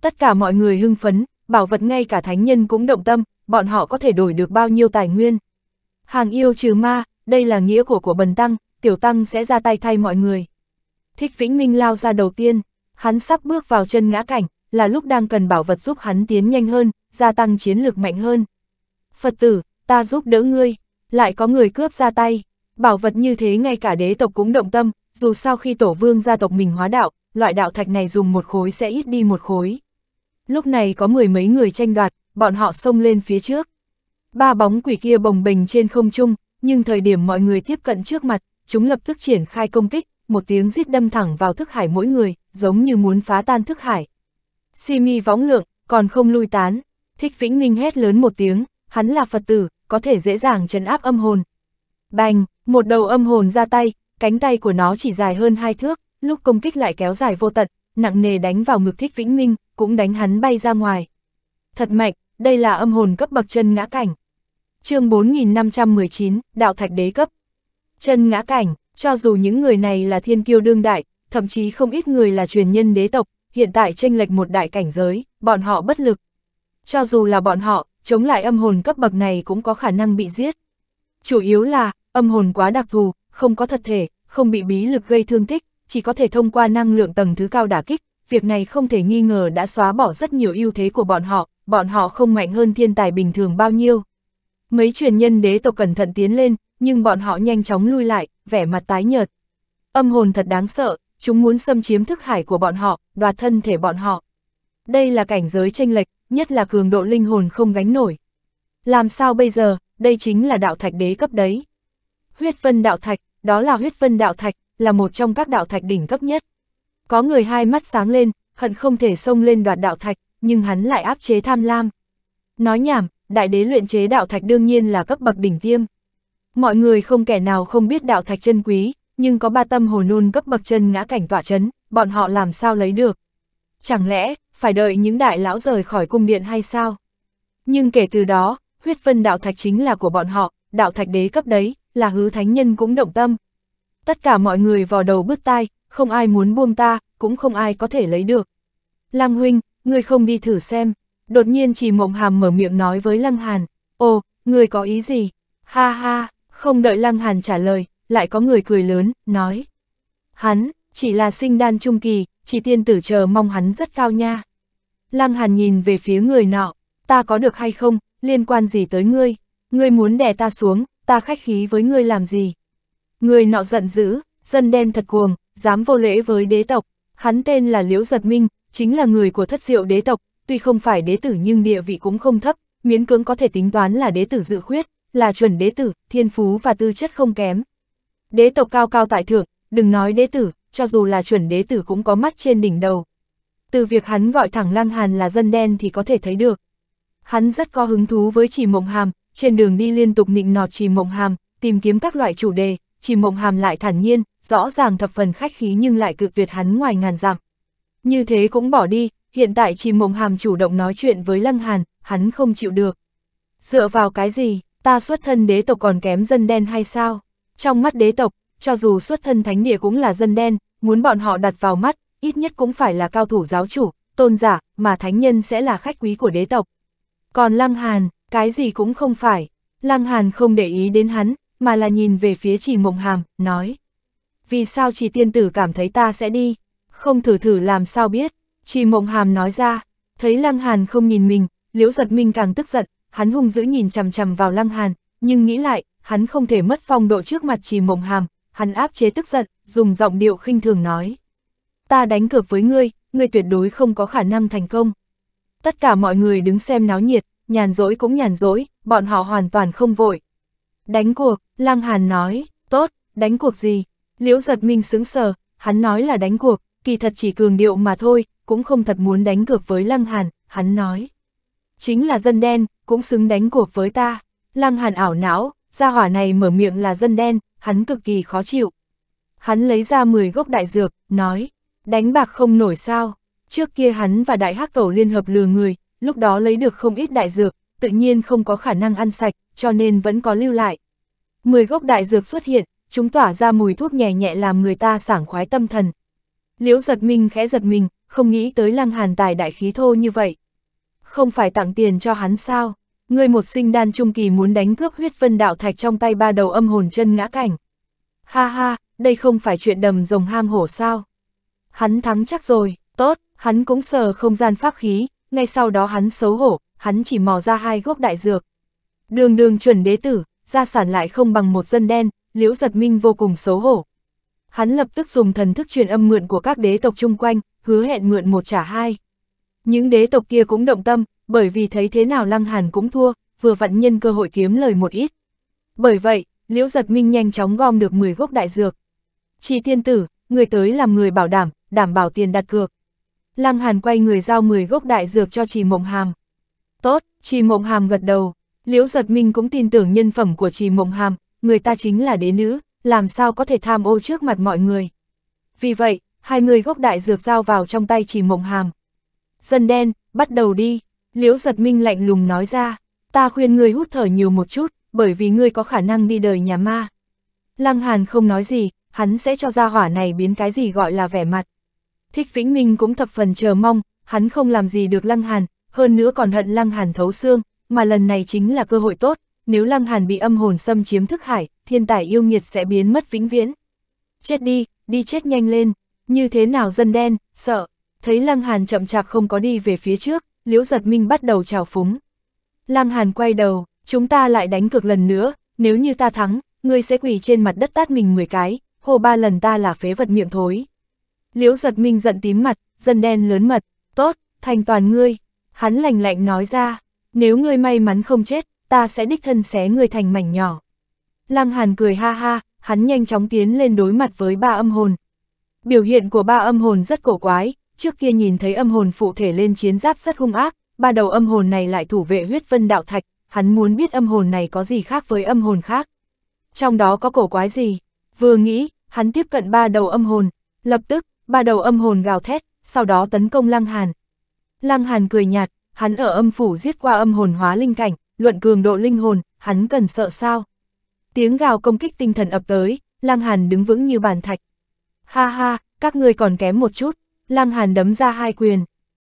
Tất cả mọi người hưng phấn, bảo vật ngay cả thánh nhân cũng động tâm, bọn họ có thể đổi được bao nhiêu tài nguyên. Hàng yêu trừ ma, đây là nghĩa của của bần tăng, tiểu tăng sẽ ra tay thay mọi người. Thích Vĩnh Minh lao ra đầu tiên, hắn sắp bước vào chân ngã cảnh, là lúc đang cần bảo vật giúp hắn tiến nhanh hơn, gia tăng chiến lược mạnh hơn. Phật tử, ta giúp đỡ ngươi, lại có người cướp ra tay, bảo vật như thế ngay cả đế tộc cũng động tâm, dù sao khi tổ vương gia tộc mình hóa đạo, loại đạo thạch này dùng một khối sẽ ít đi một khối. Lúc này có mười mấy người tranh đoạt, bọn họ xông lên phía trước. Ba bóng quỷ kia bồng bềnh trên không trung, nhưng thời điểm mọi người tiếp cận trước mặt, chúng lập tức triển khai công kích, một tiếng rít đâm thẳng vào thức hải mỗi người, giống như muốn phá tan thức hải. Simi võng lượng, còn không lui tán, thích vĩnh ninh hét lớn một tiếng, hắn là Phật tử, có thể dễ dàng chấn áp âm hồn. Bành, một đầu âm hồn ra tay, cánh tay của nó chỉ dài hơn hai thước, lúc công kích lại kéo dài vô tận, nặng nề đánh vào ngực thích vĩnh minh, cũng đánh hắn bay ra ngoài. Thật mạnh, đây là âm hồn cấp bậc chân ngã cảnh. chương 4519, Đạo Thạch Đế cấp. Chân ngã cảnh, cho dù những người này là thiên kiêu đương đại, thậm chí không ít người là truyền nhân đế tộc, hiện tại tranh lệch một đại cảnh giới, bọn họ bất lực. Cho dù là bọn họ, chống lại âm hồn cấp bậc này cũng có khả năng bị giết. Chủ yếu là, âm hồn quá đặc thù, không có thật thể, không bị bí lực gây thương tích, chỉ có thể thông qua năng lượng tầng thứ cao đả kích, việc này không thể nghi ngờ đã xóa bỏ rất nhiều ưu thế của bọn họ, bọn họ không mạnh hơn thiên tài bình thường bao nhiêu. Mấy truyền nhân đế tộc cẩn thận tiến lên, nhưng bọn họ nhanh chóng lui lại, vẻ mặt tái nhợt. Âm hồn thật đáng sợ, chúng muốn xâm chiếm thức hải của bọn họ, đoạt thân thể bọn họ. Đây là cảnh giới tranh lệch, nhất là cường độ linh hồn không gánh nổi. Làm sao bây giờ, đây chính là đạo thạch đế cấp đấy. Huyết vân đạo thạch, đó là huyết vân đạo thạch, là một trong các đạo thạch đỉnh cấp nhất. Có người hai mắt sáng lên, hận không thể xông lên đoạt đạo thạch, nhưng hắn lại áp chế tham lam. Nói nhảm, đại đế luyện chế đạo thạch đương nhiên là cấp bậc đỉnh tiêm. Mọi người không kẻ nào không biết đạo thạch chân quý, nhưng có ba tâm hồ nôn cấp bậc chân ngã cảnh tỏa chấn, bọn họ làm sao lấy được. Chẳng lẽ, phải đợi những đại lão rời khỏi cung điện hay sao? Nhưng kể từ đó, huyết vân đạo thạch chính là của bọn họ, đạo thạch đế cấp đấy, là hứa thánh nhân cũng động tâm. Tất cả mọi người vò đầu bứt tai, không ai muốn buông ta, cũng không ai có thể lấy được. Lăng huynh, ngươi không đi thử xem. Đột nhiên chỉ mộng hàm mở miệng nói với Lăng Hàn, ồ, ngươi có ý gì? Ha ha, không đợi Lăng Hàn trả lời, lại có người cười lớn, nói. Hắn, chỉ là sinh đan trung kỳ, chỉ tiên tử chờ mong hắn rất cao nha. Lăng Hàn nhìn về phía người nọ, ta có được hay không, liên quan gì tới ngươi, ngươi muốn đè ta xuống, ta khách khí với ngươi làm gì. Người nọ giận dữ, dân đen thật cuồng, dám vô lễ với đế tộc, hắn tên là Liễu Giật Minh, chính là người của thất diệu đế tộc, tuy không phải đế tử nhưng địa vị cũng không thấp, miễn cưỡng có thể tính toán là đế tử dự khuyết, là chuẩn đế tử, thiên phú và tư chất không kém. Đế tộc cao cao tại thượng, đừng nói đế tử, cho dù là chuẩn đế tử cũng có mắt trên đỉnh đầu, từ việc hắn gọi thẳng Lăng Hàn là dân đen thì có thể thấy được. Hắn rất có hứng thú với Trì Mộng Hàm, trên đường đi liên tục nịnh nọt Trì Mộng Hàm, tìm kiếm các loại chủ đề, Trì Mộng Hàm lại thản nhiên, rõ ràng thập phần khách khí nhưng lại cực tuyệt hắn ngoài ngàn dặm. Như thế cũng bỏ đi, hiện tại Trì Mộng Hàm chủ động nói chuyện với Lăng Hàn, hắn không chịu được. Dựa vào cái gì, ta xuất thân đế tộc còn kém dân đen hay sao? Trong mắt đế tộc, cho dù xuất thân thánh địa cũng là dân đen, muốn bọn họ đặt vào mắt, ít nhất cũng phải là cao thủ giáo chủ, tôn giả, mà thánh nhân sẽ là khách quý của đế tộc. Còn Lăng Hàn, cái gì cũng không phải. Lăng Hàn không để ý đến hắn, mà là nhìn về phía trì mộng hàm, nói. Vì sao trì tiên tử cảm thấy ta sẽ đi? Không thử thử làm sao biết? trì mộng hàm nói ra, thấy Lăng Hàn không nhìn mình, liễu giật mình càng tức giận, hắn hung dữ nhìn chằm chằm vào Lăng Hàn, nhưng nghĩ lại, hắn không thể mất phong độ trước mặt trì mộng hàm, hắn áp chế tức giận, dùng giọng điệu khinh thường nói ta đánh cược với ngươi, ngươi tuyệt đối không có khả năng thành công. Tất cả mọi người đứng xem náo nhiệt, nhàn rỗi cũng nhàn rỗi, bọn họ hoàn toàn không vội. Đánh cuộc, Lăng Hàn nói, tốt, đánh cuộc gì? Liễu giật mình sướng sờ, hắn nói là đánh cuộc, kỳ thật chỉ cường điệu mà thôi, cũng không thật muốn đánh cược với Lăng Hàn, hắn nói. Chính là dân đen, cũng xứng đánh cuộc với ta. Lăng Hàn ảo não, gia hỏa này mở miệng là dân đen, hắn cực kỳ khó chịu. Hắn lấy ra 10 gốc đại dược, nói, Đánh bạc không nổi sao, trước kia hắn và đại hắc cầu liên hợp lừa người, lúc đó lấy được không ít đại dược, tự nhiên không có khả năng ăn sạch, cho nên vẫn có lưu lại. Mười gốc đại dược xuất hiện, chúng tỏa ra mùi thuốc nhẹ nhẹ làm người ta sảng khoái tâm thần. Liễu giật mình khẽ giật mình, không nghĩ tới lăng hàn tài đại khí thô như vậy. Không phải tặng tiền cho hắn sao, người một sinh đan trung kỳ muốn đánh cướp huyết vân đạo thạch trong tay ba đầu âm hồn chân ngã cảnh. Ha ha, đây không phải chuyện đầm rồng hang hổ sao hắn thắng chắc rồi, tốt, hắn cũng sờ không gian pháp khí, ngay sau đó hắn xấu hổ, hắn chỉ mò ra hai gốc đại dược. Đường đường chuẩn đế tử, gia sản lại không bằng một dân đen, liễu giật minh vô cùng xấu hổ. Hắn lập tức dùng thần thức truyền âm mượn của các đế tộc chung quanh, hứa hẹn mượn một trả hai. Những đế tộc kia cũng động tâm, bởi vì thấy thế nào lăng hàn cũng thua, vừa vặn nhân cơ hội kiếm lời một ít. Bởi vậy, liễu giật minh nhanh chóng gom được 10 gốc đại dược. chi tiên tử, người tới làm người bảo đảm, đảm bảo tiền đặt cược. Lăng Hàn quay người giao 10 gốc đại dược cho Trì Mộng Hàm. Tốt, Trì Mộng Hàm gật đầu, Liễu Giật Minh cũng tin tưởng nhân phẩm của Trì Mộng Hàm, người ta chính là đế nữ, làm sao có thể tham ô trước mặt mọi người. Vì vậy, hai người gốc đại dược giao vào trong tay Trì Mộng Hàm. Dân đen, bắt đầu đi, Liễu Giật Minh lạnh lùng nói ra, ta khuyên người hút thở nhiều một chút, bởi vì ngươi có khả năng đi đời nhà ma. Lăng Hàn không nói gì, hắn sẽ cho ra hỏa này biến cái gì gọi là vẻ mặt. Thích Vĩnh Minh cũng thập phần chờ mong, hắn không làm gì được Lăng Hàn, hơn nữa còn hận Lăng Hàn thấu xương, mà lần này chính là cơ hội tốt, nếu Lăng Hàn bị âm hồn xâm chiếm thức hải, thiên tài yêu nghiệt sẽ biến mất vĩnh viễn. Chết đi, đi chết nhanh lên, như thế nào dân đen, sợ, thấy Lăng Hàn chậm chạp không có đi về phía trước, Liễu Giật Minh bắt đầu trào phúng. Lăng Hàn quay đầu, chúng ta lại đánh cược lần nữa, nếu như ta thắng, ngươi sẽ quỳ trên mặt đất tát mình 10 cái, hồ ba lần ta là phế vật miệng thối. Liễu giật minh giận tím mặt, dân đen lớn mật, tốt, thành toàn ngươi. Hắn lành lạnh nói ra, nếu ngươi may mắn không chết, ta sẽ đích thân xé ngươi thành mảnh nhỏ. Lăng Hàn cười ha ha, hắn nhanh chóng tiến lên đối mặt với ba âm hồn. Biểu hiện của ba âm hồn rất cổ quái, trước kia nhìn thấy âm hồn phụ thể lên chiến giáp rất hung ác, ba đầu âm hồn này lại thủ vệ huyết vân đạo thạch, hắn muốn biết âm hồn này có gì khác với âm hồn khác. Trong đó có cổ quái gì? Vừa nghĩ, hắn tiếp cận ba đầu âm hồn, lập tức, ba đầu âm hồn gào thét, sau đó tấn công Lăng Hàn. Lăng Hàn cười nhạt, hắn ở âm phủ giết qua âm hồn hóa linh cảnh, luận cường độ linh hồn, hắn cần sợ sao? Tiếng gào công kích tinh thần ập tới, Lăng Hàn đứng vững như bàn thạch. Ha ha, các ngươi còn kém một chút, Lăng Hàn đấm ra hai quyền.